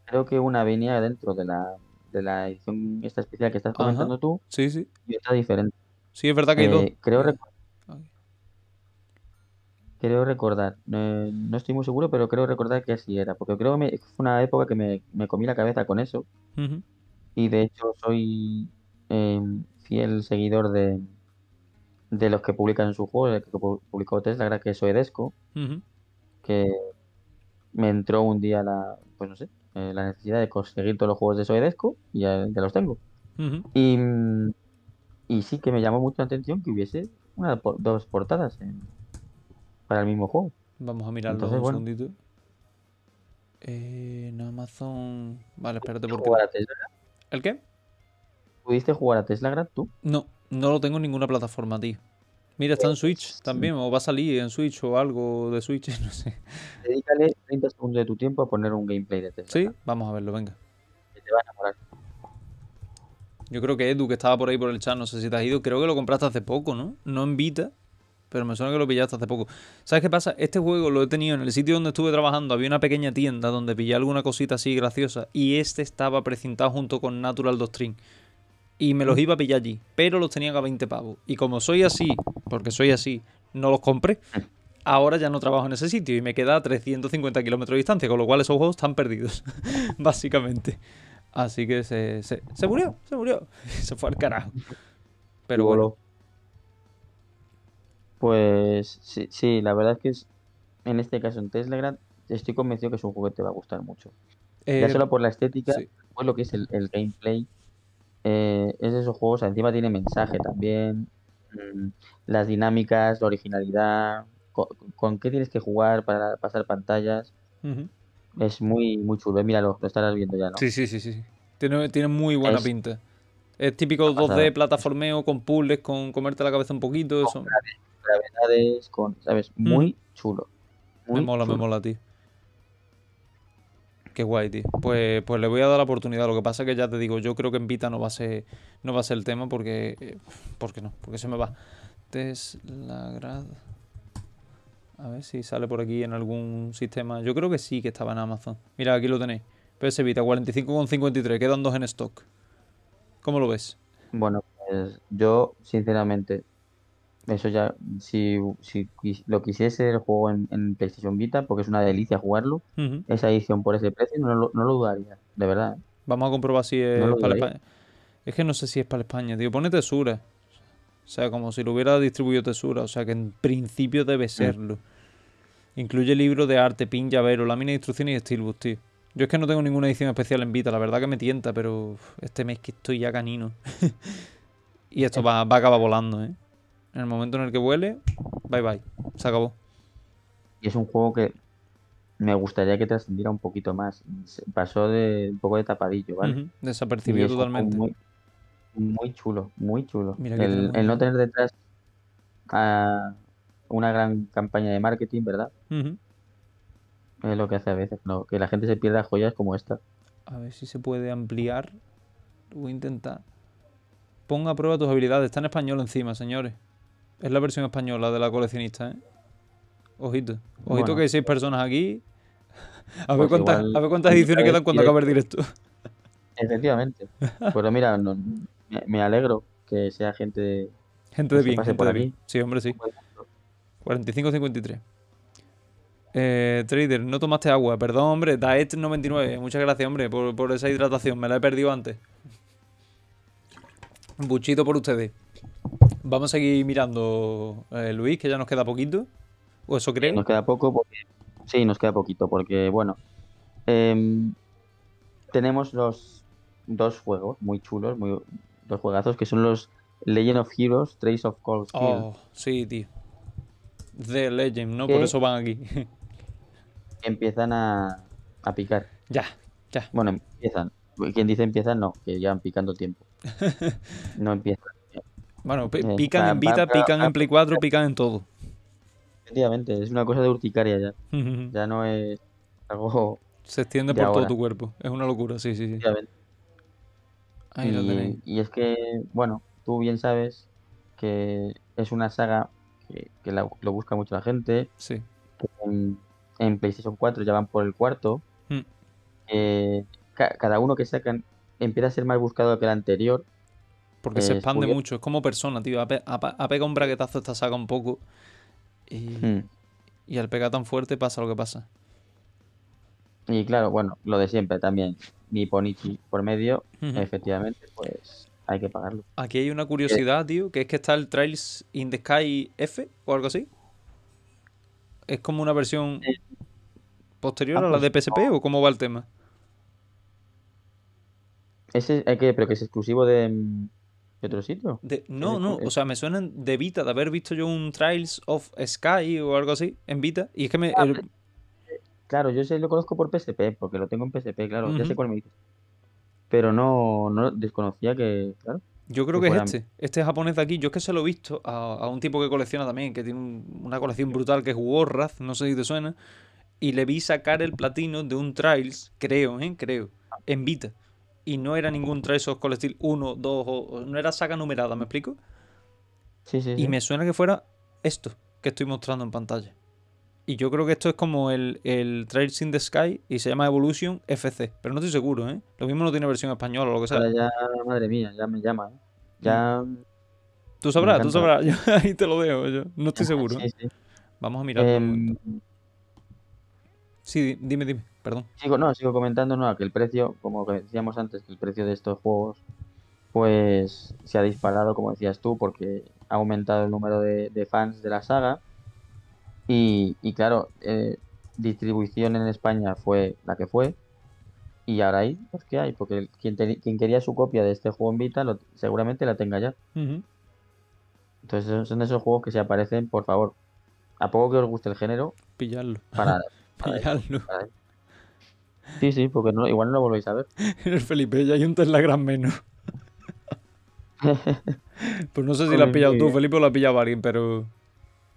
Creo que una venía dentro de la, edición esta especial que estás comentando tú. Sí, sí. Y otra diferente. Sí, es verdad que hay dos. Eh, creo, creo recordar. no estoy muy seguro, pero creo recordar que así era. Porque creo que fue una época que me, comí la cabeza con eso. Y de hecho soy em, fiel seguidor de, de los que publican en su juego, el que publicó Tesla, era que es Oedesco que me entró un día la, pues no sé, eh, la necesidad de conseguir todos los juegos de Soedesco y ya, los tengo. y, sí que me llamó mucho la atención que hubiese una, dos portadas para el mismo juego. Vamos a mirar los un bueno. Eh, Amazon. Vale, espérate ¿El qué? ¿Pudiste jugar a Tesla Grad tú? No, no lo tengo en ninguna plataforma, tío. Mira, está en Switch pues, también, o va a salir en Switch o algo de Switch, no sé. Dedícale 30 segundos de tu tiempo a poner un gameplay de Tesla. Este, sí, vamos a verlo, venga. te a enamorar. Yo creo que Edu, que estaba por ahí por el chat, no sé si te has ido, creo que lo compraste hace poco, ¿no? No en Vita, pero me suena que lo pillaste hace poco. ¿Sabes qué pasa? Este juego lo he tenido en el sitio donde estuve trabajando, había una pequeña tienda donde pillé alguna cosita así graciosa, y este estaba precintado junto con Natural Doctrine y me los iba a pillar allí, pero los tenían a 20 pavos. Y como soy así, porque soy así, no los compré. Ahora ya no trabajo en ese sitio y me queda a 350 kilómetros de distancia, con lo cual esos juegos están perdidos, básicamente. Así que se, se, murió, se murió, se fue al carajo. Pero Pues sí, la verdad es que en este caso en Tesla estoy convencido que es un juego que te va a gustar mucho. ya eh, solo por la estética, pues lo que es el, el gameplay, eh, es de esos juegos, encima tiene mensaje también, mm. las dinámicas, la originalidad, con, qué tienes que jugar para pasar pantallas. Es muy, muy chulo, eh, mira lo estarás viendo ya, ¿no? Sí, sí, sí, sí. Tiene, muy buena pinta. Es típico 2D, plataformeo, con puzzles, con comerte la cabeza un poquito, con eso. Gravedades, con, ¿sabes? Mm. Muy chulo. me mola, me mola, tío. Qué guay, tío. Pues, pues le voy a dar la oportunidad. Lo que pasa es que ya te digo, yo creo que en Vita no va a ser, no va a ser el tema porque. Eh, ¿Por qué no, porque se me va. grad... A ver si sale por aquí en algún sistema. Yo creo que sí que estaba en Amazon. Mira, aquí lo tenéis. PS Vita, 45,53. Quedan dos en stock. ¿Cómo lo ves? Bueno, pues yo, sinceramente, eso ya, si, si lo quisiese el juego en, PlayStation Vita, porque es una delicia jugarlo, esa edición por ese precio no lo, no lo dudaría, de verdad. ¿eh? Vamos a comprobar si es para España. Es que no sé si es para España, tío. Pone Tesura. O sea, como si lo hubiera distribuido Tesura. O sea, que en principio debe mm. serlo. Incluye libro de arte, pin, llavero, lámina de instrucciones y Steelbook, tío. Yo es que no tengo ninguna edición especial en Vita, la verdad que me tienta, pero este mes que estoy ya canino. y esto va, va a acabar volando, ¿eh? En el momento en el que vuele, bye bye. Se acabó. Y es un juego que me gustaría que trascendiera un poquito más. Pasó de un poco de tapadillo, ¿vale? Desapercibido totalmente. Muy, chulo, muy chulo. el, no tener detrás una gran campaña de marketing, ¿verdad? Es lo que hace a veces, Que la gente se pierda joyas como esta. A ver si se puede ampliar. Voy a intentar. Ponga a prueba tus habilidades. Está en español encima, señores. Es la versión española de la coleccionista, ¿eh? Ojito. Ojito que hay seis personas aquí. Pues a ver, cuántas, ediciones quedan cuando acabe el directo. Efectivamente. Pero mira, me alegro que sea gente. Gente de bien, gente de bien. Sí, hombre, sí. 45-53. Eh, trader, no tomaste agua. Perdón, hombre. Daet este 99. Muchas gracias, hombre, por, por esa hidratación. Me la he perdido antes. Buchito por ustedes. Vamos a seguir mirando, eh, Luis, que ya nos queda poquito. ¿O eso creen nos queda poco. Porque... Sí, nos queda poquito, porque, bueno, em, tenemos los dos juegos muy chulos, muy, dos juegazos, que son los Legend of Heroes, Trace of Cold Steel. Oh, sí, tío. The Legend, ¿no? Por eso van aquí. empiezan a, a picar. Ya, ya. Bueno, empiezan. Quien dice empiezan, no, que ya van picando tiempo. no empiezan. Bueno, eh, pican en Vita, pican en Play 4, pican en todo. Efectivamente, es una cosa de urticaria ya. Ya no es algo. Se extiende por todo tu cuerpo. Es una locura, sí, sí, sí. Ahí y, lo Y es que, bueno, tú bien sabes que es una saga que, lo busca mucho la gente. Sí. En, PlayStation 4 ya van por el cuarto. Hmm. Eh, cada uno que sacan empieza a ser más buscado que el anterior. Porque se eh, expande mucho. Es como persona, tío. Ha, pegado un braguetazo esta saga un poco. Hmm. Y, al pegar tan fuerte pasa lo que pasa. Y claro, bueno, lo de siempre también. Mi Ponichi por medio, efectivamente, pues hay que pagarlo. Aquí hay una eh, curiosidad, tío, que es que está el Trails in the Sky F o algo así. ¿Es como una versión posterior ah, a la pues de PSP o cómo va el tema? Ese, hay eh, que, pero que es exclusivo de, mm, ¿De otro sitio? no, no, o sea, me suenan de Vita, de haber visto yo un Trials of Sky o algo así en Vita. Y es que me. Ah, pues, claro, yo sé, lo conozco por PSP, porque lo tengo en PSP, claro, ya sé cuál me dice. Pero no, no desconocía que. Yo creo que, es este, este japonés de aquí. Yo es que se lo he visto a, un tipo que colecciona también, que tiene una colección brutal que es Raz, no sé si te suena. Y le vi sacar el platino de un Trials, creo, ¿eh? Creo, en Vita y no era ningún Treasure Collective 1, 2, o, no era saga numerada, ¿me explico? Sí, sí, Y me suena que fuera esto que estoy mostrando en pantalla. Y yo creo que esto es como el, el Trails in the Sky y se llama Evolution FC. Pero no estoy seguro, ¿eh? Lo mismo no tiene versión española o lo que sea. ya, madre mía, ya me llama, ¿eh? Ya. Tú sabrás, tú sabrás. ahí te lo dejo, yo. No estoy seguro. Sí, ¿eh? sí. Vamos a mirar. Sí, dime, dime, perdón. Sigo, no, sigo comentando no, que el precio, como decíamos antes, que el precio de estos juegos pues se ha disparado, como decías tú, porque ha aumentado el número de, fans de la saga. Y, y claro, eh, distribución en España fue la que fue. Y ahora ahí, pues que hay, porque quien, quería su copia de este juego en Vita seguramente la tenga ya. Entonces son esos juegos que se aparecen, por favor. A poco que os guste el género, pillarlo. pillarlo. Sí, sí, porque no, igual no lo volvéis a ver. Felipe ya hay un Tesla gran menos. pues no sé si pues la has pillado tú, Felipe, o la ha pillado alguien, pero.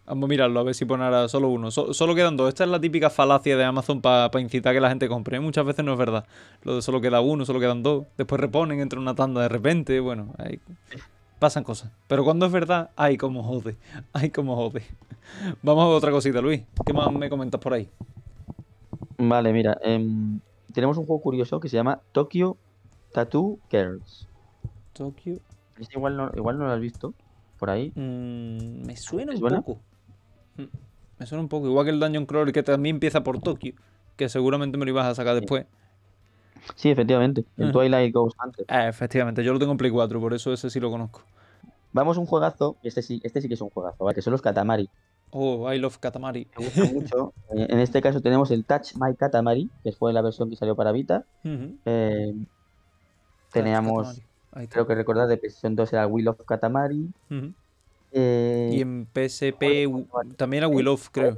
Vamos a mirarlo, a ver si ponerá solo uno. solo quedan dos. Esta es la típica falacia de Amazon para incitar a que la gente compre. Muchas veces no es verdad. Lo de solo queda uno, solo quedan dos. Después reponen, entra una tanda de repente. Bueno, ahí pasan cosas. Pero cuando es verdad, ay, como jode. Ay, como jode. Vamos a otra cosita, Luis. ¿Qué más me comentas por ahí? Vale, mira. Em, tenemos un juego curioso que se llama Tokyo Tattoo Girls. Tokyo. Este igual no, lo has visto por ahí. Mm, me suena un poco. Mm, me suena un poco. Igual que el Dungeon Crawler que también empieza por Tokyo Que seguramente me lo ibas a sacar después. Sí, efectivamente. El Twilight Goes antes. Ah, efectivamente, yo lo tengo en Play 4, por eso ese sí lo conozco. Vamos a un juegazo, este sí, este sí que es un juegazo, que son los Katamari. Oh, I love Katamari. Me gusta mucho. Eh, en este caso tenemos el Touch My Katamari, que fue la versión que salió para Vita. Eh, teníamos, creo que recordar, de PlayStation 2 era Will of Katamari. Eh, y en PSP también era Will of, creo.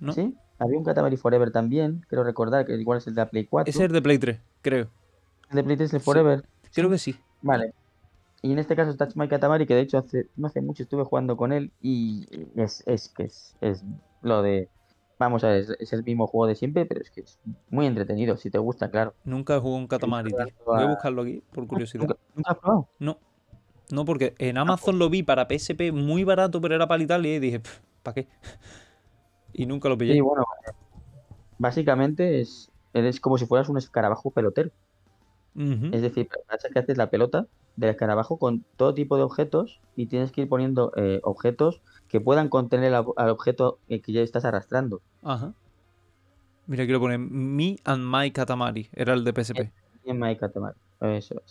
¿No? Sí, había un Katamari Forever también, creo recordar, que igual es el de Play 4. Es el de Play 3, creo. El de Play 3 es el Forever. Creo que sí. Vale. Y en este caso está Mike Katamari, que de hecho hace, no hace mucho estuve jugando con él y es, que es, lo de... Vamos a ver, es, el mismo juego de siempre, pero es que es muy entretenido, si te gusta, claro. Nunca he jugado un Katamari, Voy a buscarlo aquí, por curiosidad. ¿Nunca, has probado? No. No, porque en ah, Amazon pues. lo vi para PSP muy barato, pero era para Italia y dije, ¿para qué? Y nunca lo pillé. Y bueno, básicamente es, eres como si fueras un escarabajo pelotero. Es decir, que haces la pelota del escarabajo con todo tipo de objetos y tienes que ir poniendo eh, objetos que puedan contener al, objeto que ya estás arrastrando. Ajá. Mira, quiero poner Me and My Katamari. Era el de PSP. Me and My Katamari.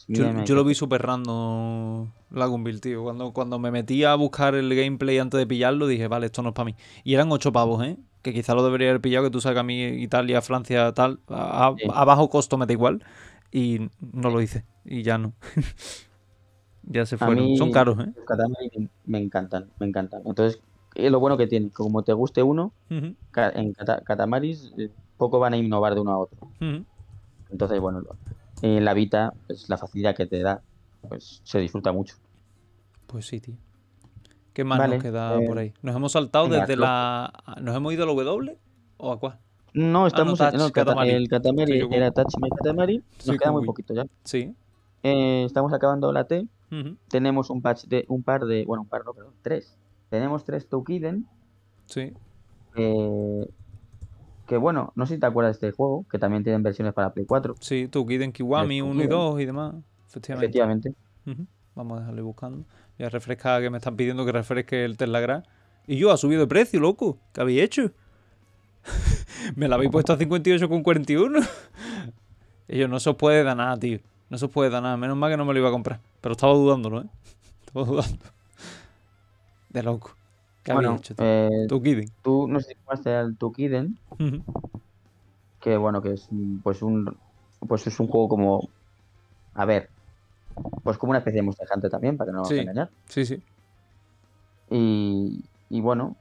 yo, lo vi súper random Lagunville, tío. Cuando, cuando me metí a buscar el gameplay antes de pillarlo, dije, vale, esto no es para mí. Y eran ocho pavos, ¿eh? Que quizá lo debería haber pillado, que tú sacas a mí Italia, Francia, tal. a bajo costo me da igual y no lo hice y ya no. ya se fueron. Son caros, ¿eh? Los me encantan, me encantan. Entonces, es eh, lo bueno que tiene, como te guste uno, en Catamaris eh, poco van a innovar de uno a otro. Entonces, bueno, en eh, la Vita, es pues, la facilidad que te da, pues se disfruta mucho. Pues sí, tío. ¿Qué más nos queda por ahí? ¿Nos hemos saltado desde la... ¿Nos hemos ido al W o a cuál? Ah, no, estamos en el Katamari, era Me Katamari, nos queda muy poquito ya. Sí. Eh, estamos acabando la T. Tenemos un patch de un par de, bueno, un par no, perdón, tres. Tenemos tres Toukiden. Sí. Eh, que bueno, no sé si te acuerdas de este juego, que también tienen versiones para Play 4. Sí, Toukiden Kiwami 1 y 2 y demás, efectivamente. Efectivamente. Vamos a dejarle buscando. Ya refresca que me están pidiendo que refresque el Telagra Y yo ha subido de precio, loco. ¿Qué habéis hecho? me la habéis puesto a 58 con 58,41. yo no se os puede dar nada, tío. No se os puede dar nada. Menos mal que no me lo iba a comprar. Pero estaba dudándolo, ¿eh? Estaba dudando. De loco. ¿Qué bueno, eh, Tú no sé al Que bueno, que es pues un. Pues es un juego como. A ver. Pues como una especie de Monster también, para que no sí. nos engañar. Sí, sí. Y, y bueno.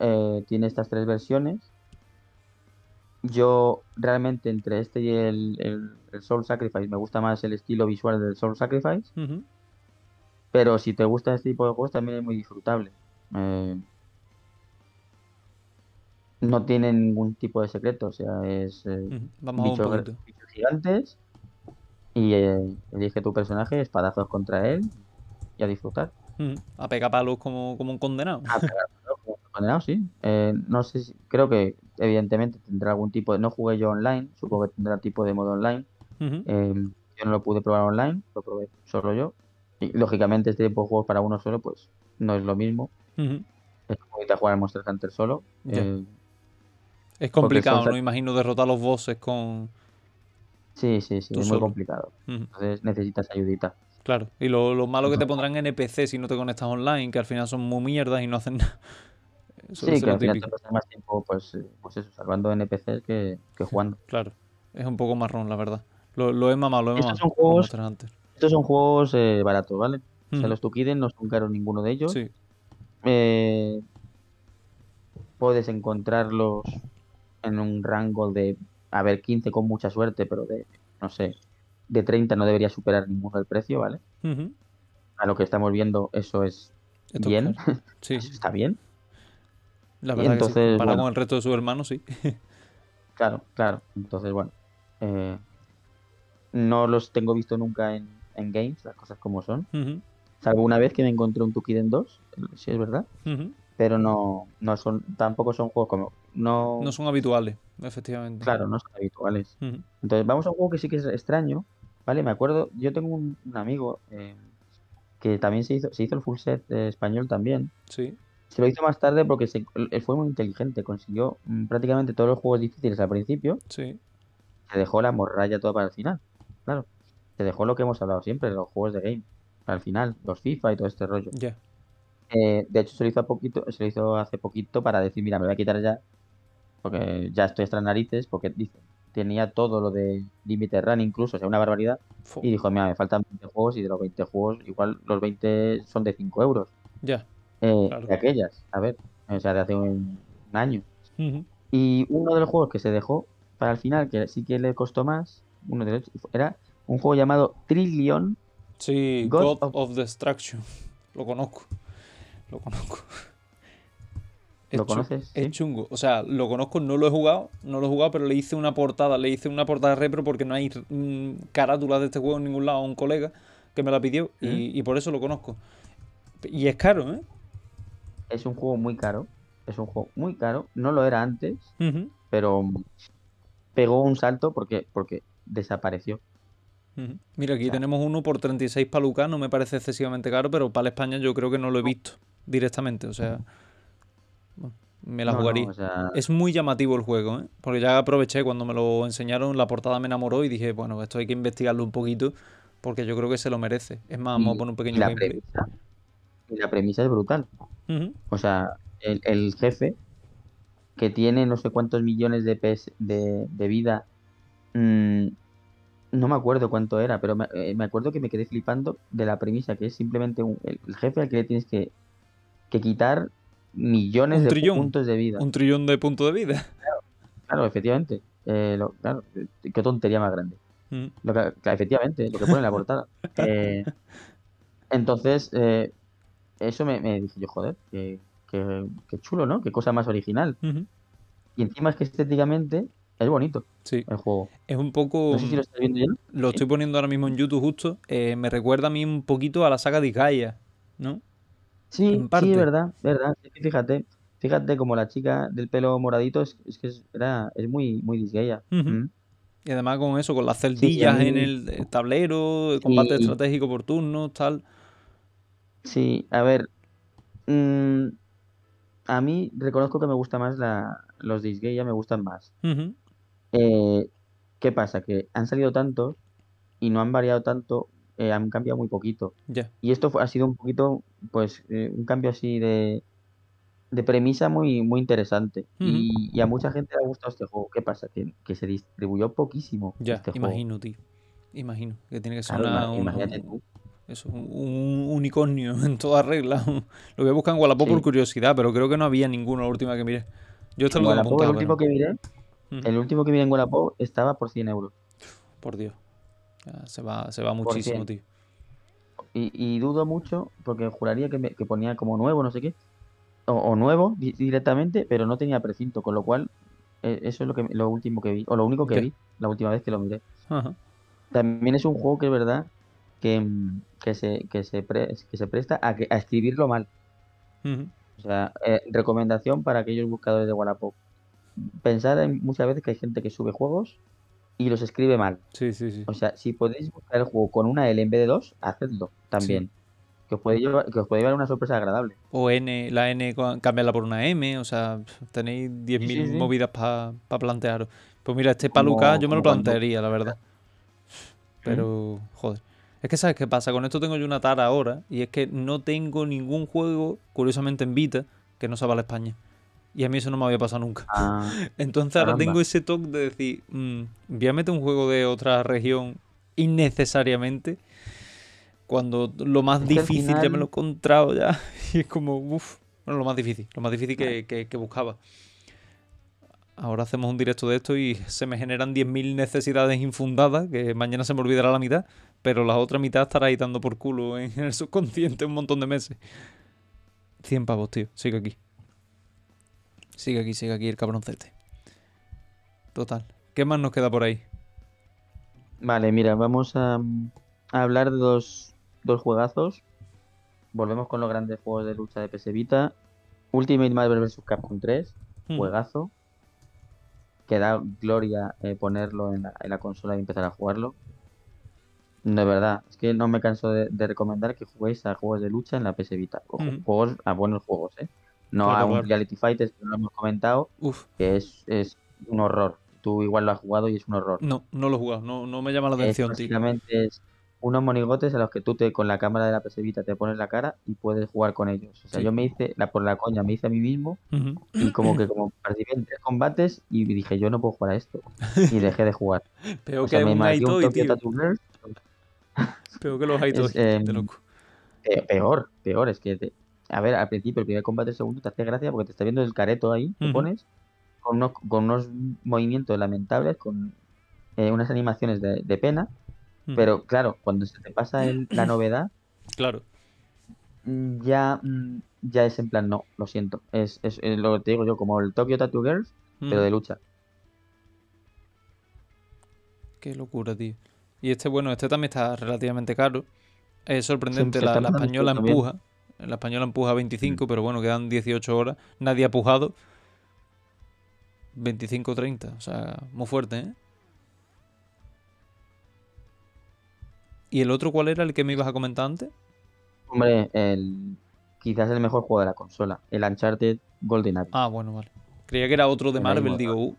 Eh, tiene estas tres versiones yo realmente entre este y el, el, Soul Sacrifice me gusta más el estilo visual del Soul Sacrifice. Pero si te gusta este tipo de juegos también es muy disfrutable. Eh, no tiene ningún tipo de secreto, o sea, es eh, Vamos a gigantes y eh, elige tu personaje, espadazos contra él y a disfrutar. A pegar palos como, un condenado sí. Eh, no sé, creo que evidentemente tendrá algún tipo de... No jugué yo online, supongo que tendrá tipo de modo online. Eh, yo no lo pude probar online, lo probé solo yo. Y lógicamente este tipo de juegos para uno solo, pues no es lo mismo. Es como jugar al Monster Hunter solo. Eh, es complicado, ¿no? Imagino derrotar a los bosses con... Sí, sí, sí, es muy complicado. Entonces necesitas ayudita. Claro, y lo, lo malo que te pondrán en NPC si no te conectas online, que al final son muy mierdas y no hacen nada sí, claro que más tiempo pues, eh, pues salvando NPCs que, que, jugando. Claro, es un poco marrón, la verdad. Lo, lo he mamado, lo he estos Son juegos, estos son juegos eh, baratos, ¿vale? O sea, mm. los Tukiden no son caros ninguno de ellos. Sí. Eh, puedes encontrarlos en un rango de, a ver, 15 con mucha suerte, pero de, no sé, de 30 no debería superar ninguno el precio, ¿vale? A lo que estamos viendo, eso es bien. Sí. está bien. La verdad entonces, Para con el resto de sus hermanos, sí. claro, claro. Entonces, bueno. Eh, no los tengo visto nunca en, games, las cosas como son. Salvo una vez que me encontré un Tukiden 2, eh, si es verdad. Pero no, no son, tampoco son juegos como. No... son habituales, efectivamente. Claro, no son habituales. Entonces, vamos a un juego que sí que es extraño. Vale, me acuerdo, yo tengo un, amigo eh, que también se hizo, se hizo el full set español también. Sí. Se lo hizo más tarde porque se, fue muy inteligente. Consiguió mm, prácticamente todos los juegos difíciles al principio. Sí. Se dejó la morralla toda para el final. Claro. Se dejó lo que hemos hablado siempre, los juegos de game. Al final, los FIFA y todo este rollo. ya eh, de hecho, se lo, hizo poquito, se lo hizo hace poquito para decir, mira, me voy a quitar ya. Porque ya estoy extra narices. Porque dice, tenía todo lo de Limited Run incluso, o sea, una barbaridad. Y dijo, mira, me faltan 20 juegos y de los 20 juegos, igual los 20 son de 5 euros. Ya. Eh, de aquellas, a ver, o sea, de hace un, año. Y uno de los juegos que se dejó para el final, que sí que le costó más, uno de los, era un juego llamado Trillion. Sí, God, of... Destruction. Lo conozco. Lo conozco. ¿Lo conoces? Es chungo. O sea, lo conozco, no lo he jugado, no lo he jugado, pero le hice una portada, le hice una portada repro porque no hay mm, carátula de este juego en ningún lado a un colega que me la pidió y por eso lo conozco. Y es caro, ¿eh? es un juego muy caro. Es un juego muy caro. No lo era antes, pero pegó un salto porque, porque desapareció. Mira, aquí tenemos uno por 36 palucas, no me parece excesivamente caro, pero para España yo creo que no lo he visto directamente, o sea, me la jugaría. Es muy llamativo el juego, ¿eh? porque ya aproveché cuando me lo enseñaron, la portada me enamoró y dije, bueno, esto hay que investigarlo un poquito, porque yo creo que se lo merece. Es más, vamos a poner un pequeño la premisa es brutal. O sea, el, jefe que tiene no sé cuántos millones de, pes de, vida, mm, no me acuerdo cuánto era, pero eh, me, acuerdo que me quedé flipando de la premisa, que es simplemente un, el, jefe al que le tienes que, quitar millones de puntos de vida. Un trillón de puntos de vida. Claro, efectivamente. Eh, claro, eh, qué tontería más grande. Mm. efectivamente, lo que pone en la portada. entonces, eh, eso me, dije yo, joder, qué, chulo, ¿no? Qué cosa más original. Y encima es que estéticamente es bonito sí. el juego. Es un poco. No sé si lo, estás viendo ya. lo estoy poniendo ahora mismo en YouTube justo. Eh, me recuerda a mí un poquito a la saga de ¿no? Sí, sí, verdad, verdad. Fíjate, fíjate como la chica del pelo moradito es, que es, era, es muy, muy disgaya. Mm. Y además con eso, con las celdillas en el tablero, el combate estratégico por turnos, tal. Sí, a ver. Mm, a mí reconozco que me gusta más la, los Disgay, ya me gustan más. Eh, ¿Qué pasa? Que han salido tantos y no han variado tanto, eh, han cambiado muy poquito. Ya. Y esto ha sido un poquito, pues, eh, un cambio así de, de premisa muy, muy interesante. y, a mucha gente le ha gustado este juego. ¿Qué pasa? Que, se distribuyó poquísimo. Ya, este imagino, juego. Imagino que tiene que ser una, es un, unicornio en toda regla. Lo voy que buscan Wallapop por curiosidad, pero creo que no había ninguno la última que miré. Yo estaba lo apuntado, el último que miré, el último que miré en Wallapop estaba por 100 euros. Por Dios. Se va, se va muchísimo, tío. Y, dudo mucho, porque juraría que, ponía como nuevo, no sé qué, o, nuevo directamente, pero no tenía precinto, con lo cual eh, eso es lo, que, lo último que vi, o lo único que vi la última vez que lo miré. También es un juego que es verdad Mm, que, se, que, se, se presta a, que, a escribirlo mal. O sea, eh, recomendación para aquellos buscadores de Wallapop. Pensar en muchas veces que hay gente que sube juegos y los escribe mal. Sí, sí, sí. O sea, si podéis buscar el juego con una L en vez de dos, hacedlo también. Que os, puede llevar, que puede llevar una sorpresa agradable. O N, la N, cambiarla por una M, o sea, tenéis 10.000 movidas para plantearos. Pues mira, este paluca yo me lo plantearía, la verdad. Pero, joder. Es que sabes qué pasa, con esto tengo yo una tara ahora, y es que no tengo ningún juego, curiosamente en Vita, que no a la España. Y a mí eso no me había pasado nunca. Ah, Entonces ahora tengo ese toque de decir, mm, voy a meter un juego de otra región innecesariamente, cuando lo más difícil ya me lo he encontrado ya. Y es como, uff, bueno, lo más difícil, lo más difícil que buscaba ahora hacemos un directo de esto y se me generan 10.000 necesidades infundadas, que mañana se me olvidará la mitad, pero la otra mitad estará ahí dando por culo en el subconsciente un montón de meses. 100 pavos, tío. Sigue aquí. Sigue aquí, sigue aquí el cabroncete. Total. ¿Qué más nos queda por ahí? Vale, mira, vamos a, hablar de dos, juegazos. Volvemos con los grandes juegos de lucha de PS Vita. Ultimate Marvel vs. Capcom 3. Hmm. Juegazo. Que da gloria eh, ponerlo en la consola y empezar a jugarlo. De verdad, es que no me canso de, recomendar que juguéis a juegos de lucha en la PS Vita. Mm. juegos, a buenos juegos, ¿eh? No a un Reality Fighters, que lo hemos comentado, Uf. que es, es, un horror. Tú igual lo has jugado y es un horror. No, no lo he jugado, no, no me llama la atención, Básicamente es unos monigotes a los que tú te con la cámara de la PS Vita te pones la cara y puedes jugar con ellos. O sea, yo me hice, la, por la coña, me hice a mí mismo y como que como participé en tres combates y dije, yo no puedo jugar a esto. Y dejé de jugar. Pero o que sea, me un, un Tokyo Peor que los em, eh, Peor, peor, es que. A ver, al principio, el primer combate, el segundo, te hace gracia porque te está viendo el careto ahí, te pones, con unos, movimientos lamentables, con eh, unas animaciones de, pena. Pero claro, cuando se te pasa la novedad. Claro. Mm, ya, mm, ya es en plan, no, lo siento. Es, lo que te digo yo, como el Tokyo Tattoo Girls, pero de lucha. Qué locura, tío. Y este, bueno, este también está relativamente caro. Es sorprendente, la, española empuja. La española empuja 25, mm. pero bueno, quedan 18 horas. Nadie ha pujado. 25-30, o sea, muy fuerte, ¿eh? ¿Y el otro cuál era el que me ibas a comentar antes? Hombre, el, quizás el mejor juego de la consola, el Uncharted Golden Age. Ah, bueno, vale. Creía que era otro de Marvel, digo, uh.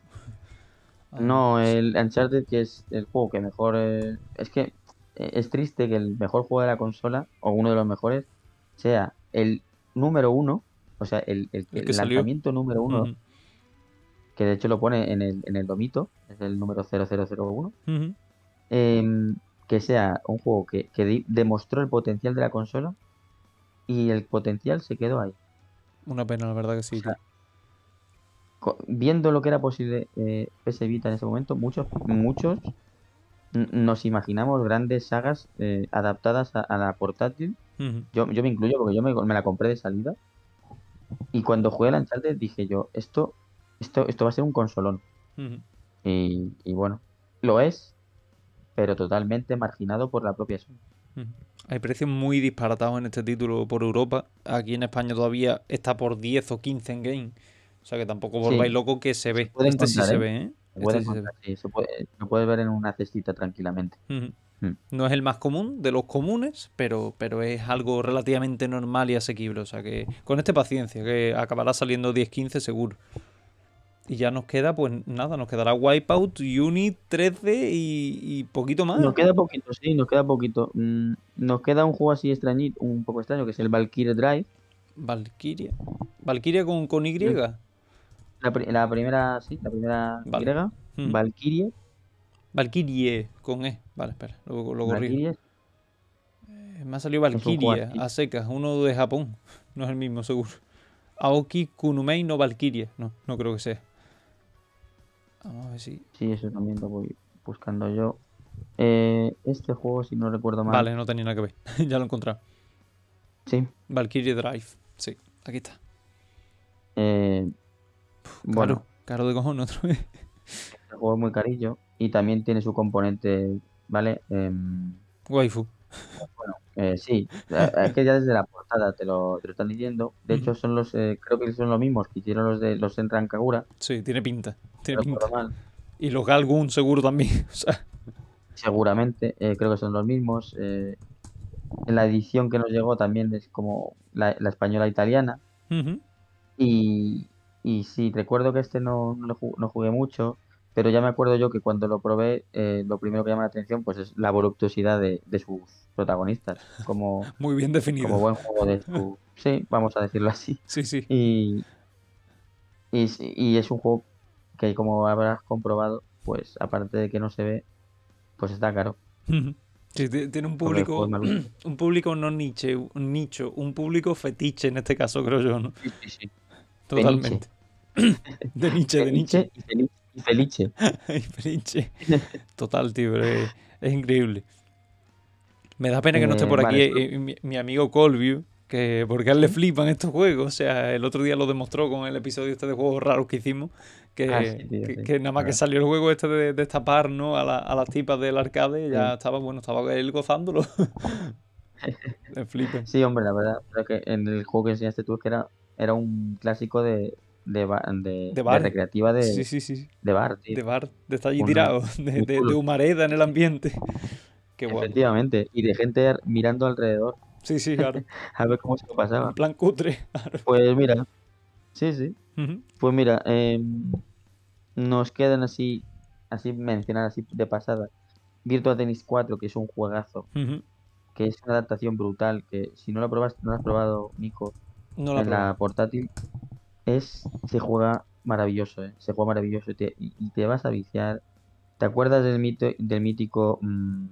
No, el Uncharted, que es el juego que mejor. Eh, es que eh, es triste que el mejor juego de la consola, o uno de los mejores, sea el número uno, o sea, el, lanzamiento número uno, que de hecho lo pone en el, en el domito, es el número 0001, em, que sea un juego que, demostró el potencial de la consola y el potencial se quedó ahí. Una pena, la verdad que sí viendo lo que era posible eh, PS Vita en ese momento, muchos, muchos nos imaginamos grandes sagas eh, adaptadas a, la portátil. yo, me incluyo porque yo me, la compré de salida. Y cuando jugué a la dije yo, esto, esto, esto va a ser un consolón. y, bueno, lo es, pero totalmente marginado por la propia Sony. Hay precios muy disparatados en este título por Europa. Aquí en España todavía está por 10 o 15 en game o sea que tampoco volváis loco que se ve. este sí se ¿eh? ve, ¿eh? Se puede, este ver en una cestita tranquilamente. Mm. No es el más común de los comunes, pero, pero es algo relativamente normal y asequible. O sea que con este paciencia, que acabará saliendo 10-15 seguro. Y ya nos queda, pues nada, nos quedará Wipeout, Unit, 3D y, poquito más. Nos queda poquito, sí, nos queda poquito. Mm, nos queda un juego así extrañito, un poco extraño, que es el Valkyrie Drive. Valkyria. Valkyria con, con Y. La, primera, sí, la primera griega, hmm. Valkyrie. Valkyrie, con E. Vale, espera, lo, lo corrijo. Eh, me ha salido Valkyrie, a secas, uno de Japón. No es el mismo, seguro. Aoki Kunumei no Valkyrie. No, no creo que sea. Vamos a ver si. Sí, eso también lo voy buscando yo. Eh, este juego, si no recuerdo mal. Vale, no tenía nada que ver. ya lo he encontrado. Sí. Valkyrie Drive. Sí, aquí está. Eh, bueno, caro, de cojones otro. El juego es muy carillo y también tiene su componente, ¿vale? Em, Waifu. Bueno, eh, sí, es que ya desde la portada te lo, están diciendo. De hecho, son los, eh, creo que son los mismos que hicieron los de los Entran Kagura. Sí, tiene pinta. Tiene pinta. Y los Galgun seguro también. O Seguramente, eh, creo que son los mismos. en la edición que nos llegó también es como la, española italiana. Y y sí, recuerdo que este no, no, jugué mucho, pero ya me acuerdo yo que cuando lo probé, eh, lo primero que llama la atención pues es la voluptuosidad de, sus protagonistas. Como, Muy bien definido. Como buen juego de su... Sí, vamos a decirlo así. Sí, sí. Y, y, y es un juego que, como habrás comprobado, pues aparte de que no se ve, pues está caro. Sí, tiene un público, pues, un público no niche, un nicho, un público fetiche en este caso, creo yo, ¿no? sí, sí. Totalmente. De Nietzsche, de Nietzsche. Y Felice. y Felice. Total, tío, es, increíble. Me da pena que no esté eh, por aquí eh, eh, mi, amigo Colview, que porque a él le flipan estos juegos. O sea, el otro día lo demostró con el episodio este de juegos raros que hicimos. Que, ah, nada más que ah. salió el juego este de, destapar ¿no? a, las tipas del arcade, ya estaba, bueno, estaba él gozándolo. le flipa. Sí, hombre, la verdad, que en el juego que enseñaste tú que era era un clásico de, de, bar. de recreativa de, sí, de bar. De bar, de estar allí tirado, de, humareda en el ambiente. Qué guay Efectivamente, y de gente mirando alrededor. Sí, sí, claro. a ver cómo se pasaba. plan cutre. pues mira, sí, sí. Pues mira, em, nos quedan así, así mencionar así de pasada. Virtua Tennis 4, que es un juegazo, que es una adaptación brutal, que si no lo probaste, no lo has probado, Nico, la en la portátil. Es, se juega maravilloso, ¿eh? se juega maravilloso y te, vas a viciar. ¿Te acuerdas del, mito, del mítico, mm,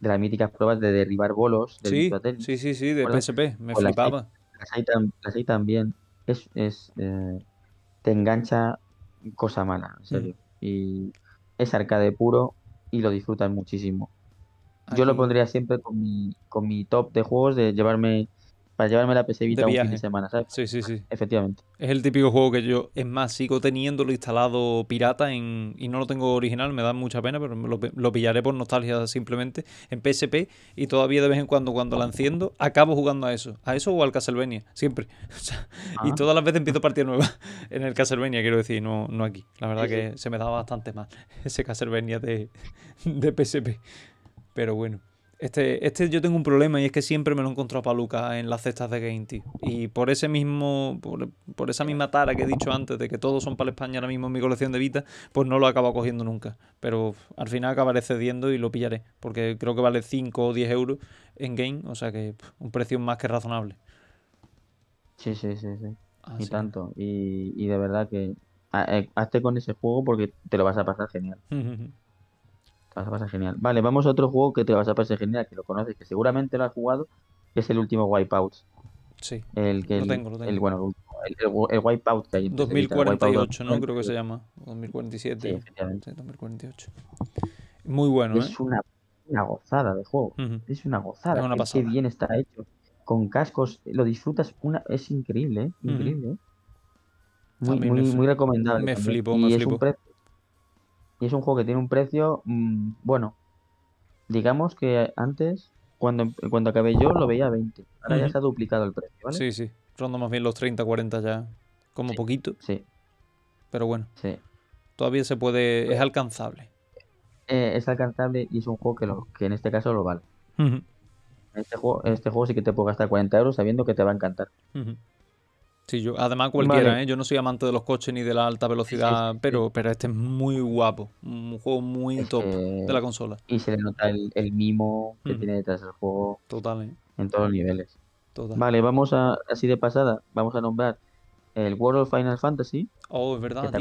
de las míticas pruebas de derribar bolos? Del sí, sí, sí, sí, de PSP, me flipaba. Las hay, también. Es, eh, te engancha cosa mala, en serio. Mm. Y es arcade puro y lo disfrutan muchísimo. Yo lo pondría siempre con mi, con mi top de juegos de llevarme para llevarme la PC Vita un fin de semana, ¿sabes? Sí, sí, sí. Efectivamente. Es el típico juego que yo, es más, sigo teniéndolo instalado pirata en, y no lo tengo original, me da mucha pena, pero lo, pillaré por nostalgia simplemente en PSP y todavía de vez en cuando cuando la enciendo acabo jugando a eso, a eso o al Castlevania, siempre. y ah. todas las veces empiezo partida nueva en el Castlevania, quiero decir, no, no aquí. La verdad que se me da bastante mal ese Castlevania de, de PSP. Pero bueno. Este, este, yo tengo un problema y es que siempre me lo he encontrado para en las cestas de Game, tío. Y por ese mismo, por, esa misma tara que he dicho antes de que todos son para España ahora mismo en mi colección de Vita, pues no lo he cogiendo nunca. Pero al final acabaré cediendo y lo pillaré, porque creo que vale 5 o 10 euros en Game, o sea que un precio más que razonable. Sí, sí, sí, sí. tanto. Y, y de verdad que eh, hazte con ese juego porque te lo vas a pasar genial. pasa genial. Vale, vamos a otro juego que te vas a pasar genial, que lo conoces, que seguramente lo has jugado, que es el último Wipeout. Sí. El que lo el, tengo, lo tengo. El, bueno, el, Wipeout que hay. En 2048, ¿no? Creo que se llama. 2047. Sí, 2048. Muy bueno, es ¿eh? Una, una gozada de juego. Es una gozada. Qué bien está hecho. Con cascos, lo disfrutas. Una... Es increíble, ¿eh? Increíble. ¿eh? Muy, muy, recomendable. Me flipo, me y es un juego que tiene un precio, mm, bueno, digamos que antes, cuando, cuando acabé yo, lo veía a 20. Ahora ya se ha duplicado el precio, ¿vale? Sí, sí. Ronda más bien los 30, 40 ya, como poquito. Sí. Pero bueno. Sí. Todavía se puede, es alcanzable. Eh, es alcanzable y es un juego que, lo, que en este caso lo vale. en este, juego, este juego sí que te puedo gastar 40 euros sabiendo que te va a encantar. Sí, yo, además cualquiera, ¿eh? yo no soy amante de los coches ni de la alta velocidad, pero, pero este es muy guapo, un juego muy top de la consola. Y se le nota el, el mimo que mm. tiene detrás del juego. Total. ¿eh? En todos los niveles. Vale, vamos a, así de pasada, vamos a nombrar el World of Final Fantasy. Oh, es verdad.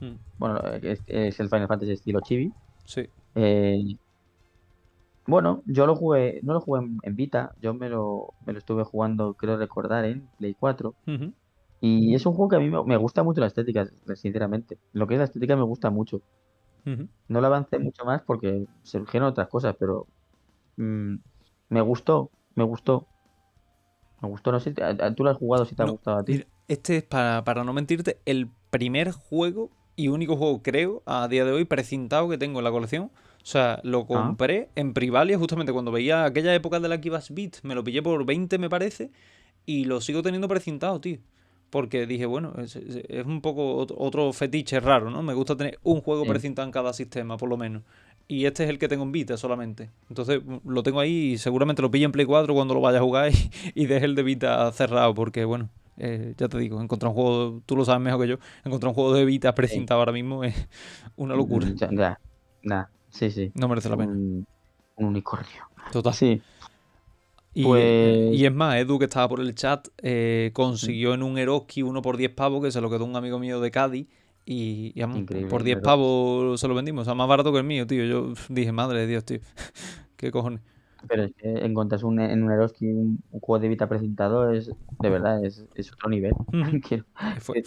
Mm. Bueno, es, el Final Fantasy estilo chibi. Sí. Eh, bueno, yo lo jugué, no lo jugué en, Vita, yo me lo, me lo, estuve jugando, creo recordar, en Play 4. Y es un juego que a mí me, gusta mucho la estética, eh, sinceramente. Lo que es la estética me gusta mucho. No lo avancé mucho más porque surgieron otras cosas, pero mm, me gustó, me gustó. Me gustó, no sé, tú lo has jugado si te ha gustado a ti. este es, para, para no mentirte, el primer juego y único juego, creo, a día de hoy, precintado que tengo en la colección o sea, lo ah. compré en Privalia justamente cuando veía aquella época de la Kivas Beat. Me lo pillé por 20, me parece. Y lo sigo teniendo precintado, tío. Porque dije, bueno, es, un poco otro fetiche raro, ¿no? Me gusta tener un juego precintado en cada sistema, por lo menos. Y este es el que tengo en Vita solamente. Entonces mm, lo tengo ahí y seguramente lo pille en Play 4 cuando lo vaya a jugar y, deje el de Vita cerrado. Porque, bueno, eh, ya te digo, encontrar un juego, tú lo sabes mejor que yo, encontrar un juego de Vita precintado ahora mismo es una locura. Ya, ya. No merece la pena. Un, unicornio. Total. Sí. Pues y, es más, Edu, que estaba por el chat, eh, consiguió mm. en un Eroski uno por 10 pavos, que se lo quedó un amigo mío de Cádiz. Y, por 10 pavos se lo vendimos. O sea, más barato que el mío, tío. Yo dije, madre de Dios, tío. ¿Qué cojones? Pero es que un, en un Eroski un, juego de Vita presentado es de verdad, es, otro nivel. fue,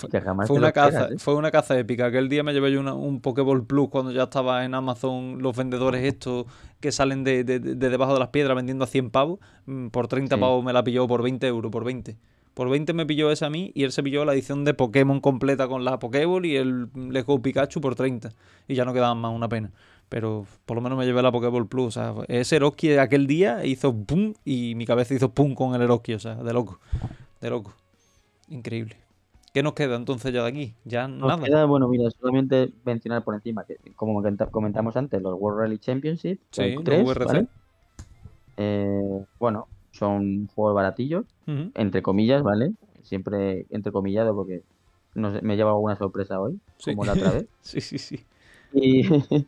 una caza, fue épica. Aquel día me llevé yo un Pokéball Plus cuando ya estaba en Amazon los vendedores estos que salen de, debajo de las piedras vendiendo a 100 pavos. Mm, por 30 pavos me la pilló por 20 euros, por 20. Por 20 me pilló esa a mí y él se pilló la edición de Pokémon completa con la Pokéball y el Lego Pikachu por 30. Y ya no quedaba más, una pena pero por lo menos me llevé la Pokéball Plus. ese sea, ese aquel día hizo pum y mi cabeza hizo pum con el Eroski, o sea, de loco, de loco. Increíble. ¿Qué nos queda entonces ya de aquí? Ya nada. bueno, mira, solamente mencionar por encima, que como comentamos antes, los World Rally Championship, sí, 3, ¿vale? Eh, bueno, son juegos baratillos, entre comillas, ¿vale? Siempre entre comillado porque no me lleva alguna sorpresa hoy, como la otra vez. sí, sí, sí. Y,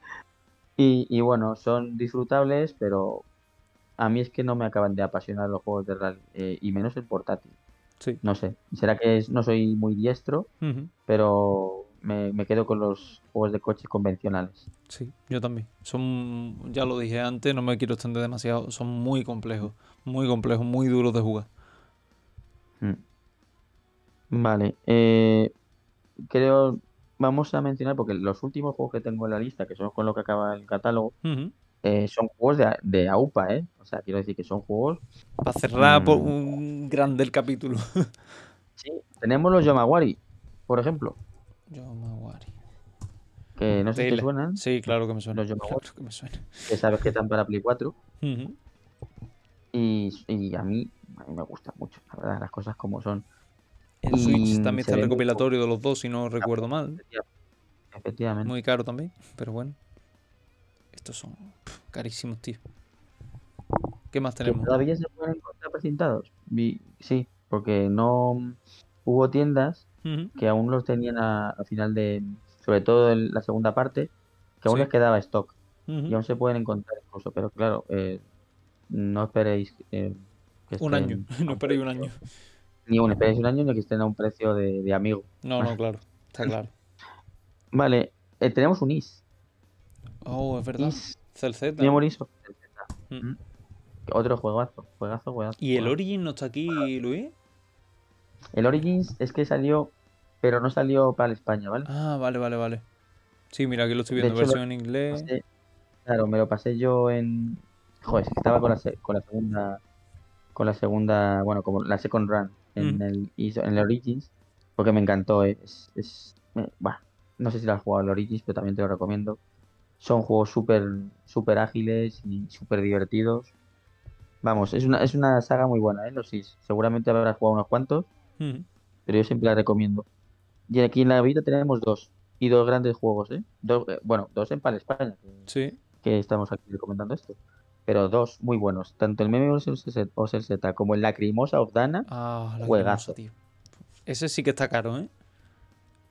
Y, bueno, son disfrutables, pero a mí es que no me acaban de apasionar los juegos de rally, eh, y menos el portátil. Sí. No sé, será que no soy muy diestro, pero me, quedo con los juegos de coches convencionales. Sí, yo también. Son, ya lo dije antes, no me quiero extender demasiado, son muy complejos, muy complejos, muy duros de jugar. Mm. Vale, eh, creo vamos a mencionar, porque los últimos juegos que tengo en la lista, que son con lo que acaba el catálogo, eh, son juegos de, AUPA, ¿eh? O sea, quiero decir que son juegos. Para cerrar mm, por un grande el capítulo. sí, tenemos los Yomawari por ejemplo. Yamawari. Que no sé si suenan. Sí, claro que me suenan. Los que, sabes que están para Play 4. y, a mí, a mí me gusta mucho, la verdad, las cosas como son. El Switch mm, también está el recopilatorio de los dos, si no recuerdo mal. Efectivamente. Muy caro también, pero bueno. Estos son carísimos, tío. ¿Qué más tenemos? Todavía se pueden encontrar presentados. Sí, porque no hubo tiendas que aún los tenían a, final de, sobre todo en la segunda parte, que aún les quedaba stock. Y aún se pueden encontrar incluso, pero claro, eh, eh, no esperéis un año, no esperéis un año ni aún esperéis un año ni que estén a un precio de, amigo. No, no, claro. Está claro. Vale, eh, tenemos un IS. Oh, es verdad. IS. Z. Tenemos mm. Mm. Otro juegazo, juegazo, juegazo. ¿Y el Origin no está aquí, Luis? El Origins es que salió, pero no salió para España, ¿vale? Ah, vale, vale, vale. Sí, mira, aquí lo estoy viendo, versión en inglés. claro, me lo pasé yo en. Joder, estaba con la, con la segunda. Con la segunda. Bueno, como la second run en, el, en Origins, porque me encantó. Eh, es, es, eh, no sé si la has jugado en Origins, pero también te lo recomiendo. Son juegos súper super ágiles y súper divertidos. Vamos, es una, es una saga muy buena, ¿eh? Los Seguramente habrás jugado unos cuantos, pero yo siempre la recomiendo. Y aquí en la vida tenemos dos, y dos grandes juegos, ¿eh? Dos, eh, bueno, dos en Pal España. Que, estamos aquí recomendando esto pero dos muy buenos. Tanto el meme o el Z como el Lacrimosa of Dana. Ah, juegazo. Tío. Ese sí que está caro, ¿eh?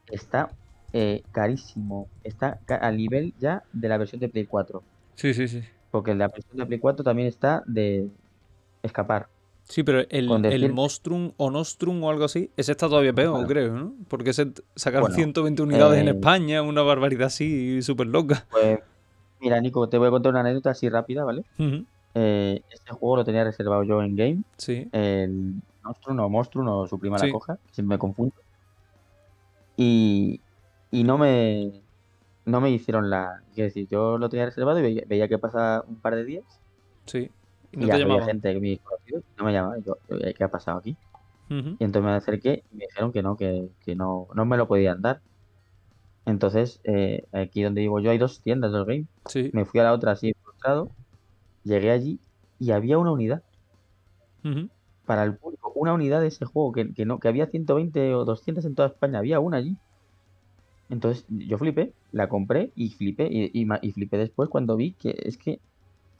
Está eh, carísimo. Está al nivel ya de la versión de Play 4. Sí, sí, sí. Porque la versión de Play 4 también está de escapar. Sí, pero el, el Monstrum o Nostrum o algo así, ese está todavía peor, creo, ¿no? Porque ese sacar 120 unidades en eh, España, una barbaridad así súper loca. Pues Mira, Nico, te voy a contar una anécdota así rápida, ¿vale? Eh, este juego lo tenía reservado yo en game. Sí. El monstruo, no, monstruo, no, suprima la coja, si me confundo. Y, no me no me hicieron la. Quiero decir, yo lo tenía reservado y veía, que pasaba un par de días. Sí. Y, gente que me no me llamaba. yo, eh, ¿qué ha pasado aquí? Y entonces me acerqué y me dijeron que no, que, que no, no me lo podían dar. Entonces, eh, aquí donde vivo yo hay dos tiendas del game. Sí. Me fui a la otra así frustrado, llegué allí y había una unidad para el público, una unidad de ese juego que, no, que había 120 o 200 en toda España, había una allí. Entonces yo flipé, la compré y flipé y, flipé después cuando vi que es que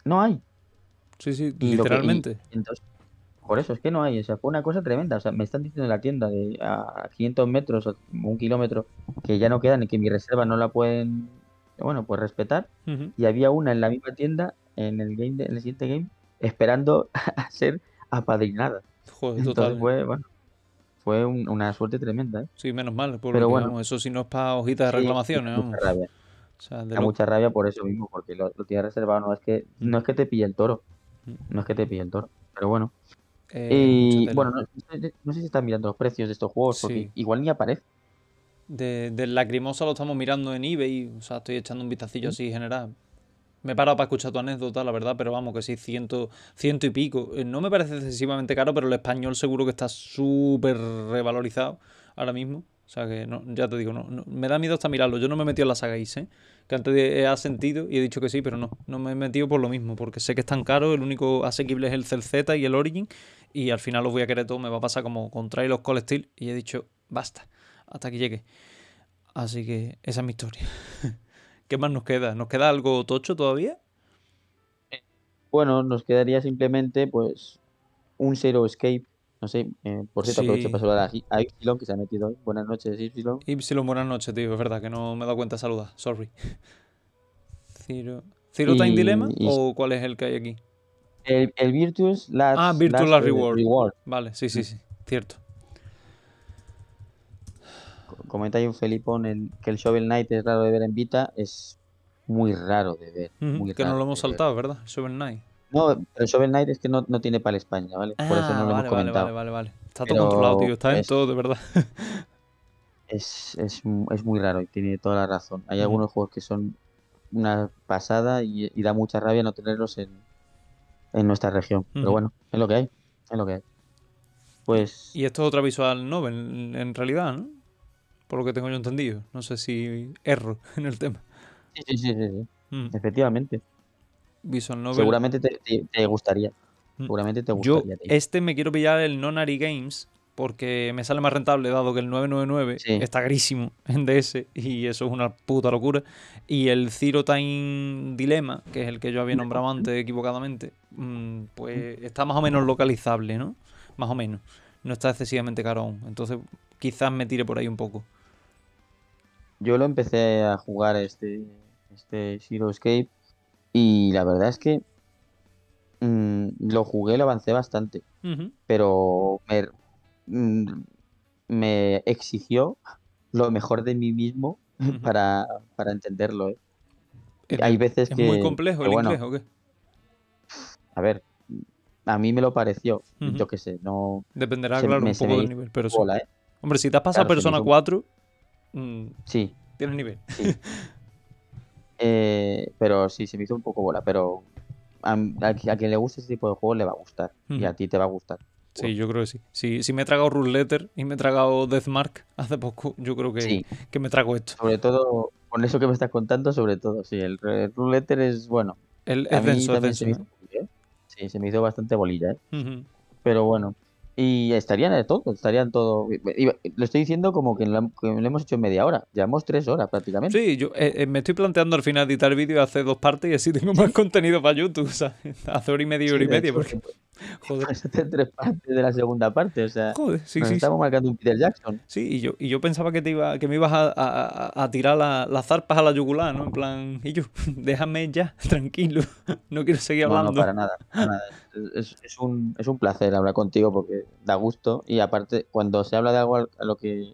no hay. Sí, sí, literalmente. entonces, por eso es que no hay, o sea, fue una cosa tremenda. O sea, me están diciendo en la tienda de a 500 metros o un kilómetro que ya no quedan y que mi reserva no la pueden, bueno, pues respetar. Y había una en la misma tienda en el game, en siguiente game, esperando a ser apadrinada. Joder, total. Fue, una suerte tremenda. ¿eh? Sí, menos mal, pero bueno, eso sí no es para hojitas de reclamación. reclamaciones. Mucha rabia. mucha rabia por eso mismo, porque lo, tienes reservado. No es que no es que te pille el toro, no es que te pille el toro, pero bueno. Eh, y bueno, no, sé si están mirando los precios de estos juegos, porque igual ni aparece. De, del lacrimosa lo estamos mirando en eBay, o sea, estoy echando un vistacillo así general. Me he parado para escuchar tu anécdota, la verdad, pero vamos, que sí, ciento, ciento y pico. Eh, no me parece excesivamente caro, pero el español seguro que está súper revalorizado ahora mismo. O sea que no, ya te digo, no, me da miedo hasta mirarlo. Yo no me he metido en la saga Ice, ¿eh? que antes he asentido y he dicho que sí, pero no, no me he metido por lo mismo, porque sé que es tan caro, el único asequible es el Cel Z y el Origin, y al final los voy a querer todo, me va a pasar como contra los Call Steel, y he dicho, basta, hasta que llegue. Así que esa es mi historia. ¿Qué más nos queda? ¿Nos queda algo tocho todavía? Bueno, nos quedaría simplemente pues un Zero Escape no sé, eh, por cierto, sí. aprovecho para saludar a, Ypsilon que se ha metido hoy. Buenas noches, Ypsilon. Ypsilon, buenas noches, tío. Es verdad que no me he dado cuenta, saludar. Sorry. Zero, Time Dilemma o cuál es el que hay aquí? El, el virtus Last, ah, virtus Last, Reward. Vale, sí, sí, sí. Cierto. Comenta ahí un Felipón el, que el Shovel Knight es raro de ver en Vita. Es muy raro de ver. Es que no lo hemos saltado, ¿verdad? Shovel Knight. No, el Shovel Knight es que no, tiene para España, ¿vale? Por eso no lo ah, hemos comentado. Vale, vale, vale. Está todo controlado, tío. Está en todo, de verdad. Es, muy raro y tiene toda la razón. Hay algunos juegos que son una pasada y, da mucha rabia no tenerlos en, nuestra región. Pero bueno, es lo que hay. Es lo que hay. Pues... Y esto es otra visual novel, en realidad, ¿no? Por lo que tengo yo entendido. No sé si erro en el tema. Sí, sí, sí, sí. Mm. Efectivamente. Seguramente te, gustaría. Mm. Seguramente te gustaría. Yo, este me quiero pillar el Nonary Games porque me sale más rentable dado que el 999 está carísimo en DS y eso es una puta locura. Y el Zero Time Dilemma, que es el que yo había nombrado antes equivocadamente, mm, pues está más o menos localizable, ¿no? Más o menos. No está excesivamente caro aún. Entonces quizás me tire por ahí un poco. Yo lo empecé a jugar este, este Zero Escape y la verdad es que mm, lo jugué, lo avancé bastante. Pero mm, me, exigió lo mejor de mí mismo para, entenderlo. ¿eh? Es, Hay veces que. muy complejo el inglés o qué? A ver, a mí me lo pareció. Yo qué sé, no. Dependerá, claro, un poco del nivel. Pero ¿eh? Hombre, si te has pasado Persona 4. Mm, sí. Tienes nivel. Sí. Eh, pero sí, se me hizo un poco bola, pero a, quien le guste ese tipo de juego le va a gustar y a ti te va a gustar. Sí, yo creo que sí. Si me he tragado Rule Letter y me he tragado Deathmark hace poco, yo creo que, que me trago esto. Sobre todo, con eso que me estás contando, sobre todo, sí, el, Rule Letter es bueno. El, es denso, Se Sí, se me hizo bastante bolilla, ¿eh? Pero bueno. Y estarían de todo, estarían todo. Lo estoy diciendo como que lo, hemos hecho en media hora, llevamos tres horas prácticamente. Sí, yo eh, eh, me estoy planteando al final editar vídeo hacer dos partes y así tengo más contenido para YouTube, o sea, Hace hora y media, hora y media. porque... Joder. te este tres partes de la segunda parte, o sea. Estamos marcando un Peter Jackson. Sí, y yo, y yo pensaba que, te iba, que me ibas a, tirar las zarpas a la yugular, ¿no? En plan, y yo, déjame ya, tranquilo, no quiero seguir hablando. No, no para nada. Para nada. Es, un, placer hablar contigo porque da gusto y aparte, cuando se habla de algo a lo que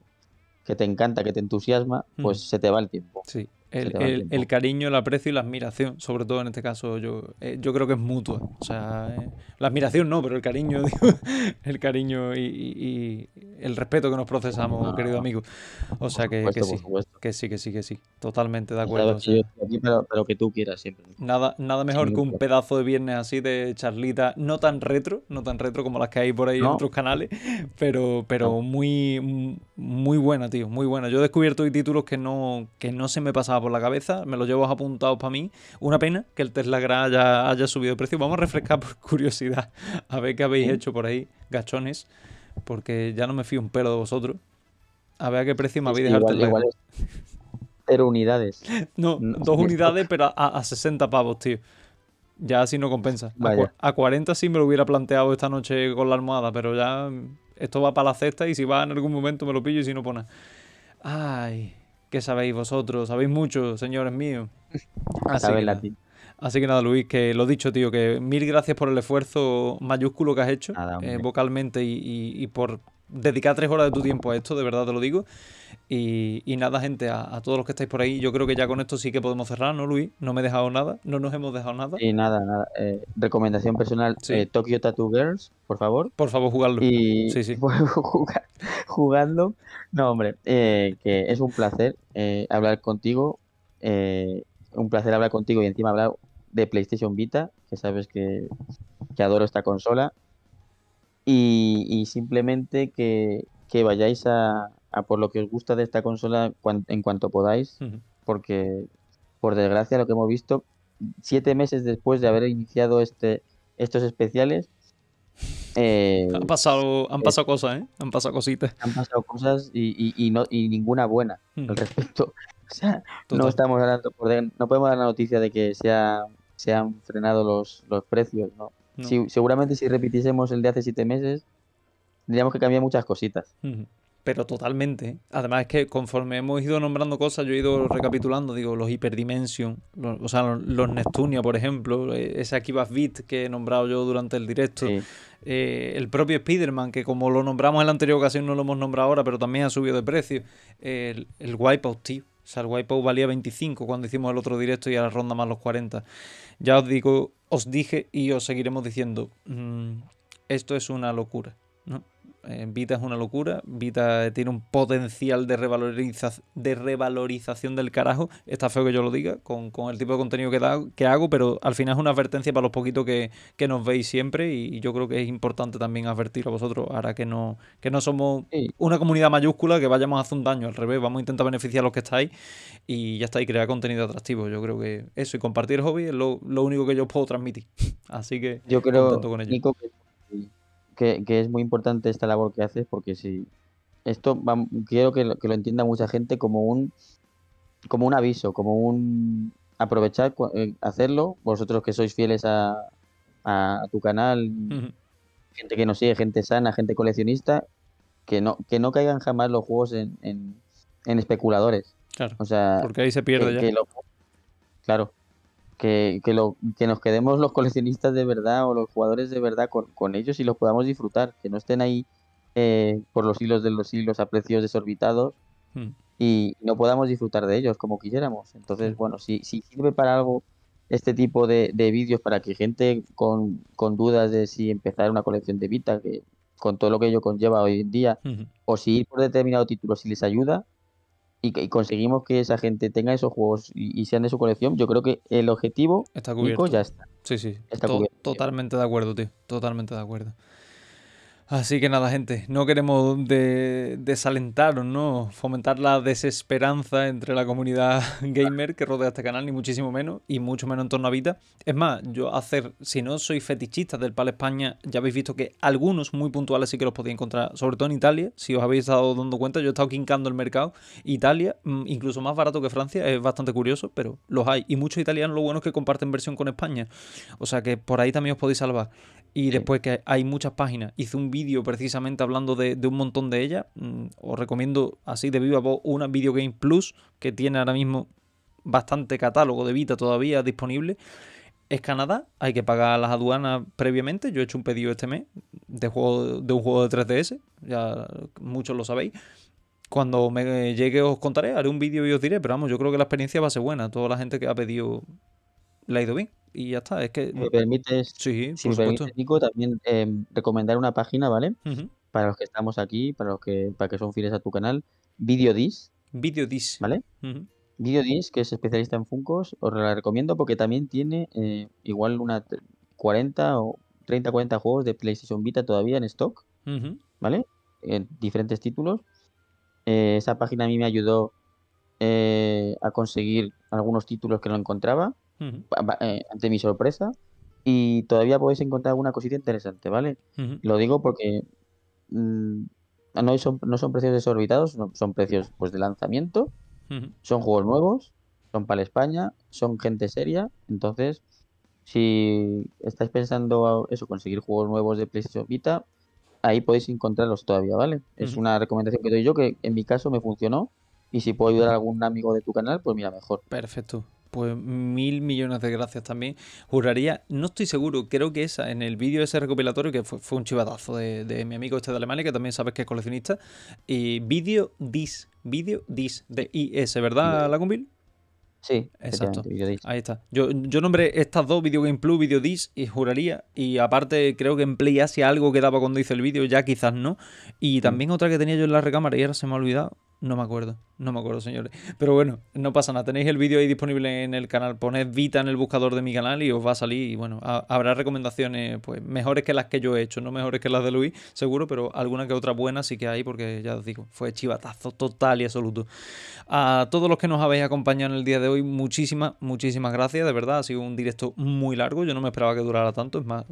te encanta, que te entusiasma, pues mm. se te va el tiempo. Sí. El, cariño, el aprecio y la admiración, sobre todo en este caso, yo, eh, yo creo que es mutuo O sea, eh, la admiración no, pero el cariño, el cariño y, el respeto que nos procesamos, ah. querido amigo. O sea, que, que sí, que sí, que sí, Totalmente de acuerdo. que tú quieras Nada, nada mejor que un pedazo de viernes así de charlita, no tan retro, no tan retro como las que hay por ahí en otros canales, pero, pero muy, muy buena, tío, muy buena. Yo he descubierto hoy títulos que no, que no se me pasaban por la cabeza, me los llevo apuntados para mí. Una pena que el Tesla Gran haya, subido de precio. Vamos a refrescar por curiosidad, a ver qué habéis hecho por ahí, gachones, porque ya no me fío un pelo de vosotros. A ver a qué precio me habéis dejado el Tesla unidades. No, dos unidades, pero a, 60 pavos, tío. Ya así no compensa. A, 40 sí me lo hubiera planteado esta noche con la almohada, pero ya esto va para la cesta y si va en algún momento me lo pillo y si no pone. Pues Ay. ¿Qué sabéis vosotros? Sabéis mucho, señores míos. Así que, nada, Luis, que lo dicho, tío, que mil gracias por el esfuerzo mayúsculo que has hecho eh, vocalmente y por dedicar tres horas de tu tiempo a esto, de verdad te lo digo. Y, nada, gente, a, todos los que estáis por ahí, yo creo que ya con esto sí que podemos cerrar, ¿no, Luis? No me he dejado nada, no nos hemos dejado nada. Y nada, eh, recomendación personal, eh, Tokyo Tattoo Girls, por favor. Por favor, jugadlo. Y sí, sí. jugando. No, hombre, eh, que es un placer hablar contigo. un placer hablar contigo y encima hablar de PlayStation Vita, que sabes que, que adoro esta consola. Y, simplemente que vayáis a, por lo que os gusta de esta consola en cuanto podáis, porque por desgracia lo que hemos visto, siete meses después de haber iniciado este, estos especiales, eh, han pasado, han eh, pasado cosas, ¿eh? Han pasado cositas. Han pasado cosas y, y, no, y ninguna buena al respecto. no estamos hablando, no podemos dar la noticia de que se, se han frenado los, precios, seguramente si repitiésemos el de hace siete meses, tendríamos que cambiar muchas cositas pero totalmente. Además es que conforme hemos ido nombrando cosas, yo he ido recapitulando, digo, los Hyperdimension, o sea, los Neptunia, por ejemplo, eh, ese Akibas Beat que he nombrado yo durante el directo, eh, el propio Spiderman, que como lo nombramos en la anterior ocasión, no lo hemos nombrado ahora, pero también ha subido de precio, el, el Wipeout, tío. O sea, el Wipeout valía 25 cuando hicimos el otro directo y a la ronda más los 40. Ya os digo, os dije y os seguiremos diciendo, mm, esto es una locura, ¿no? Vita es una locura. Vita tiene un potencial de, de revalorización del carajo. Está feo que yo lo diga con, el tipo de contenido que, que hago, pero al final es una advertencia para los poquitos que, nos veis siempre. Y, yo creo que es importante también advertir a vosotros, ahora que no, que no somos una comunidad mayúscula, que vayamos a hacer un daño. Al revés, vamos a intentar beneficiar a los que estáis y ya estáis Y crear contenido atractivo. Yo creo que eso y compartir el hobby es lo, único que yo puedo transmitir. Así que yo creo, que que, es muy importante esta labor que haces, porque si esto quiero que lo, entienda mucha gente como un como un aviso, como un aprovechar, eh, hacerlo, vosotros que sois fieles a, a, tu canal, gente que nos sigue, gente sana, gente coleccionista, que no, que no caigan jamás los juegos en, en, especuladores. sea, porque ahí se pierde ya. claro que, que, lo, que nos quedemos los coleccionistas de verdad o los jugadores de verdad con, ellos y los podamos disfrutar, que no estén ahí eh, por los hilos de los hilos a precios desorbitados hmm. y no podamos disfrutar de ellos como quisiéramos. Entonces, bueno, si, si sirve para algo este tipo de, vídeos para que gente con, dudas de si empezar una colección de Vita, que con todo lo que ello conlleva hoy en día, hmm. o si ir por determinado título, si les ayuda, y, conseguimos que esa gente tenga esos juegos y, sean de su colección, yo creo que el objetivo está cubierto. ya está. Sí, sí. Está totalmente de acuerdo, tío. Totalmente de acuerdo. Así que nada, gente, no queremos de, desalentaros, ¿no? Fomentar la desesperanza entre la comunidad gamer que rodea este canal, ni muchísimo menos, y mucho menos en torno a Vita. Es más, yo hacer, si no soy fetichista del Pal España, ya habéis visto que algunos muy puntuales sí que los podéis encontrar, sobre todo en Italia, si os habéis estado dando cuenta, yo he estado quincando el mercado. Italia, mm, incluso más barato que Francia, es bastante curioso, pero los hay. Y muchos italianos lo bueno es que comparten versión con España. O sea que por ahí también os podéis salvar y después que hay muchas páginas. Hice un vídeo precisamente hablando de, un montón de ellas. Mm, os recomiendo así de viva una Video Game Plus que tiene ahora mismo bastante catálogo de Vita todavía disponible. Es Canadá, hay que pagar las aduanas previamente. Yo he hecho un pedido este mes de, juego, de un juego de 3DS, ya muchos lo sabéis. Cuando me llegue os contaré, haré un vídeo y os diré, pero vamos, yo creo que la experiencia va a ser buena. Toda la gente que ha pedido la ha ido bien. Y ya está, es que... ¿Me permites, por si también em, recomendar una página, ¿vale? Para los que estamos aquí, para los que, para que son fieles a tu canal, Videodis. Videodis. ¿Vale? Videodis, que es especialista en Funcos, os la recomiendo porque también tiene eh, igual una 40 o 30, 40 juegos de PlayStation Vita todavía en stock, ¿vale? En diferentes títulos. Eh, esa página a mí me ayudó eh, a conseguir algunos títulos que no encontraba. Eh, ante mi sorpresa. Y todavía podéis encontrar alguna cosita interesante, ¿vale? Lo digo porque mm, no, son, precios desorbitados, son precios pues de lanzamiento, son juegos nuevos, son para España, son gente seria. Entonces, si estáis pensando eso, conseguir juegos nuevos de PlayStation Vita, ahí podéis encontrarlos todavía, ¿vale? Es una recomendación que doy yo que en mi caso me funcionó y si puedo ayudar a algún amigo de tu canal, pues mira, mejor. Perfecto pues mil millones de gracias también. Juraría, no estoy seguro, creo que esa, en el vídeo ese recopilatorio, que fue, un chivadazo de, mi amigo este de Alemania, que también sabes que es coleccionista, y vídeo dis, Video dis, de IS, ¿verdad, Lagunville? Sí, exacto. Ahí está. Yo, yo nombré estas dos, Video Game Plus, Video Dis, y juraría. Y aparte, creo que en Play Asia algo quedaba cuando hice el vídeo, ya quizás no. Y también otra que tenía yo en la recámara y ahora se me ha olvidado. No me acuerdo, no me acuerdo, señores. Pero bueno, no pasa nada. Tenéis el vídeo ahí disponible en el canal. Poned Vita en el buscador de mi canal y os va a salir. Y bueno, habrá recomendaciones pues mejores que las que yo he hecho. No mejores que las de Luis, seguro, pero alguna que otra buena sí que hay, porque ya os digo, fue chivatazo total y absoluto. A todos los que nos habéis acompañado en el día de hoy, muchísimas, muchísimas gracias. De verdad, ha sido un directo muy largo. Yo no me esperaba que durara tanto. Es más,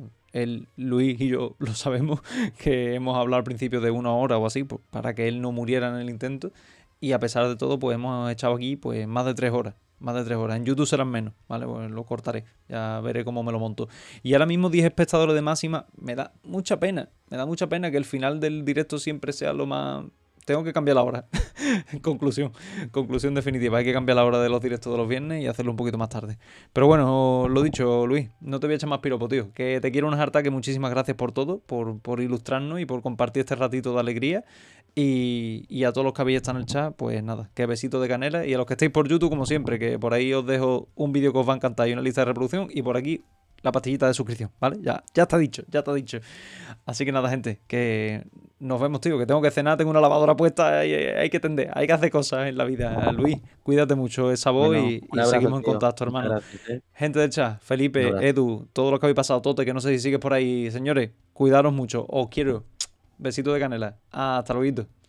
Luis y yo lo sabemos, que hemos hablado al principio de una hora o así, pues, para que él no muriera en el intento. Y a pesar de todo, pues hemos echado aquí pues más de tres horas. Más de tres horas. En YouTube serán menos, ¿vale? Pues lo cortaré. Ya veré cómo me lo monto. Y ahora mismo 10 espectadores de máxima. Me da mucha pena. Me da mucha pena que el final del directo siempre sea lo más tengo que cambiar la hora. conclusión, conclusión definitiva. Hay que cambiar la hora de los directos de los viernes y hacerlo un poquito más tarde. Pero bueno, lo dicho, Luis, no te voy a echar más piropo, tío. Que te quiero unas hartas, que muchísimas gracias por todo, por, ilustrarnos y por compartir este ratito de alegría. Y, a todos los que habéis estado en el chat, pues nada, que besito de canela. Y a los que estáis por YouTube, como siempre, que por ahí os dejo un vídeo que os va a encantar y una lista de reproducción. Y por aquí la pastillita de suscripción, ¿vale? Ya, ya está dicho, ya está dicho. Así que nada, gente, que nos vemos, tío, que tengo que cenar, tengo una lavadora puesta, y hay que tender, hay que hacer cosas en la vida. Luis, cuídate mucho esa voz y, seguimos en contacto, hermano. Eh. Gente del chat, Felipe, Edu, todo lo que habéis pasado, Tote, que no sé si sigues por ahí, señores, cuidaros mucho, os quiero. Besito de canela. Hasta luego.